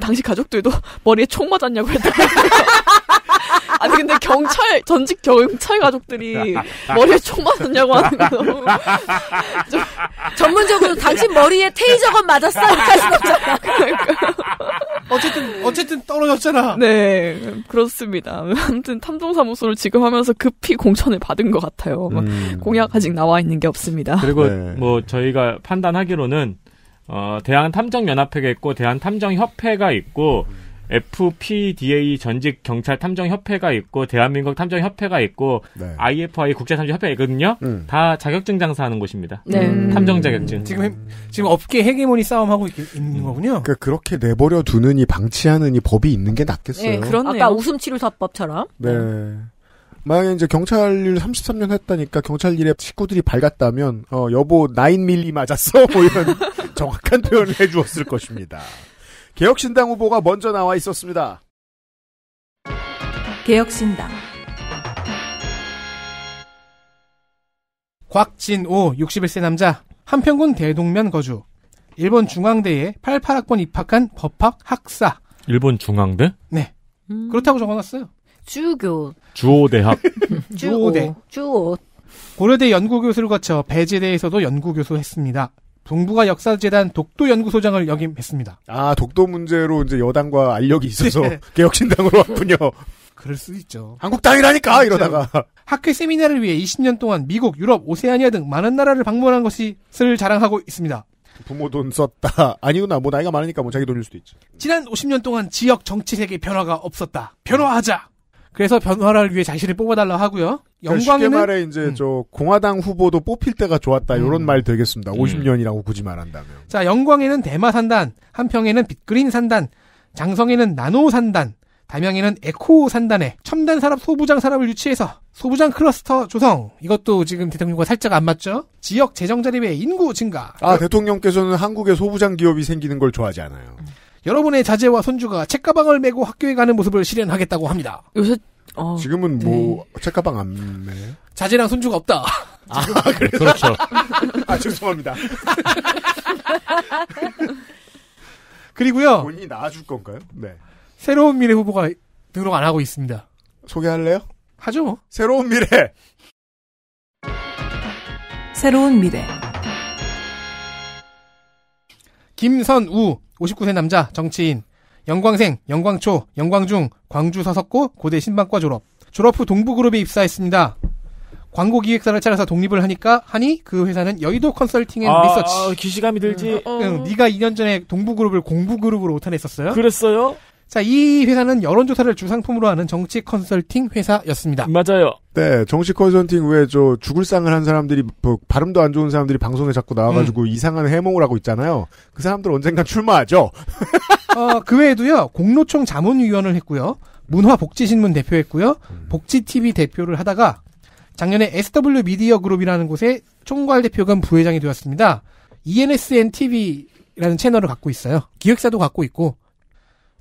당시 가족들도 머리에 총 맞았냐고 했다. *laughs* 아니 근데 경찰 전직 경찰 가족들이 머리에 총 맞았냐고 하는 거 너무 좀 전문적으로 당신 머리에 테이저건 맞았어 이렇는 할순 없잖아. 어쨌든 어쨌든 떨어졌잖아. 네 그렇습니다. 아무튼 탐정사무소를 지금 하면서 급히 공천을 받은 것 같아요. 뭐 음. 공약 아직 나와 있는 게 없습니다. 그리고 네. 뭐 저희가 판단하기로는 어, 대한탐정연합회가 있고 대한탐정협회가 있고 음. FPDA 전직 경찰 탐정 협회가 있고 대한민국 탐정 협회가 있고 네. IFI 국제 탐정 협회가 있거든요. 음. 다 자격증 장사하는 곳입니다. 네. 음. 음. 탐정 자격증. 지금 지금 업계 헤게모니 싸움하고 있, 는 거군요. 그러니까 그렇게 내버려 두느니 방치하느니 법이 있는 게 낫겠어요. 네, 그렇네 아까 웃음 치료사법처럼. 네. 네. 만약에 이제 경찰 일 33년 했다니까 경찰 일에 식구들이 밝았다면 어 여보 나인 밀리 맞았어 뭐 이런 *laughs* 정확한 표현을 해주었을 것입니다. 개혁신당 후보가 먼저 나와 있었습니다. 개혁신당 곽진오 61세 남자 한평군 대동면 거주 일본 중앙대에 88학번 입학한 법학 학사 일본 중앙대? 네 음. 그렇다고 적어놨어요 주교 주호대학 *laughs* 주호대 주호 고려대 연구교수를 거쳐 배제대에서도 연구교수 했습니다 동북아 역사재단 독도 연구소장을 역임했습니다. 아 독도 문제로 이제 여당과 알력이 있어서 네. *laughs* 개혁신당으로 왔군요. 그럴 수 있죠. 한국당이라니까 이러다가 학회 세미나를 위해 20년 동안 미국, 유럽, 오세아니아 등 많은 나라를 방문한 것을 자랑하고 있습니다. 부모 돈 썼다. 아니구나. 뭐 나이가 많으니까 뭐 자기 돈일 수도 있죠. 지난 50년 동안 지역 정치 세계 변화가 없었다. 변화하자. 그래서 변화를 위해 자신을 뽑아달라 하고요. 그러니까 영광에는 쉽게 말해 이제 음. 저 공화당 후보도 뽑힐 때가 좋았다 음. 이런 말 되겠습니다. 음. 50년이라고 굳이 말한다면. 자 영광에는 대마 산단, 한평에는 빛그린 산단, 장성에는 나노 산단, 담양에는 에코 산단에 첨단 산업 소부장 산업을 유치해서 소부장 클러스터 조성. 이것도 지금 대통령과 살짝 안 맞죠? 지역 재정 자립의 인구 증가. 아 대통령께서는 한국에 소부장 기업이 생기는 걸 좋아하지 않아요. 여러분의 자제와 손주가 책가방을 메고 학교에 가는 모습을 실현하겠다고 합니다. 요새 어, 지금은 뭐 네. 책가방 안 매. 자제랑 손주가 없다. 아, *laughs* 아 그렇죠. *laughs* 아 죄송합니다. *laughs* 그리고요. 본인이 나아줄 건가요? 네. 새로운 미래 후보가 등록 안 하고 있습니다. 소개할래요? 하죠. 뭐. 새로운 미래. 새로운 미래. 김선우 59세 남자 정치인 영광생, 영광초, 영광중, 광주 서석고, 고대 신방과 졸업. 졸업 후 동부그룹에 입사했습니다. 광고 기획사를 차려서 독립을 하니까 하니 그 회사는 여의도 컨설팅 앤 아, 리서치. 기시감이 들지. 응, 어. 응, 네가 2년 전에 동부그룹을 공부그룹으로 오탄했었어요. 그랬어요? 자, 이 회사는 여론조사를 주상품으로 하는 정치 컨설팅 회사였습니다. 맞아요. 네, 정치 컨설팅 왜저 죽을 상을 한 사람들이 뭐, 발음도 안 좋은 사람들이 방송에 자꾸 나와가지고 음. 이상한 해몽을 하고 있잖아요. 그 사람들 언젠간 출마하죠. *laughs* 어, 그 외에도요 공로총 자문위원을 했고요, 문화복지신문 대표했고요, 음. 복지TV 대표를 하다가 작년에 SW 미디어 그룹이라는 곳에 총괄 대표 겸 부회장이 되었습니다. ENSN TV라는 채널을 갖고 있어요. 기획사도 갖고 있고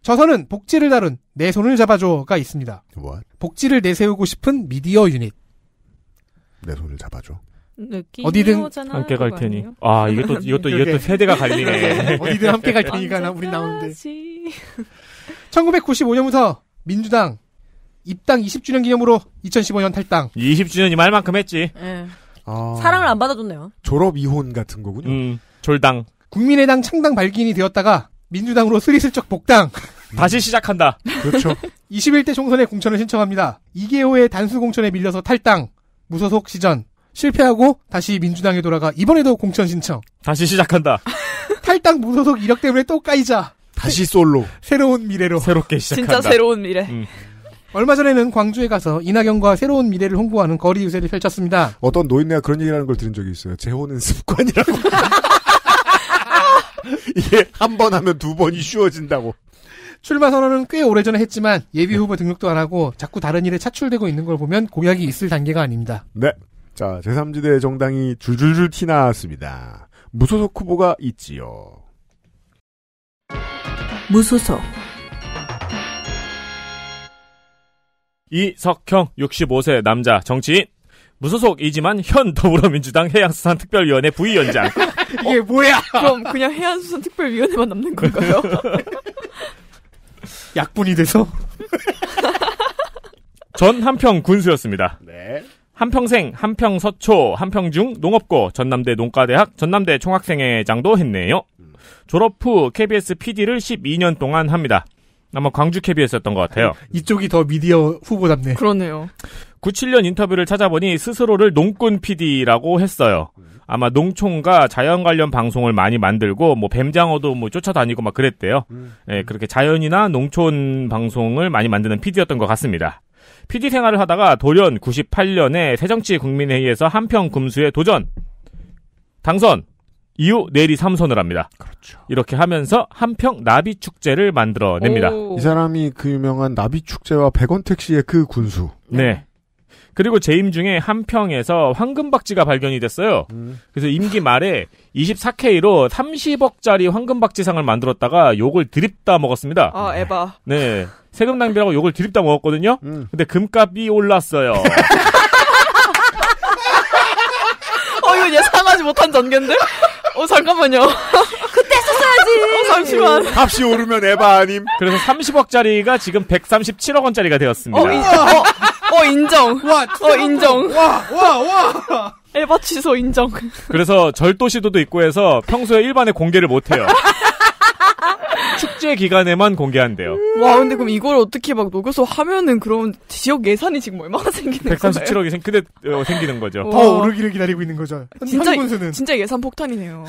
저서는 복지를 다룬 내 손을 잡아줘가 있습니다. What? 복지를 내세우고 싶은 미디어 유닛. 내 손을 잡아줘. 어디든 함께 갈 테니. 아 이게 또 이것도 이것도 세대가 갈리네. 어디든 함께 갈 테니까 나 우리 나오는데. 1995년부터 민주당 입당 20주년 기념으로 2015년 탈당. 20주년이 말만큼 했지. 네. 아... 사랑을 안 받아줬네요. 졸업 이혼 같은 거군요. 음, 졸당. 국민의당 창당 발기인이 되었다가 민주당으로 스리슬쩍 복당. 다시 시작한다. 그렇죠. 21대 *laughs* 총선에 공천을 신청합니다. 2개호의 단수 공천에 밀려서 탈당. 무소속 시전. 실패하고 다시 민주당에 돌아가 이번에도 공천 신청. 다시 시작한다. 탈당 무소속 이력 때문에 또 까이자. 다시 솔로. 새로운 미래로. 새롭게 시작한다. 진짜 새로운 미래. 음. 얼마 전에는 광주에 가서 이낙연과 새로운 미래를 홍보하는 거리 유세를 펼쳤습니다. 어떤 노인네가 그런 얘기라는 걸 들은 적이 있어요. 재혼은 습관이라고. *laughs* *laughs* 이게 한 번 하면 두 번이 쉬워진다고. 출마 선언은 꽤 오래전에 했지만 예비 후보 등록도 안 하고 자꾸 다른 일에 차출되고 있는 걸 보면 공약이 있을 단계가 아닙니다. 네. 자, 제3지대 정당이 줄줄줄 티났습니다. 무소속 후보가 있지요. 무소속 이석형 65세 남자 정치인 무소속이지만 현 더불어민주당 해양수산 특별위원회 부위원장. *laughs* 이게 어? 뭐야? 그럼 그냥 해양수산 특별위원회만 남는 건가요? *laughs* 약분이 돼서. *laughs* 전 한평 군수였습니다. 네. 한평생, 한평서초, 한평중, 농업고, 전남대 농가대학 전남대 총학생회장도 했네요. 음. 졸업 후 KBS PD를 12년 동안 합니다. 아마 광주 KBS였던 것 같아요. 이쪽이 더 미디어 후보답네. 그러네요. 97년 인터뷰를 찾아보니 스스로를 농꾼 PD라고 했어요. 아마 농촌과 자연 관련 방송을 많이 만들고 뭐 뱀장어도 뭐 쫓아다니고 막 그랬대요. 예, 그렇게 자연이나 농촌 방송을 많이 만드는 PD였던 것 같습니다. PD 생활을 하다가 돌연 98년에 새정치국민회의에서 한평 금수에 도전 당선 이후 내리 삼선을 합니다. 그렇죠. 이렇게 하면서 한평 나비 축제를 만들어냅니다. 이 사람이 그 유명한 나비 축제와 백원 택시의 그 군수. 네. 그리고 재임 중에 한평에서 황금박쥐가 발견이 됐어요. 음. 그래서 임기 말에 24K로 30억짜리 황금박쥐상을 만들었다가 욕을 드립다 먹었습니다. 아, 에바. 네. 세금 낭비라고 욕을 드립다 먹었거든요. 음. 근데 금값이 올랐어요. *laughs* 어, 이건 예상하지 못한 전개인데? 어, 잠깐만요. *laughs* 그때 썼어야지. 어, 잠시만. 값이 오르면 에바 아님. 그래서 30억짜리가 지금 137억 원짜리가 되었습니다. 어, 이, 어, 어 인정. 와, 어 인정. 와, 와, 와. 에바 취소 인정. 그래서 절도 시도도 있고 해서 평소에 일반에 공개를 못 해요. 축제 기간에만 공개한대요. 와, 근데 그럼 이걸 어떻게 막 녹여서 하면은 그럼 지역 예산이 지금 얼마나 생기는 137억이 생, 근데, 어, 생기는 거죠. 와. 더 오르기를 기다리고 있는 거죠. 진짜, 한군수는. 진짜 예산 폭탄이네요.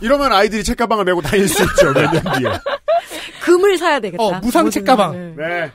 이러면 아이들이 책가방을 메고 다닐 수 있죠, 몇년 뒤에. *laughs* 금을 사야 되겠다. 어, 무상 책가방. 네.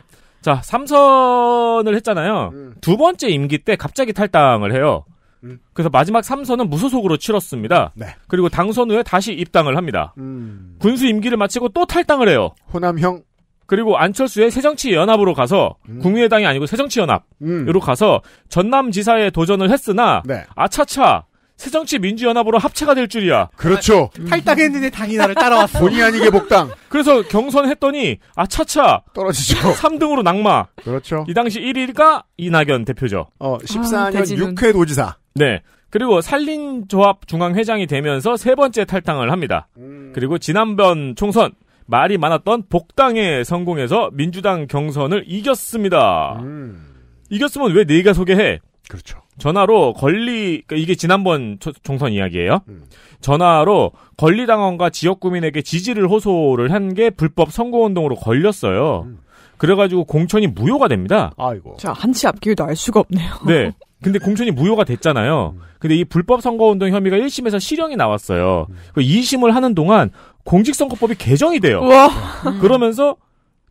자, 삼선을 했잖아요. 음. 두 번째 임기 때 갑자기 탈당을 해요. 음. 그래서 마지막 삼선은 무소속으로 치렀습니다. 네. 그리고 당선 후에 다시 입당을 합니다. 음. 군수 임기를 마치고 또 탈당을 해요. 호남형. 그리고 안철수의 새정치연합으로 가서 음. 국민의당이 아니고 새정치연합으로 음. 가서 전남지사에 도전을 했으나 네. 아차차 새정치 민주연합으로 합체가 될 줄이야. 그렇죠. 아, 탈당했는데 음. 당이 나를 따라왔어. 본의 아니게 복당. 그래서 경선했더니 아차차 떨어지죠. 3등으로 낙마. 그렇죠. 이 당시 1위가 이낙연 대표죠. 어, 14년 아, 6회 도지사. 네. 그리고 산린조합 중앙회장이 되면서 세 번째 탈당을 합니다. 음. 그리고 지난번 총선 말이 많았던 복당에 성공해서 민주당 경선을 이겼습니다. 음. 이겼으면 왜 네가 소개해? 그렇죠. 전화로 권리 그러니까 이게 지난번 총선 이야기예요. 음. 전화로 권리당원과 지역 구민에게 지지를 호소를 한 게 불법 선거운동으로 걸렸어요. 음. 그래가지고 공천이 무효가 됩니다. 아이고. 자 한치 앞길도 알 수가 없네요. 네. 근데 공천이 무효가 됐잖아요. 음. 근데 이 불법 선거운동 혐의가 1심에서 실형이 나왔어요. 음. 2심을 그 하는 동안 공직선거법이 개정이 돼요. 와 음. 그러면서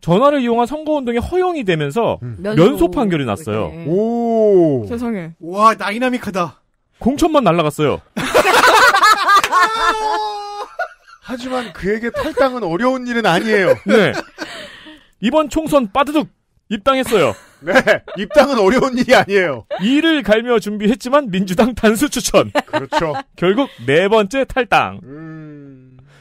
전화를 이용한 선거운동이 허용이 되면서 음. 면소 판결이 났어요. 네. 오. 세상에. 와, 다이나믹하다. 공천만 날라갔어요. *laughs* 하지만 그에게 탈당은 어려운 일은 아니에요. *laughs* 네. 이번 총선 빠드득 입당했어요. 네. 입당은 어려운 일이 아니에요. 이를 갈며 준비했지만 민주당 단수 추천. 그렇죠. 결국 네 번째 탈당. 음...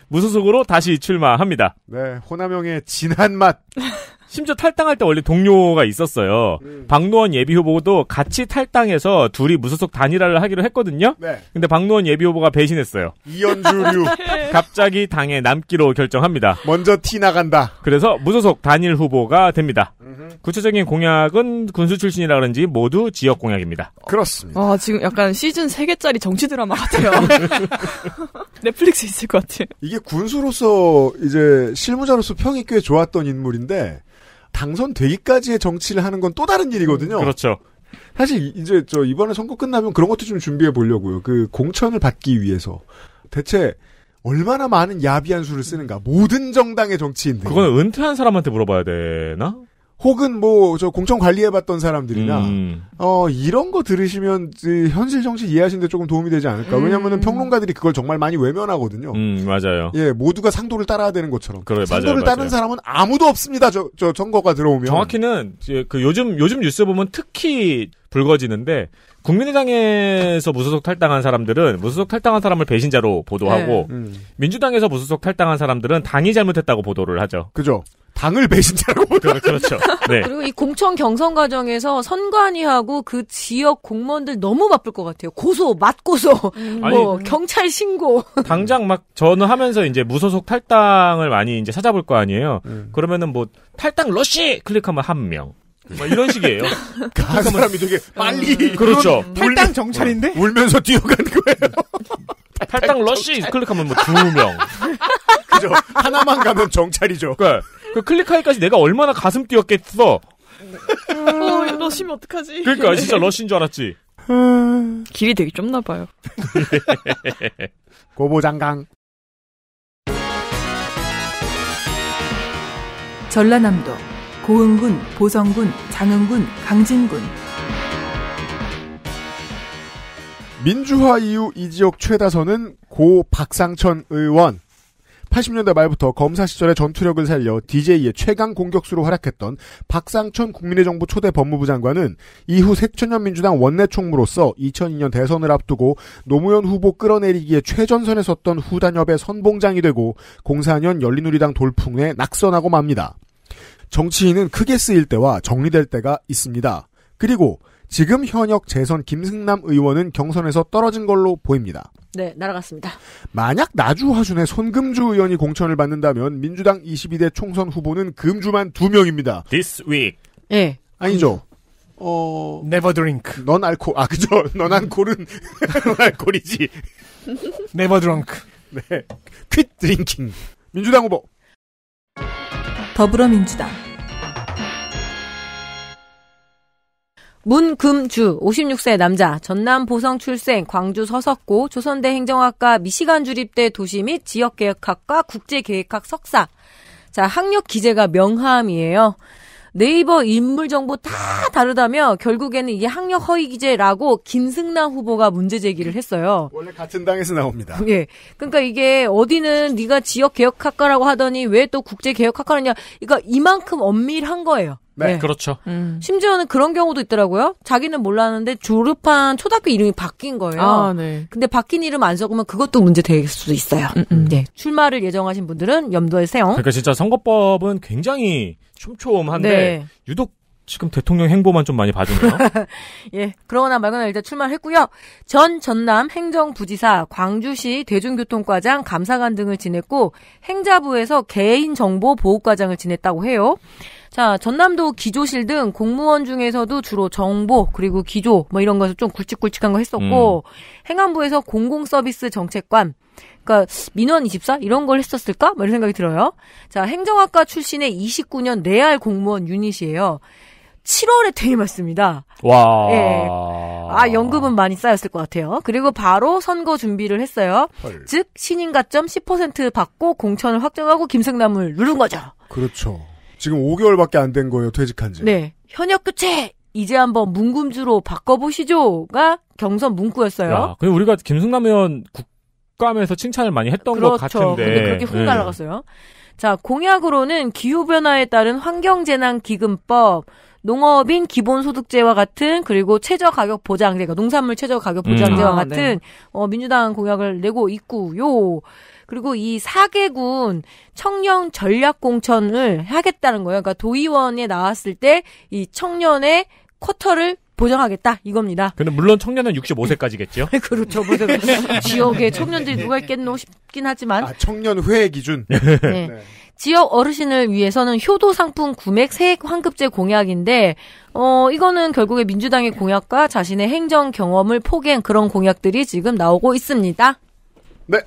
무소속으로 다시 출마합니다. 네, 호남형의 진한 맛. *laughs* 심지어 탈당할 때 원래 동료가 있었어요. 음. 박노원 예비 후보도 같이 탈당해서 둘이 무소속 단일화를 하기로 했거든요. 네. 근데 박노원 예비 후보가 배신했어요. 이연주류. *laughs* 갑자기 당에 남기로 결정합니다. 먼저 티 나간다. 그래서 무소속 단일 후보가 됩니다. 구체적인 공약은 군수 출신이라 그런지 모두 지역 공약입니다. 그렇습니다. 아, 지금 약간 시즌 3개짜리 정치 드라마 같아요. *laughs* 넷플릭스 있을 것 같아요. 이게 군수로서 이제 실무자로서 평이 꽤 좋았던 인물인데 당선되기까지의 정치를 하는 건 또 다른 일이거든요. 그렇죠. 사실 이제 저 이번에 선거 끝나면 그런 것도 좀 준비해 보려고요. 그 공천을 받기 위해서 대체 얼마나 많은 야비한 수를 쓰는가 모든 정당의 정치인들. 그거는 은퇴한 사람한테 물어봐야 되나? 혹은 뭐 저 공청 관리해봤던 사람들이나 음. 어 이런 거 들으시면 현실 정치 이해하시는데 조금 도움이 되지 않을까. 왜냐하면 음. 평론가들이 그걸 정말 많이 외면하거든요. 음 맞아요. 예 모두가 상도를 따라야 되는 것처럼. 그래, 상도를 맞아요, 따는 맞아요. 사람은 아무도 없습니다. 저저 선거가 들어오면. 정확히는 그 요즘 요즘 뉴스 보면 특히 불거지는데 국민의당에서 무소속 탈당한 사람들은 무소속 탈당한 사람을 배신자로 보도하고 네. 음. 민주당에서 무소속 탈당한 사람들은 당이 잘못했다고 보도를 하죠. 그죠. 당을 배신자로 보도를 *laughs* 그렇죠. 그렇죠. 네. 그리고 이 공천 경선 과정에서 선관위하고 그 지역 공무원들 너무 바쁠 것 같아요. 고소, 맞고소, 음. 뭐 아니, 경찰 신고. 당장 막 저는 하면서 이제 무소속 탈당을 많이 이제 찾아볼 거 아니에요. 음. 그러면은 뭐 탈당 러시 클릭하면 한 명. 뭐 이런 식이에요. 간 *laughs* 그 사람이 되게 빨리 음, 그렇죠. 탈당 정찰인데 울면서 뛰어간 거예요. 탈당 러쉬 클릭하면 뭐 두 명. *laughs* 그죠. 하나만 가면 정찰이죠. 그러니까 그 클릭하기까지 내가 얼마나 가슴 뛰었겠어. 어, 러쉬면 어떡하지? 그러니까 네. 진짜 러쉬인 줄 알았지. 길이 되게 좁나 봐요. *laughs* 고보장강. 전라남도 고흥군, 보성군, 장흥군, 강진군. 민주화 이후 이 지역 최다선은 고 박상천 의원. 80년대 말부터 검사 시절에 전투력을 살려 DJ의 최강 공격수로 활약했던 박상천 국민의정부 초대 법무부 장관은 이후 새천년민주당 원내총무로서 2002년 대선을 앞두고 노무현 후보 끌어내리기에 최전선에 섰던 후단협의 선봉장이 되고 04년 열린우리당 돌풍에 낙선하고 맙니다. 정치인은 크게 쓰일 때와 정리될 때가 있습니다. 그리고 지금 현역 재선 김승남 의원은 경선에서 떨어진 걸로 보입니다. 네, 날아갔습니다. 만약 나주화준의 손금주 의원이 공천을 받는다면 민주당 22대 총선 후보는 금주만 두 명입니다. This week. 예. 네. 아니죠. 어. Never drink. 넌 알코. 아 그죠. *laughs* 넌 알콜은 *laughs* 넌 알콜이지. Never drunk. 네. 퀵 드링킹. 민주당 후보 더불어민주당 문금주 56세 남자 전남 보성 출생 광주 서석고 조선대 행정학과 미시간 주립대 도시 및 지역계획학과 국제계획학 석사 자 학력 기재가 명함이에요. 네이버 인물 정보 다 다르다며 결국에는 이게 학력 허위 기재라고 김승남 후보가 문제 제기를 했어요. 원래 같은 당에서 나옵니다. *laughs* 예. 그러니까 이게 어디는 네가 지역 개혁학과라고 하더니 왜 또 국제 개혁학과냐. 그러니까 이만큼 엄밀한 거예요. 네. 네. 그렇죠. 음. 심지어는 그런 경우도 있더라고요. 자기는 몰랐는데 졸업한 초등학교 이름이 바뀐 거예요. 아, 네. 근데 바뀐 이름 안 적으면 그것도 문제 될 수도 있어요. 음, 음. 네. 출마를 예정하신 분들은 염두에 세요. 그러니까 진짜 선거법은 굉장히 촘촘한데 네. 유독 지금 대통령 행보만 좀 많이 봐주네요. *laughs* 예, 그러거나 말거나 일단 출마했고요. 를전 전남 행정부지사, 광주시 대중교통과장, 감사관 등을 지냈고 행자부에서 개인정보보호과장을 지냈다고 해요. 자, 전남도 기조실 등 공무원 중에서도 주로 정보 그리고 기조 뭐 이런 것을 좀 굵직굵직한 거 했었고 음. 행안부에서 공공서비스 정책관 그러니까 민원 24 이런 걸 했었을까? 뭐 이런 생각이 들어요. 자, 행정학과 출신의 29년 레알 공무원 유닛이에요. 7월에 퇴임했습니다. 와. 예. 아, 연금은 많이 쌓였을 것 같아요. 그리고 바로 선거 준비를 했어요. 헐. 즉, 신인가점 10% 받고 공천을 확정하고 김승남을 누른 거죠. 그렇죠. 지금 5개월밖에 안 된 거예요, 퇴직한 지. 네. 현역 교체! 이제 한번 문금주로 바꿔보시죠가 경선 문구였어요. 야, 근데 우리가 김승남 의원 국감에서 칭찬을 많이 했던 그렇죠. 것 같은데. 근데 그렇게 훅 네. 날아갔어요. 자, 공약으로는 기후변화에 따른 환경재난기금법, 농업인 기본소득제와 같은 그리고 최저가격 보장제, 가 농산물 최저가격 음. 보장제와 음. 같은 아, 네. 어, 민주당 공약을 내고 있고요. 그리고 이 4개군 청년 전략 공천을 하겠다는 거예요. 그러니까 도의원에 나왔을 때 이 청년의 쿼터를 보장하겠다 이겁니다. 근데 물론 청년은 65세까지겠죠. *laughs* 그렇죠. 무슨 뭐 *laughs* 지역에 청년들이 누가 있겠노 싶긴 하지만 아, 청년회 기준. 네. 네. 네. 지역 어르신을 위해서는 효도 상품 구매 세액 환급제 공약인데 어 이거는 결국에 민주당의 공약과 자신의 행정 경험을 포기한 그런 공약들이 지금 나오고 있습니다. 네,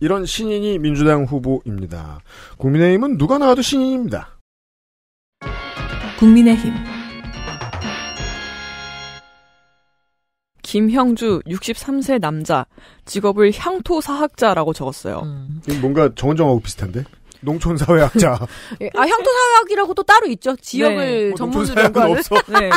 이런 신인이 민주당 후보입니다. 국민의힘은 누가 나와도 신인입니다. 국민의힘 김형주 63세 남자 직업을 향토 사학자라고 적었어요. 음. 뭔가 정원정하고 비슷한데? 농촌 사회학자. *laughs* 예, 아 향토 사회학이라고 또 따로 있죠. 지역을 네. 뭐 전문으로 연구하는. *laughs* 네.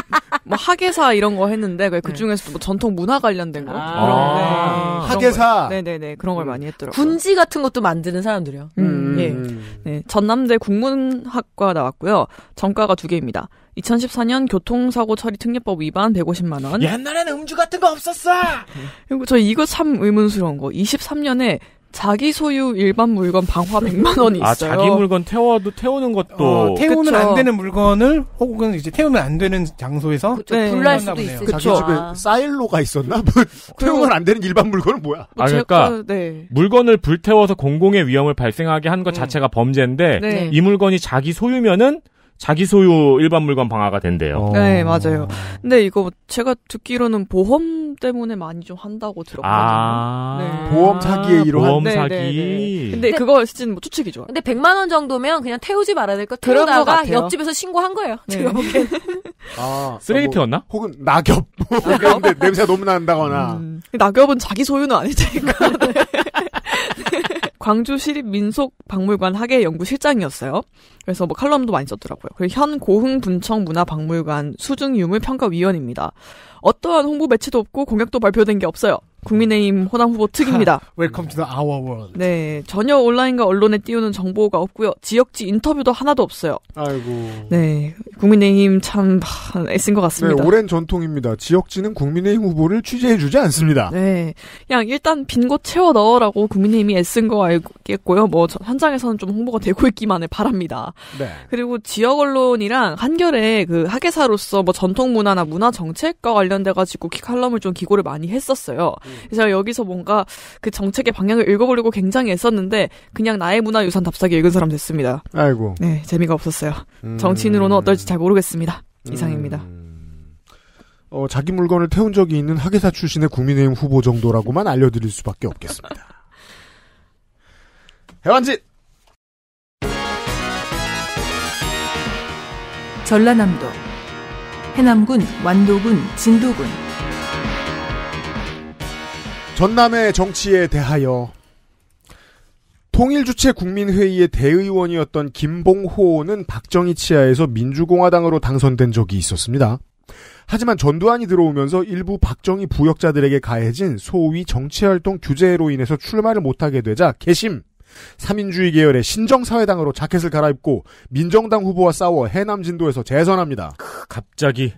뭐 학예사 이런 거 했는데 그 네. 중에서도 뭐 전통 문화 관련된 아. 거. 아~ 네. 학예사. 네, 네, 네. 그런 걸 음. 많이 했더라고요. 군지 같은 것도 만드는 사람들이요. 음. 음. 예. 네. 전남대 국문학과 나왔고요. 전과가 두 개입니다. 2014년 교통사고 처리 특례법 위반 150만 원. 옛날에는 음주 같은 거 없었어. 네. 그리고 저 이거 참 의문스러운 거. 23년에 자기 소유 일반 물건 방화 100만 원이 아, 있어요. 아, 자기 물건 태워도 태우는 것도 어, 태우면 그쵸. 안 되는 물건을 혹은 이제 태우면 안 되는 장소에서 그쵸, 네. 불날 수도 있어요. 자기 그쵸. 집에 사일로가 있었나? *laughs* 뭐, 태우면 안 되는 일반 물건은 뭐야? 뭐 아, 그러니까 제가, 네. 물건을 불태워서 공공의 위험을 발생하게 한것 음. 자체가 범죄인데 네. 이 물건이 자기 소유면은 자기 소유 일반 물건 방화가 된대요. 어. 네, 맞아요. 근데 이거 제가 듣기로는 보험 때문에 많이 좀 한다고 들었거든요. 아~ 네. 보험 사기의 이로 아, 보험 네, 네, 사기. 네, 근데, 그거 진짜 뭐 추측이죠. 근데 100만 원 정도면 그냥 태우지 말아야 될거 태우다가 옆집에서 신고한 거예요. 네. 제가 보기엔. *laughs* 아, 쓰레기였나 뭐, 혹은 낙엽. *laughs* 낙엽? 근데 냄새 가 너무 난다거나. 음, 낙엽은 자기 소유는 아니니까. *laughs* 광주시립민속박물관 학예 연구실장이었어요. 그래서 뭐 칼럼도 많이 썼더라고요. 그리고 현 고흥분청문화박물관 수중유물평가위원입니다. 어떠한 홍보 매체도 없고 공약도 발표된 게 없어요. 국민의힘 호남 후보 특입니다. 웰컴 투 아워 월드. 네, 전혀 온라인과 언론에 띄우는 정보가 없고요. 지역지 인터뷰도 하나도 없어요. 아이고. 네, 국민의힘 참 애쓴 것 같습니다. 네, 오랜 전통입니다. 지역지는 국민의힘 후보를 취재해주지 않습니다. 네, 그냥 일단 빈 곳 채워 넣으라고 국민의힘이 애쓴 거 알겠고요. 뭐 현장에서는 좀 홍보가 되고 있기만을 바랍니다. 네. 그리고 지역 언론이랑 한결에 그 학예사로서 뭐 전통 문화나 문화 정책과 관련돼 가지고 키 칼럼을 좀 기고를 많이 했었어요. 음. 그래서 여기서 뭔가 그 정책의 방향을 읽어보려고 굉장히 애썼는데 그냥 나의 문화유산 답사기 읽은 사람 됐습니다. 아이고. 네, 재미가 없었어요. 음... 정치인으로는 어떨지 잘 모르겠습니다. 이상입니다. 음... 어, 자기 물건을 태운 적이 있는 학예사 출신의 국민의힘 후보 정도라고만 알려드릴 수밖에 없겠습니다. *laughs* 해완진! 전라남도 해남군, 완도군, 진도군 전남의 정치에 대하여 통일주체 국민회의의 대의원이었던 김봉호는 박정희 치하에서 민주공화당으로 당선된 적이 있었습니다. 하지만 전두환이 들어오면서 일부 박정희 부역자들에게 가해진 소위 정치활동 규제로 인해서 출마를 못하게 되자 개심, 삼인주의 계열의 신정사회당으로 자켓을 갈아입고 민정당 후보와 싸워 해남 진도에서 재선합니다. 갑자기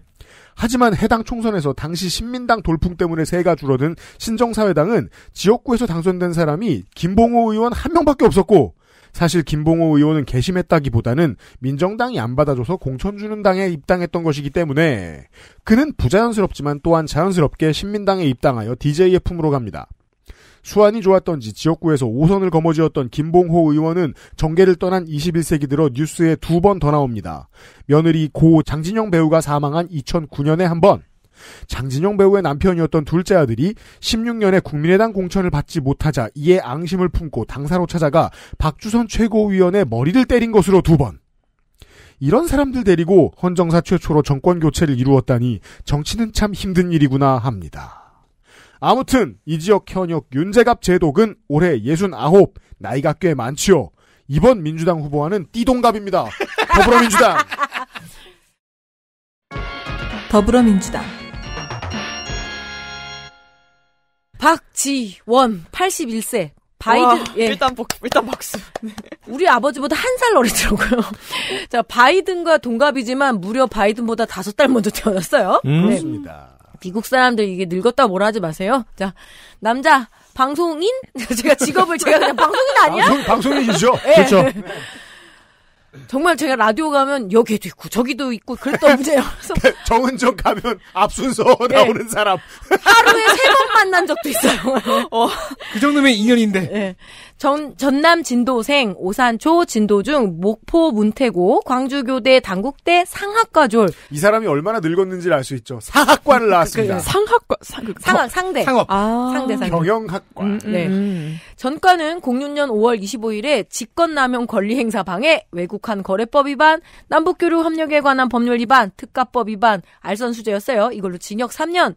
하지만 해당 총선에서 당시 신민당 돌풍 때문에 세가 줄어든 신정사회당은 지역구에서 당선된 사람이 김봉호 의원 한 명밖에 없었고 사실 김봉호 의원은 개심했다기보다는 민정당이 안 받아줘서 공천 주는 당에 입당했던 것이기 때문에 그는 부자연스럽지만 또한 자연스럽게 신민당에 입당하여 DJ의 품으로 갑니다. 수완이 좋았던지 지역구에서 5선을 거머쥐었던 김봉호 의원은 정계를 떠난 21세기 들어 뉴스에 두 번 더 나옵니다. 며느리 고 장진영 배우가 사망한 2009년에 한 번, 장진영 배우의 남편이었던 둘째 아들이 16년에 국민의당 공천을 받지 못하자 이에 앙심을 품고 당사로 찾아가 박주선 최고위원의 머리를 때린 것으로 두 번. 이런 사람들 데리고 헌정사 최초로 정권 교체를 이루었다니 정치는 참 힘든 일이구나 합니다. 아무튼 이 지역 현역 윤재갑 제독은 올해 69 나이가 꽤 많지요. 이번 민주당 후보와는 띠동갑입니다. *laughs* 더불어민주당. 더불어민주당. 박지원 81세 바이든 와, 예. 일단 복, 일단 박수. *laughs* 우리 아버지보다 한 살 어리더라고요. 자 바이든과 동갑이지만 무려 바이든보다 다섯 달 먼저 태어났어요. 음. 네. 그렇습니다. 미국 사람들 이게 늙었다 뭐라 하지 마세요. 자, 남자 방송인? *laughs* 제가 직업을 제가 그냥 방송인 아니야? 방송, 방송인이죠. 네. *laughs* 그렇죠. 정말 제가 라디오 가면 여기도 에 있고 저기도 있고 그랬던 문제예요. *laughs* 그 정은정 가면 앞순서 예. 나오는 네. 사람. 하루에 세 번 만난 적도 있어요. 어. 그 정도면 인연인데. 네. 전, 전남 진도생, 오산초, 진도중, 목포, 문태고, 광주교대, 당국대, 상학과졸. 이 사람이 얼마나 늙었는지를 알 수 있죠. 상학과를 나왔습니다. 그, 그, 그, 상학과, 상, 상학, 상대. 상업. 아~ 상대, 상대. 경영학과. 음, 음 네. 음. 전과는 06년 5월 25일에 직권남용 권리행사 방해, 외국한 거래법 위반, 남북교류 협력에 관한 법률 위반, 특가법 위반, 알선수재였어요. 이걸로 징역 3년.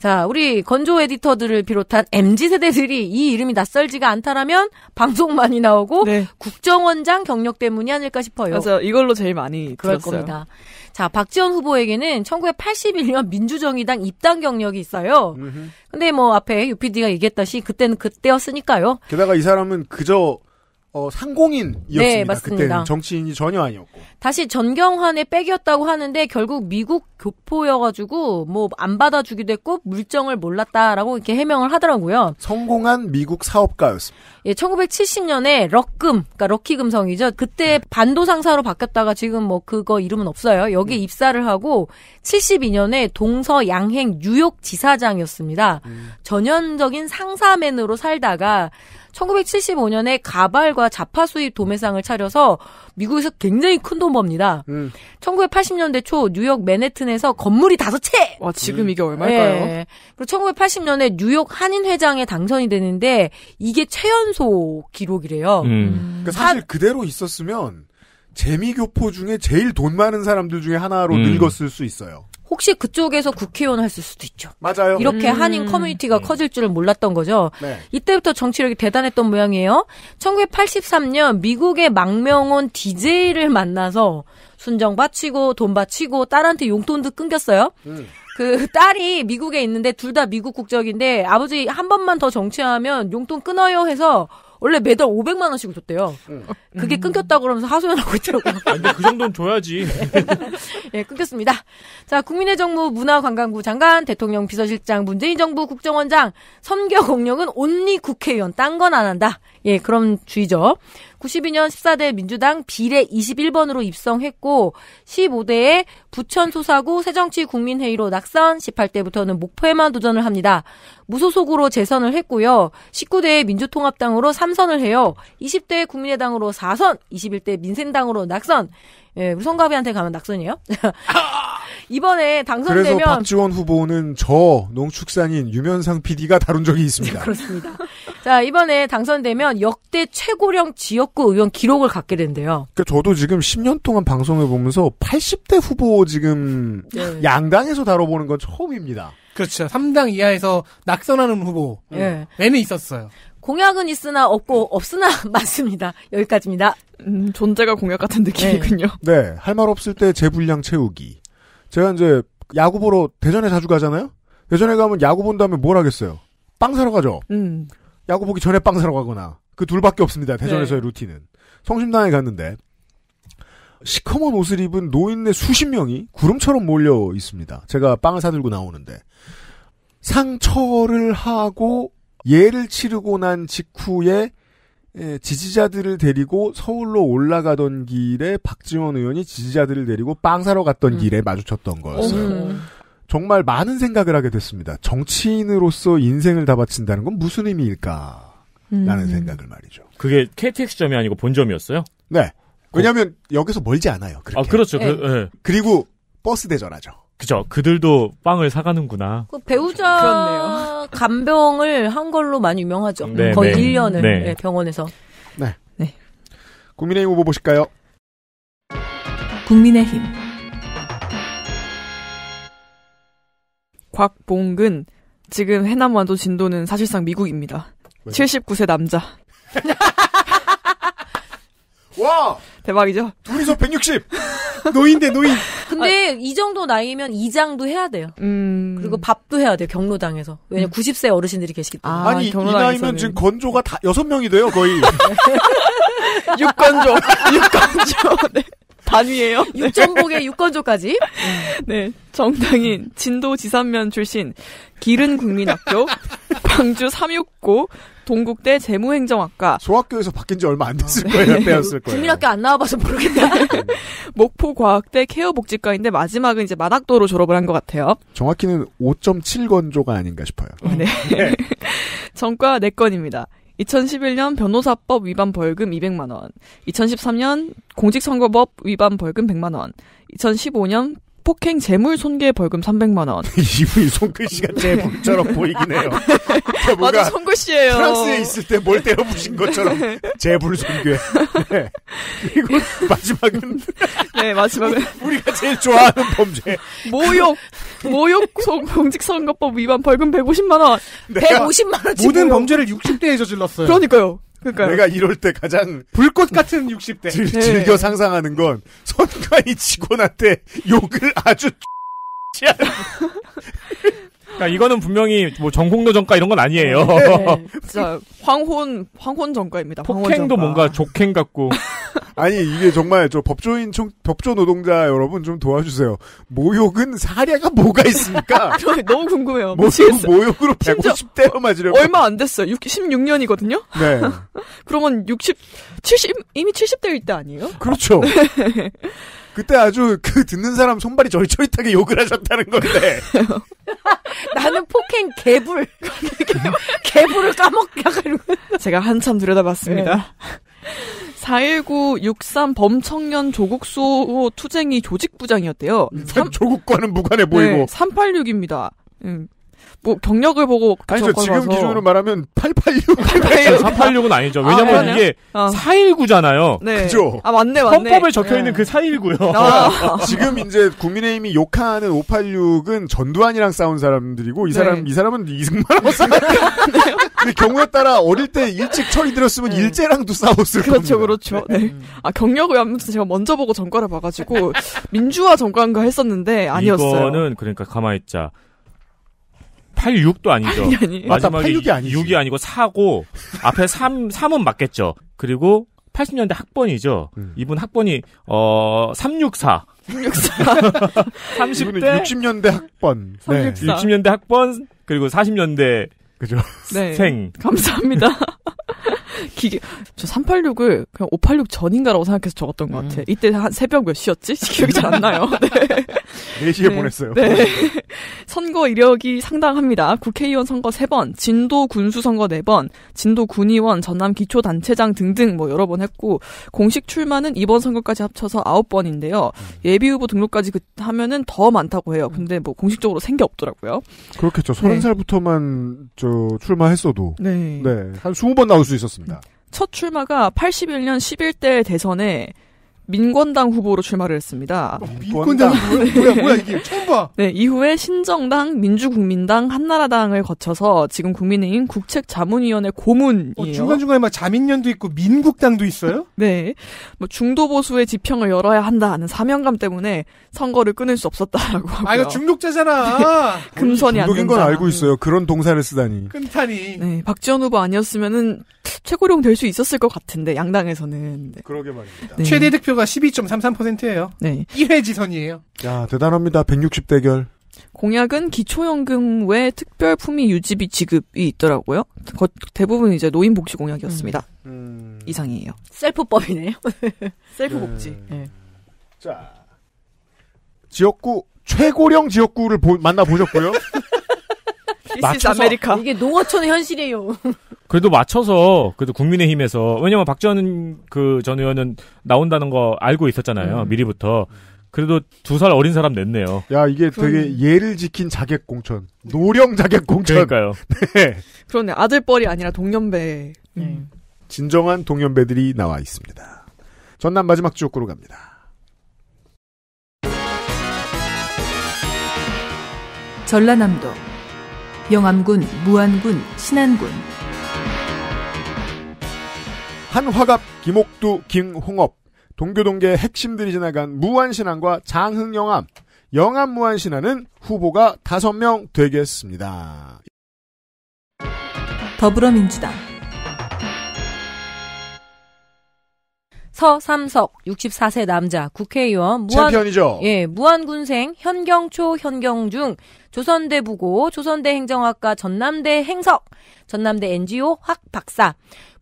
자, 우리 건조 에디터들을 비롯한 MZ세대들이 이 이름이 낯설지가 않다라면 방송많이 나오고 네. 국정원장 경력 때문이 아닐까 싶어요. 맞아 이걸로 제일 많이 그럴 들었어요. 겁니다. 자, 박지원 후보에게는 1981년 민주정의당 입당 경력이 있어요. 음흠. 근데 뭐 앞에 UPD가 얘기했다시 그때는 그때였으니까요. 게다가 이 사람은 그저 어, 상공인이었습니다. 네, 맞습니다. 그때 정치인이 전혀 아니었고. 다시 전경환의 백이었다고 하는데 결국 미국 교포여가지고 뭐 안 받아주기도 했고 물정을 몰랐다라고 이렇게 해명을 하더라고요. 성공한 미국 사업가였습니다. 예, 1970년에 럭금, 그러니까 럭키 금성이죠. 그때 네. 반도 상사로 바뀌었다가 지금 뭐 그거 이름은 없어요. 여기 음. 입사를 하고 72년에 동서 양행 뉴욕 지사장이었습니다. 음. 전형적인 상사맨으로 살다가 1975년에 가발과 자파 수입 도매상을 차려서 미국에서 굉장히 큰 돈 법니다. 음. 1980년대 초 뉴욕 맨해튼에서 건물이 다섯 채. 와 지금 이게 얼마일까요? 네. 예. 1980년에 뉴욕 한인 회장에 당선이 되는데 이게 최연소 기록이래요. 음. 음. 그러니까 사실 그대로 있었으면 재미교포 중에 제일 돈 많은 사람들 중에 하나로 음. 늙었을 수 있어요. 혹시 그쪽에서 국회의원을 했을 수도 있죠. 맞아요. 이렇게 음. 한인 커뮤니티가 음. 커질 줄을 몰랐던 거죠. 네. 이때부터 정치력이 대단했던 모양이에요. 1983년 미국의 망명온 DJ를 만나서 순정 바치고 돈 바치고 딸한테 용돈도 끊겼어요. 음. 그 딸이 미국에 있는데 둘 다 미국 국적인데 아버지 한 번만 더 정치하면 용돈 끊어요 해서 원래 매달 500만 원씩을 줬대요. 응. 그게 끊겼다 고 그러면서 하소연하고 있더라고요. 아, 근데 그 정도는 줘야지. *laughs* 예, 끊겼습니다. 자, 국민의 정부 문화관광부 장관, 대통령 비서실장, 문재인 정부 국정원장, 선교 공룡은 온리 국회의원 딴 건 안 한다. 예, 그런 주의죠. 92년 14대 민주당 비례 21번으로 입성했고 15대에 부천 소사구 새정치 국민회의로 낙선, 18대부터는 목포에만 도전을 합니다. 무소속으로 재선을 했고요. 19대에 민주통합당으로 3선을 해요. 20대 에 국민의당으로 4선, 21대 민생당으로 낙선. 예, 우리 성가비한테 가면 낙선이에요. *laughs* 이번에 당선되면 그래서 박지원 후보는 저 농축산인 유면상 PD가 다룬 적이 있습니다. *laughs* 그렇습니다. 자 이번에 당선되면 역대 최고령 지역구 의원 기록을 갖게 된대요. 그러니까 저도 지금 10년 동안 방송을 보면서 80대 후보 지금 네. 양당에서 다뤄보는 건 처음입니다. 그렇죠. 3당 이하에서 낙선하는 후보. 예. 네. 있었어요. 공약은 있으나 없고 없으나 *laughs* 맞습니다. 여기까지입니다. 음, 존재가 공약 같은 네. 느낌이군요. 네. 네할 말 없을 때재분량 채우기. 제가 이제 야구 보러 대전에 자주 가잖아요. 대전에 가면 야구 본 다음에 뭘 하겠어요? 빵 사러 가죠. 음. 야구 보기 전에 빵 사러 가거나 그 둘밖에 없습니다. 대전에서의 네. 루틴은 성심당에 갔는데 시커먼 옷을 입은 노인네 수십 명이 구름처럼 몰려 있습니다. 제가 빵을 사들고 나오는데 상처를 하고 예를 치르고 난 직후에 예, 지지자들을 데리고 서울로 올라가던 길에 박지원 의원이 지지자들을 데리고 빵 사러 갔던 음. 길에 마주쳤던 거였어요. 음. 정말 많은 생각을 하게 됐습니다. 정치인으로서 인생을 다 바친다는 건 무슨 의미일까? 라는 음. 생각을 말이죠. 그게 KTX점이 아니고 본점이었어요? 네. 왜냐하면 어. 여기서 멀지 않아요. 그렇게. 아 그렇죠. 네. 그, 네. 예. 리고 버스 대전하죠 그죠. 그들도 빵을 사가는구나. 그 배우자 *laughs* 간병을 한 걸로 많이 유명하죠. 네, 거의 네. 1년을 네. 병원에서. 네. 네. 국민의힘 후보 보실까요? 국민의힘. 곽봉근 지금 해남완도 진도는 사실상 미국입니다. 왜 79세 남자. *laughs* 와! 대박이죠? 둘이서 160! 노인데 노인! 근데 아, 이 정도 나이면 이장도 해야 돼요. 음. 그리고 밥도 해야 돼요, 경로당에서. 왜냐 음. 90세 어르신들이 계시기 때문에. 아, 니이 나이면 지금 건조가 다 6명이 돼요, 거의. 6건조. *laughs* 6건조. *laughs* 네. 반위예요. *laughs* 육전복의 육건조까지. 음. 네, 정당인 진도 지산면 출신 기른 국민학교, *laughs* 광주 369, 동국대 재무행정학과. 소학교에서 바뀐 지 얼마 안 됐을 네. 거예요. 네. 때을 거예요. 국민학교 안 나와봐서 모르겠네. *laughs* 목포과학대 케어복지과인데 마지막은 이제 만학도로 졸업을 한 것 같아요. 정확히는 5.7건조가 아닌가 싶어요. 네. 네. 전과 4건입니다. 2011년 변호사법 위반 벌금 200만 원, 2013년 공직선거법 위반 벌금 100만 원, 2015년 폭행 재물 손괴 벌금 300만 원. *laughs* 이분이 손글씨가 제목처럼 보이긴 해요. 맞아 손글씨예요. 프랑스에 있을 때 뭘 때려부신 것처럼 네. 재물 손괴. 네. 그리고 *laughs* 마지막은 네 마지막은 우리가 제일 좋아하는 범죄 모욕 모욕 공직선거법 위반 벌금 150만 원. 150만 원 모든 범죄를 60대에 저질렀어요. 그러니까요. 그러니까 내가 이럴 때 가장 불꽃 같은 60대 즐, 네. 겨 상상하는 건 선관이 직원한테 욕을 아주 *laughs* *laughs* 그러니까 이거는 분명히 뭐전공노 정가 이런 건 아니에요. 네, *laughs* 진짜 황혼 황혼 전가입니다 폭행도 뭔가 족행 같고. *laughs* 아니 이게 정말 저 법조인 총 법조 노동자 여러분 좀 도와주세요. 모욕은 사례가 뭐가 있습니까? *laughs* 너무 궁금해요. 모욕, 모욕으로 150대여 맞으려고 얼마 안 됐어요. 6, 16년이거든요. 네. 그러면 60, 70 이미 70대일 때 아니에요? 그렇죠. 네. 그때 아주 그 듣는 사람 손발이 절릿히릿하게 욕을 하셨다는 건데. *laughs* 나는 폭행 개불. *laughs* 개불을 까먹게가고 제가 한참 들여다봤습니다. 네. 4.19 63 범청년 조국소 투쟁이 조직부장이었대요. 음, 3, 조국과는 무관해 보이고. 네, 386입니다. 음, 뭐 경력을 보고 아니죠 지금 봐서. 기준으로 말하면 886 386은 아니죠 아, 왜냐면 아, 이게 아. 어. 419잖아요 네. 그죠 아 맞네 맞네 헌법에 적혀 있는 네. 그 419요 아. *laughs* 지금 이제 국민의힘이 욕하는 586은 전두환이랑 싸운 사람들이고 이 사람 네. 이 사람은 이승만하고 싸운 *laughs* 네. 근데 경우에 따라 어릴 때 일찍 철이 들었으면 네. 일제랑도 싸웠을 그렇죠 겁니다. 그렇죠 네. 네. 아 경력을 아무튼 제가 먼저 보고 전과를 봐가지고 민주화 전과인가 했었는데 아니었어요 이거는 그러니까 가만히 있자 86도 아니죠. 아니, 아니. 마지막에 86이 아니지. 6이 아니고 4고 앞에 3 3은 맞겠죠. 그리고 80년대 학번이죠. 음. 이분 학번이 어 364. 364. 30대 60년대 학번. 네. 60년대 학번 그리고 40년대 그죠? 네. *laughs* 생. 감사합니다. *laughs* 기계, 저 386을 그냥 586 전인가라고 생각해서 적었던 것 같아. 음. 이때 한 새벽 몇 시였지? *laughs* 기억이 잘 안 나요. 네. 4시에 네. 보냈어요. 네. 선거 이력이 상당합니다. 국회의원 선거 3번, 진도 군수 선거 4번, 진도 군의원, 전남 기초단체장 등등 뭐 여러 번 했고, 공식 출마는 이번 선거까지 합쳐서 9번인데요. 음. 예비후보 등록까지 그, 하면은 더 많다고 해요. 음. 근데 뭐 공식적으로 생겨 없더라고요. 그렇겠죠. 30살부터만 네. 저그 출마했어도 네. 네. 한 20번 나올 수 있었습니다. 첫 출마가 81년 11대 대선에 민권당 후보로 출마를 했습니다. 어, 민권당 뭐야, 뭐야, 뭐야 이게 처음 봐. 네, 이후에 신정당, 민주국민당, 한나라당을 거쳐서 지금 국민의힘 국책자문위원회 고문이에요. 어, 중간중간에 막 자민련도 있고 민국당도 있어요? 네. 뭐 중도 보수의 지평을 열어야 한다는 사명감 때문에 선거를 끊을 수 없었다라고 하고요. 아, 이거 중독자잖아. 네, 금선이 안 된다. 중독인 건 알고 있어요. 그런 동사를 쓰다니. 끊다니. 네, 박지원 후보 아니었으면은 최고령 될 수 있었을 것 같은데 양당에서는. 네. 그러게 말입니다. 네. 최대 득표가 지가 12.33%예요. 네. 1회 지선이에요. 야, 대단합니다. 160 대결. 공약은 기초연금 외 특별품위 유지비 지급이 있더라고요. 거, 대부분 이제 노인 복지 공약이었습니다. 음. 음. 이상이에요. 셀프법이네요. 셀프 복지. 음. 네. 자, 지역구 최고령 지역구를 보, 만나보셨고요. *laughs* 맞춰서 아메리카. 이게 농어촌의 현실이에요. *laughs* 그래도 맞춰서 그래도 국민의힘에서 왜냐면 박지원 그전 의원은 나온다는 거 알고 있었잖아요. 음. 미리부터. 그래도 두 살 어린 사람 냈네요. 야 이게 그 되게 예를 지킨 자객 공천, 노령 자객 공천. 그러니까요. *laughs* 네. 그러네 아들뻘이 아니라 동년배. 네. 음. 진정한 동년배들이 나와 있습니다. 전남 마지막 지역구로 갑니다. 전라남도 영암군, 무안군, 신안군. 한화갑, 김옥두, 김홍업, 동교동계 핵심들이 지나간 무안신안과 장흥영암, 영암무안신안은 후보가 5명 되겠습니다. 더불어민주당 서삼석 64세 남자 국회의원 무한 챔피언이죠. 예, 무한군생 현경초 현경중 조선대 부고 조선대 행정학과 전남대 행석 전남대 NGO 학 박사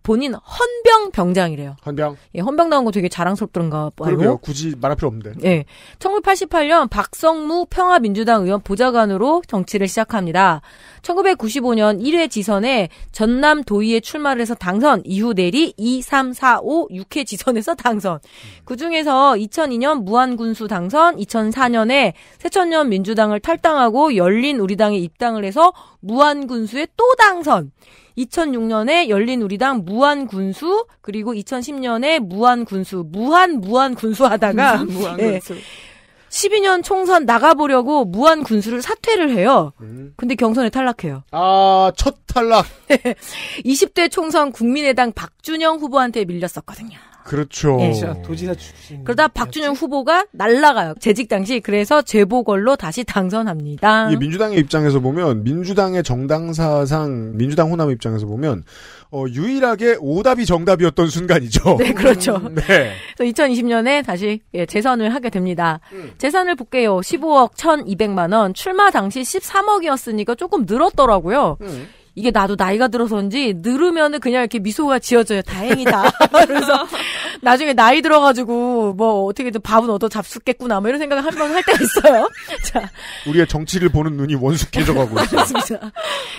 본인 헌병 병장이래요. 헌병. 예, 헌병 나온 거 되게 자랑스럽던가 봐요. 그러게요. 굳이 말할 필요 없는데. 예. 1988년 박성무 평화민주당 의원 보좌관으로 정치를 시작합니다. 1995년 1회 지선에 전남 도의회 출마를 해서 당선, 이후 내리 2, 3, 4, 5, 6회 지선에서 당선. 음. 그 중에서 2002년 무안군수 당선, 2004년에 새천년 민주당을 탈당하고 열린 우리당에 입당을 해서 무안군수에 또 당선. 2006년에 열린우리당 무한군수 그리고 2010년에 무한군수 무한 무한군수 하다가 무한군수. 예, 12년 총선 나가보려고 무한 군수를 사퇴를 해요. 음. 근데 경선에 탈락해요. 아, 첫 탈락. 20대 *laughs* 총선 국민의당 박준영 후보한테 밀렸었거든요. 그렇죠. 네. 도지사, 출신. 그러다 박준영 후보가 날라가요. 재직 당시 그래서 재보궐로 다시 당선합니다. 이 민주당의 입장에서 보면 민주당의 정당사상 민주당 호남 입장에서 보면 어, 유일하게 오답이 정답이었던 순간이죠. *laughs* 네, 그렇죠. 음, 네. 그래서 2020년에 다시 예, 재선을 하게 됩니다. 음. 재산을 볼게요. 15억 1,200만 원. 출마 당시 13억이었으니까 조금 늘었더라고요. 음. 이게 나도 나이가 들어서인지 늘으면은 그냥 이렇게 미소가 지어져요. 다행이다. *laughs* 그래서 나중에 나이 들어가지고 뭐 어떻게든 밥은 얻어 잡수겠구나. 뭐 이런 생각을 한번 할 때가 있어요. *laughs* 자. 우리의 정치를 보는 눈이 원숙해져가고 있습니다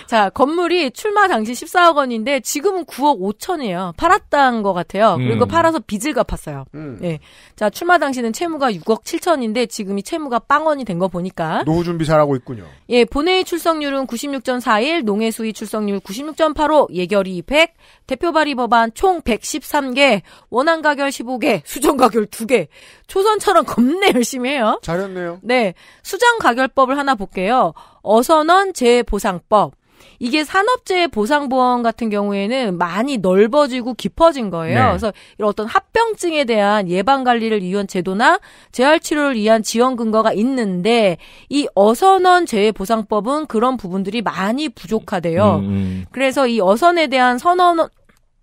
자, 건물이 출마 당시 14억 원인데 지금은 9억 5천이에요. 팔았다는 것 같아요. 음. 그리고 음. 팔아서 빚을 갚았어요. 음. 예. 자, 출마 당시는 채무가 6억 7천인데 지금이 채무가 빵원이 된 거 보니까. 노후 준비 잘하고 있군요. 예, 본회의 출석률은 96.41, 농해수위 출석 출석률 96.85, 예결위 100, 대표 발의 법안 총 113개, 원안 가결 15개, 수정 가결 2개. 초선처럼 겁내 열심히 해요. 잘했네요. 네. 수정 가결법을 하나 볼게요. 어선원 재보상법, 이게 산업재해 보상보험 같은 경우에는 많이 넓어지고 깊어진 거예요. 네. 그래서 이런 어떤 합병증에 대한 예방관리를 위한 제도나 재활치료를 위한 지원근거가 있는데 이 어선원 재해보상법은 그런 부분들이 많이 부족하대요. 음. 음, 음. 그래서 이 어선에 대한 선언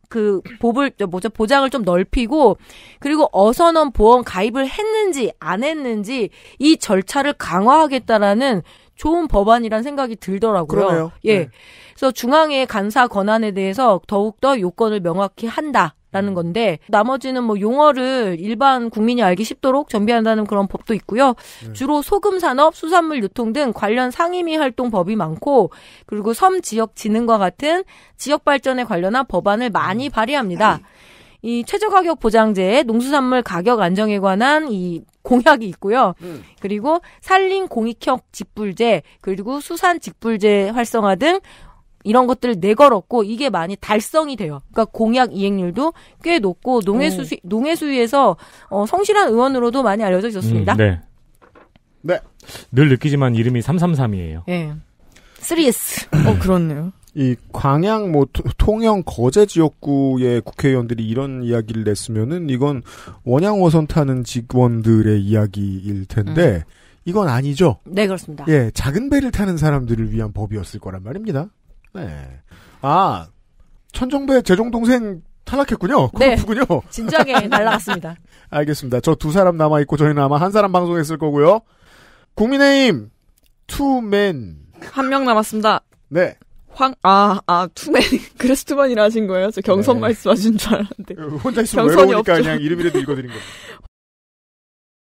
그 보불 뭐죠 보장을 좀 넓히고 그리고 어선원 보험 가입을 했는지 안 했는지 이 절차를 강화하겠다라는 좋은 법안이란 생각이 들더라고요. 그러네요. 예. 네. 그래서 중앙의 간사 권한에 대해서 더욱더 요건을 명확히 한다. 라는 음. 건데 나머지는 뭐 용어를 일반 국민이 알기 쉽도록 정비한다는 그런 법도 있고요. 네. 주로 소금 산업, 수산물 유통 등 관련 상임위 활동 법이 많고 그리고 섬 지역 진흥과 같은 지역 발전에 관련한 법안을 많이 음. 발의합니다. 이 최저가격 보장제에 농수산물 가격 안정에 관한 이 공약이 있고요. 음. 그리고 산림 공익형 직불제 그리고 수산 직불제 활성화 등 이런 것들을 내걸었고 이게 많이 달성이 돼요. 그러니까 공약 이행률도 꽤 높고 농해 음. 수수 농해 수위에서 어, 성실한 의원으로도 많이 알려져 있었습니다. 음, 네. 네. 늘 느끼지만 이름이 333이에요. 예. 네. 3S. 어 그렇네요. 이 광양 뭐 통영 거제 지역구의 국회의원들이 이런 이야기를 냈으면은 이건 원양어선 타는 직원들의 이야기일 텐데 음. 이건 아니죠. 네 그렇습니다. 예 작은 배를 타는 사람들을 위한 법이었을 거란 말입니다. 네아 천정배 재종 동생 탈락했군요. 코르군요 네. *laughs* 진작에 날라갔습니다. *laughs* 알겠습니다. 저 두 사람 남아 있고 저희는 아마 한 사람 방송했을 거고요. 국민의힘 투맨 한 명 남았습니다. 네. 황, 아, 아, 투맨, *laughs* 그레스투만이라 하신 거예요? 저 경선 네. 말씀하신 줄 알았는데. 그 혼자 있으면 외로우니까 없죠. 그냥 이름이라도 읽어드린 거.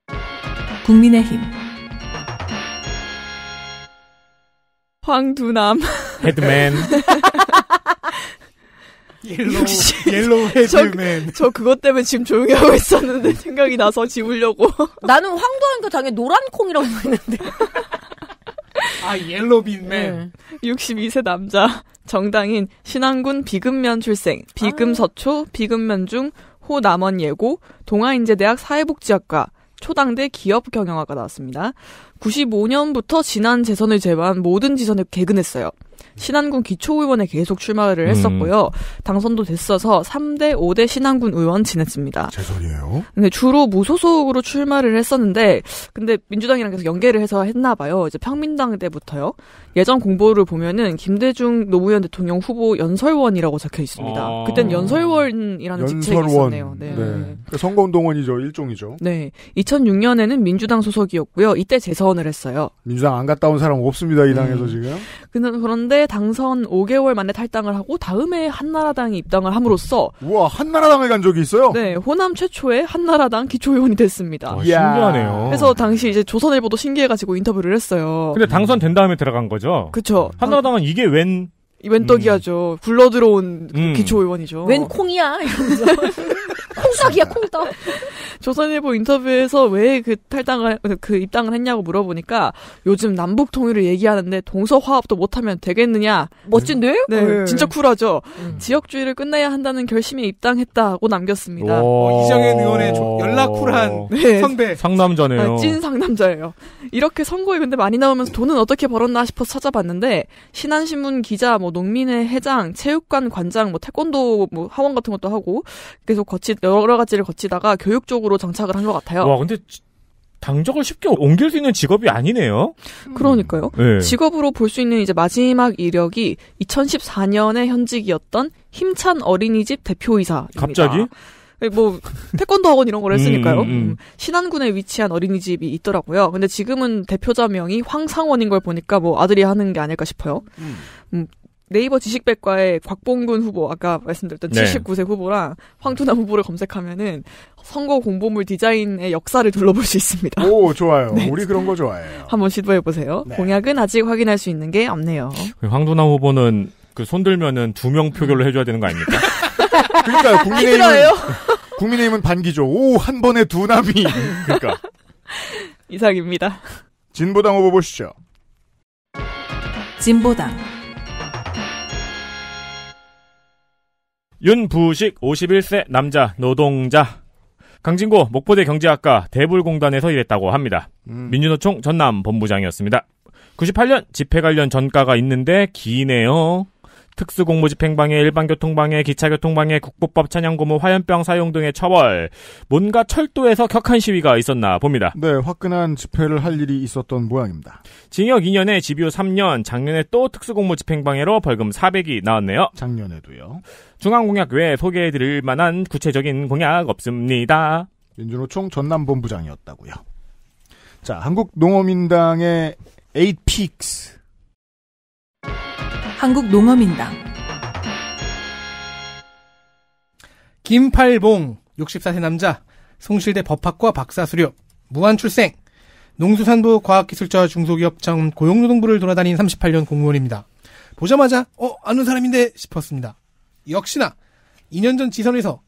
*laughs* 국민의힘. 황두남. 헤드맨. *laughs* 옐로우, 옐로우 헤드맨. 저, 저, 그것 때문에 지금 조용히 하고 있었는데 생각이 나서 지우려고. 나는 황도하니 그 당연히 노란 콩이라고 했는데. 아, 옐로빈맨. 네. 62세 남자. 정당인 신안군 비금면 출생. 비금서초, 아. 비금면중, 호남원 예고, 동아인재대학 사회복지학과, 초당대 기업경영학과 나왔습니다. 95년부터 지난 재선을 제외한 모든 지선에 개근했어요. 신안군 기초의원에 계속 출마를 음. 했었고요. 음. 당선도 됐어서 3대, 5대 신안군 의원 지냈습니다. 죄송해요. 근데 주로 무소속으로 출마를 했었는데, 근데 민주당이랑 계속 연계를 해서 했나 봐요. 이제 평민당 때부터요. 예전 공보를 보면은 김대중 노무현 대통령 후보 연설원이라고 적혀 있습니다. 아. 그땐 연설원이라는 연설원. 직책이 있었네요. 네. 네. 그 그러니까 선거운동원이죠. 일종이죠. 네. 2006년에는 민주당 소속이었고요. 이때 재선 당선을 했어요. 민주당 안 갔다 온 사람 없습니다, 이 음. 당에서 음. 지금. 그런데 당선 5개월 만에 탈당을 하고 다음에 한나라당에 입당을 함으로써 우와, 한나라당을 간 적이 있어요? 네, 호남 최초의 한나라당 기초의원이 됐습니다. 와, 신기하네요. 그래서 당시 이제 조선일보도 신기해가지고 인터뷰를 했어요. 근데 당선된 다음에 들어간 거죠? 그쵸. 한나라당은 이게 웬 웬떡이야죠. 음. 굴러 들어온 음. 기초의원이죠. 웬 콩이야? 이러면서. *laughs* 콩떡이야 *laughs* 콩떡. 조선일보 인터뷰에서 왜 그 탈당을 그 입당을 했냐고 물어보니까 요즘 남북 통일을 얘기하는데 동서 화합도 못하면 되겠느냐. 멋진데? 네, 네. 진짜 쿨하죠. 음. 지역주의를 끝내야 한다는 결심에 입당했다고 남겼습니다. 어, 이정현 의원의 연락 쿨한 네. *laughs* 선배 상남자네요. 아, 찐 상남자예요. 이렇게 선거에 근데 많이 나오면서 돈은 어떻게 벌었나 싶어서 찾아봤는데 신한신문 기자, 뭐 농민회 회장, 체육관 관장, 뭐 태권도 뭐 하원 같은 것도 하고 계속 거치 여러 가지를 거치다가 교육 적으로장착을한 것 같아요. 와, 근데 당적을 쉽게 옮길 수 있는 직업이 아니네요. 음. 그러니까요. 네. 직업으로 볼 수 있는 이제 마지막 이력이 2014년에 현직이었던 힘찬 어린이집 대표이사입니다. 갑자기? 네, 뭐 태권도 학원 이런 걸 음, 했으니까요. 음, 음, 음. 신안군에 위치한 어린이집이 있더라고요. 근데 지금은 대표자명이 황상원인 걸 보니까 뭐 아들이 하는 게 아닐까 싶어요. 음. 네이버 지식백과의 곽봉근 후보 아까 말씀드렸던 네. 79세 후보랑 황토남 후보를 검색하면은 선거 공보물 디자인의 역사를 둘러볼 수 있습니다. 오 좋아요. *laughs* 네. 우리 그런 거 좋아해요. 한번 시도해 보세요. 네. 공약은 아직 확인할 수 있는 게 없네요. 그 황토남 후보는 그 손들면은 두 명 표결로 해줘야 되는 거 아닙니까? *laughs* 그러니까 국민의힘은 *laughs* 국민의힘은 반기죠. 오 한 번에 두 남이 그러니까 이상입니다. 진보당 후보 보시죠. 진보당 윤부식 51세 남자 노동자 강진고 목포대 경제학과 대불공단에서 일했다고 합니다. 음. 민주노총 전남 본부장이었습니다. 98년 집회 관련 전과가 있는데 기네요. 특수공무집행방해, 일반교통방해, 기차교통방해, 국보법 찬양고무, 화염병 사용 등의 처벌. 뭔가 철도에서 격한 시위가 있었나 봅니다. 네, 화끈한 집회를 할 일이 있었던 모양입니다. 징역 2년에 집유 3년, 작년에 또 특수공무집행방해로 벌금 400이 나왔네요. 작년에도요. 중앙공약 외에 소개해드릴 만한 구체적인 공약 없습니다. 윤준호총 전남본부장이었다고요. 자, 한국농어민당의 에이픽스 한국농어민당 김팔봉 64세 남자 송실대 법학과 박사 수료 무한 출생 농수산부 과학기술자 중소기업청 고용노동부를 돌아다닌 38년 공무원입니다. 보자마자 어 아는 사람인데 싶었습니다. 역시나 2년 전 지선에서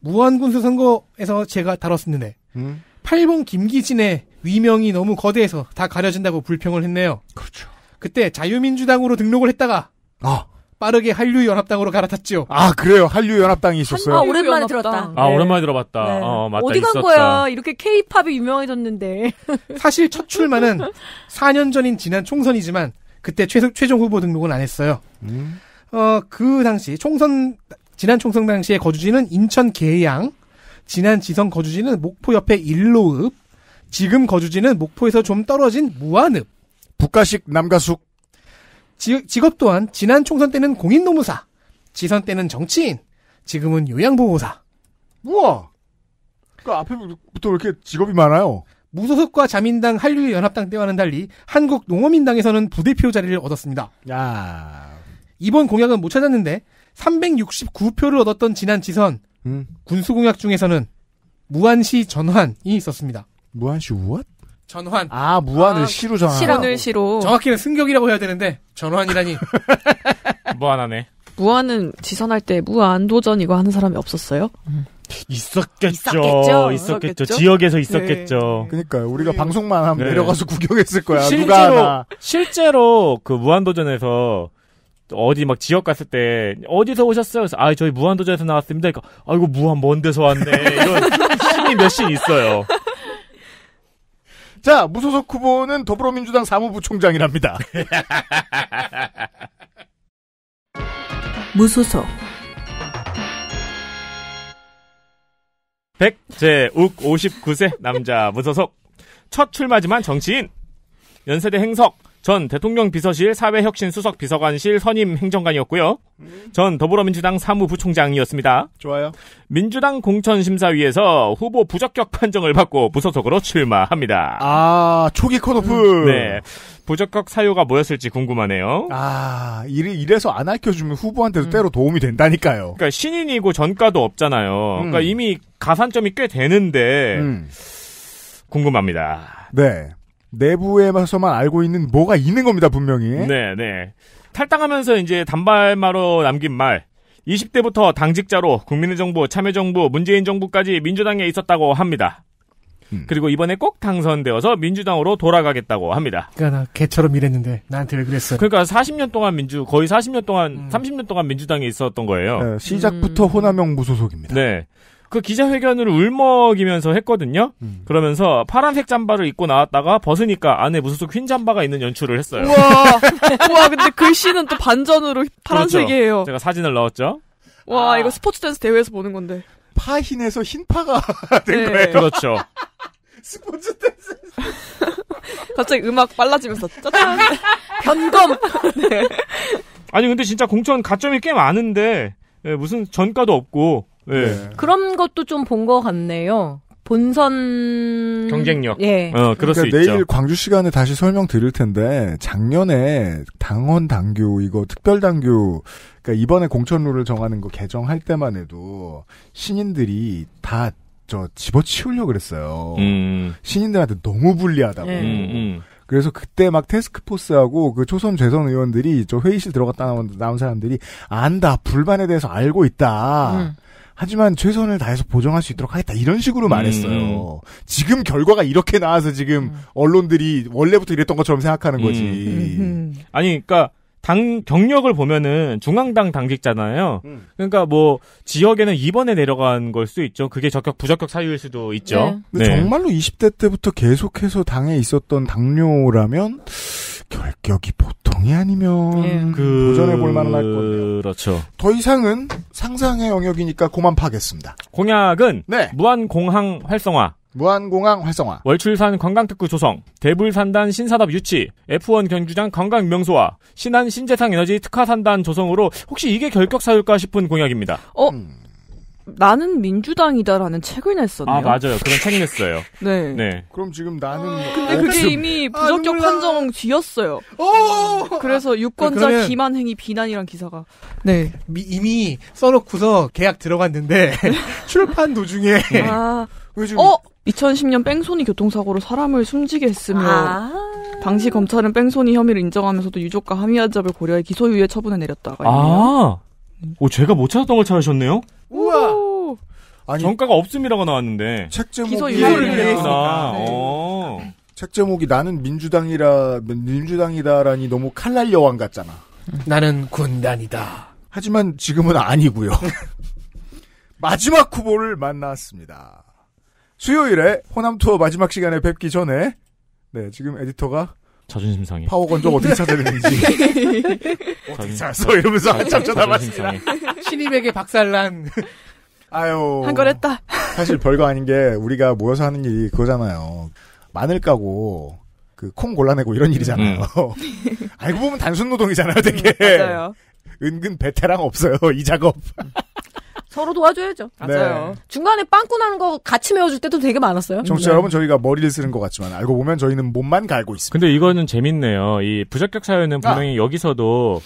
무한군수 선거에서 제가 다뤘었는데 음? 8봉 김기진의 위명이 너무 거대해서 다 가려진다고 불평을 했네요. 그렇죠. 그때 자유민주당으로 등록을 했다가 아. 빠르게 한류연합당으로 갈아탔죠. 아 그래요. 한류연합당이 있었어요. 아 오랜만에 들었다. 아 오랜만에 들어봤다. 네. 어, 맞다, 어디 간 있었다. 거야? 이렇게 k 팝이 유명해졌는데. *laughs* 사실 첫 출마는 4년 전인 지난 총선이지만 그때 최, 최종 후보 등록은 안 했어요. 음. 어그 당시 총선 지난 총선 당시에 거주지는 인천 계양, 지난 지선 거주지는 목포 옆에 일로읍, 지금 거주지는 목포에서 좀 떨어진 무안읍. 북가식 남가숙. 지, 직업 또한 지난 총선 때는 공인노무사, 지선 때는 정치인, 지금은 요양보호사. 우와! 그 그러니까 앞에부터 이렇게 직업이 많아요. 무소속과 자민당 한류연합당 때와는 달리 한국 농어민당에서는 부대표 자리를 얻었습니다. 야 이번 공약은 못 찾았는데 369표를 얻었던 지난 지선 음. 군수공약 중에서는 무한시 전환이 있었습니다. 무한시 우왓? 전환. 아, 무한을 아, 시로 전환. 시를 시로. 정확히는 승격이라고 해야 되는데, 전환이라니. *laughs* 무한하네. 무한은 지선할 때 무한 도전 이거 하는 사람이 없었어요? 음. 있었겠죠. 있었겠죠. 있었겠죠. 있었겠죠. 지역에서 네. 있었겠죠. 네. 그러니까 요 우리가 네. 방송만 하면 네. 내려가서 구경했을 거야. 실제로 실제로 그 무한도전에서 어디 막 지역 갔을 때 어디서 오셨어요? 그래서 아 저희 무한도전에서 나왔습니다. 그러니까 아이고 무한 먼 데서 왔네. 이런 신이 *laughs* 몇 신 있어요. 자, 무소속 후보는 더불어민주당 사무부총장이랍니다. *laughs* 무소속 백제욱 59세 남자 무소속 첫 출마지만 정치인 연세대 행석 전 대통령 비서실 사회혁신 수석 비서관실 선임 행정관이었고요. 전 더불어민주당 사무부총장이었습니다. 좋아요. 민주당 공천심사위에서 후보 부적격 판정을 받고 부서속으로 출마합니다. 아, 초기 컷오프. 네. 부적격 사유가 뭐였을지 궁금하네요. 아, 이래, 이래서 안 알려주면 후보한테도 음. 때로 도움이 된다니까요. 그러니까 신인이고 전과도 없잖아요. 그러니까 음. 그러니까 이미 가산점이 꽤 되는데, 음. 궁금합니다. 네. 내부에서만 알고 있는 뭐가 있는 겁니다, 분명히. 네, 네. 탈당하면서 이제 단발마로 남긴 말. 20대부터 당직자로 국민의정부, 참여정부, 문재인 정부까지 민주당에 있었다고 합니다. 음. 그리고 이번에 꼭 당선되어서 민주당으로 돌아가겠다고 합니다. 그러니까 나 개처럼 일했는데 나한테 왜 그랬어? 그러니까 40년 동안 민주 거의 40년 동안 음. 30년 동안 민주당에 있었던 거예요. 네, 시작부터 음. 호남형 무소속입니다. 네. 그 기자회견을 울먹이면서 했거든요. 음. 그러면서 파란색 잠바를 입고 나왔다가 벗으니까 안에 무슨 흰 잠바가 있는 연출을 했어요. 우와, *laughs* 우와 근데 글씨는 또 반전으로 파란색이에요. 그렇죠. 제가 사진을 넣었죠. 와 아. 이거 스포츠 댄스 대회에서 보는 건데. 파흰에서 흰파가 *laughs* 된 네. 거예요. 그렇죠. *laughs* 스포츠 댄스. 갑자기 음악 빨라지면서 짜잔 변검. 네. 아니 근데 진짜 공천 가점이 꽤 많은데 예, 무슨 전과도 없고 네. 네. 그런 것도 좀 본 것 같네요. 본선 경쟁력. 예. 어, 그럴 그러니까 수 내일 있죠. 내일 광주 시간에 다시 설명 드릴 텐데 작년에 당원 당규 이거 특별 당규 그러니까 이번에 공천룰을 정하는 거 개정할 때만 해도 신인들이 다 저 집어치우려고 그랬어요. 음. 신인들한테 너무 불리하다고. 예. 음, 음. 그래서 그때 막 테스크포스하고 그 초선 재선 의원들이 저 회의실 들어갔다 나온, 나온 사람들이 안다 아, 불만에 대해서 알고 있다. 음. 하지만 최선을 다해서 보정할 수 있도록 하겠다 이런 식으로 음. 말했어요. 음. 지금 결과가 이렇게 나와서 지금 음. 언론들이 원래부터 이랬던 것처럼 생각하는 거지. 음. 음, 음. 아니, 그러니까 당 경력을 보면은 중앙당 당직잖아요. 그러니까 뭐 지역에는 이번에 내려간 걸 수 있죠. 그게 적격 부적격 사유일 수도 있죠. 네. 근데 네. 정말로 20대 때부터 계속해서 당에 있었던 당뇨라면 결격이 보통이 아니면 예. 그... 도전해 볼 만할 건데요. 그렇죠. 더 이상은 상상의 영역이니까 고만 파겠습니다. 공약은 네. 무한 공항 활성화. 무한공항 활성화. 월출산 관광특구 조성. 대불산단 신산업 유치. F1 경주장 관광 명소화. 신안 신재상 에너지 특화산단 조성으로 혹시 이게 결격사유일까 싶은 공약입니다. 어? 음. 나는 민주당이다라는 책을 냈었네요. 아 맞아요. 그런 책 냈어요. *laughs* 네. 네. 그럼 지금 나는 아. 근데 어, 그게 이미 부적격 아, 판정 뒤였어요. 오! 어! 그래서 아, 유권자 기만 행위 비난이란 기사가 네 미, 이미 써놓고서 계약 들어갔는데 *laughs* 출판 도중에 아, 어 2010년 뺑소니 교통사고로 사람을 숨지게 했으며 아~ 당시 검찰은 뺑소니 혐의를 인정하면서도 유족과 함의한잡을 고려해 기소유예 처분을 내렸다가 아, 오 제가 못 찾았던 걸 찾으셨네요. 우와. 아니, 정가가 없음이라고 나왔는데 책 제목이 기소유예구나. 아, 네. 아, 네. 어. 책 제목이 나는 민주당이라 민주당이다라니 너무 칼날 여왕 같잖아. 나는 군단이다. 하지만 지금은 아니고요. *laughs* 마지막 후보를 만났습니다. 수요일에 호남 투어 마지막 시간에 뵙기 전에 네 지금 에디터가 자존심 상해. 파워 건조 어떻게 찾아야 되는지. *laughs* 어떻게 찾았어? 이러면서 한참 쳐다봤습니다. 신입에게 박살난 아유. 한 걸 했다. 사실 별거 아닌 게 우리가 모여서 하는 일이 그거잖아요. 마늘 까고 그 콩 골라내고 이런 일이잖아요. 음. *laughs* 알고 보면 단순 노동이잖아요, 되게. 음, 맞아요. 은근 베테랑 없어요, 이 작업. *laughs* 서로 도와줘야죠. 맞아요. 네. 중간에 빵꾸 나는 거 같이 메워줄 때도 되게 많았어요. 정치 네. 여러분 저희가 머리를 쓰는 것 같지만 알고 보면 저희는 몸만 갈고 있습니다. 근데 이거는 재밌네요. 이 부적격 사유는 아. 분명히 아. 여기서도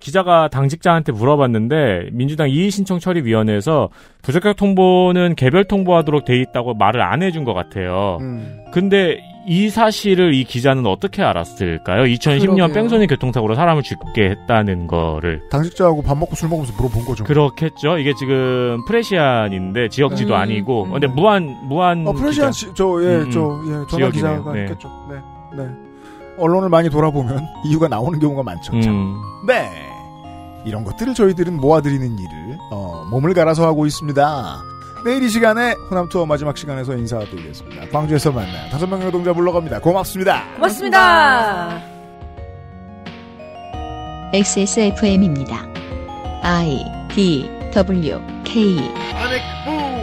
기자가 당직자한테 물어봤는데 민주당 이의신청처리위원회에서 부적격 통보는 개별 통보하도록 돼 있다고 말을 안 해준 것 같아요. 음. 근데 이 사실을 이 기자는 어떻게 알았을까요? 2010년 뺑소니 교통사고로 사람을 죽게 했다는 거를 당직자하고 밥 먹고 술 먹으면서 물어본 거죠. 그렇겠죠. 이게 지금 프레시안인데 지역지도 네. 음. 아니고 근데 무한 무한 어, 프레시안 저예 저예 음, 예, 전화 기자가 네. 겠죠 네. 네. 언론을 많이 돌아보면 *laughs* 이유가 나오는 경우가 많죠. 음. 네. 이런 것들을 저희들은 모아드리는 일을 어, 몸을 갈아서 하고 있습니다. 내일 이 시간에 호남 투어 마지막 시간에서 인사드리겠습니다. 광주에서 만나 다섯 명의 노동자 물러갑니다. 고맙습니다. 고맙습니다. XSFM입니다. I D W K.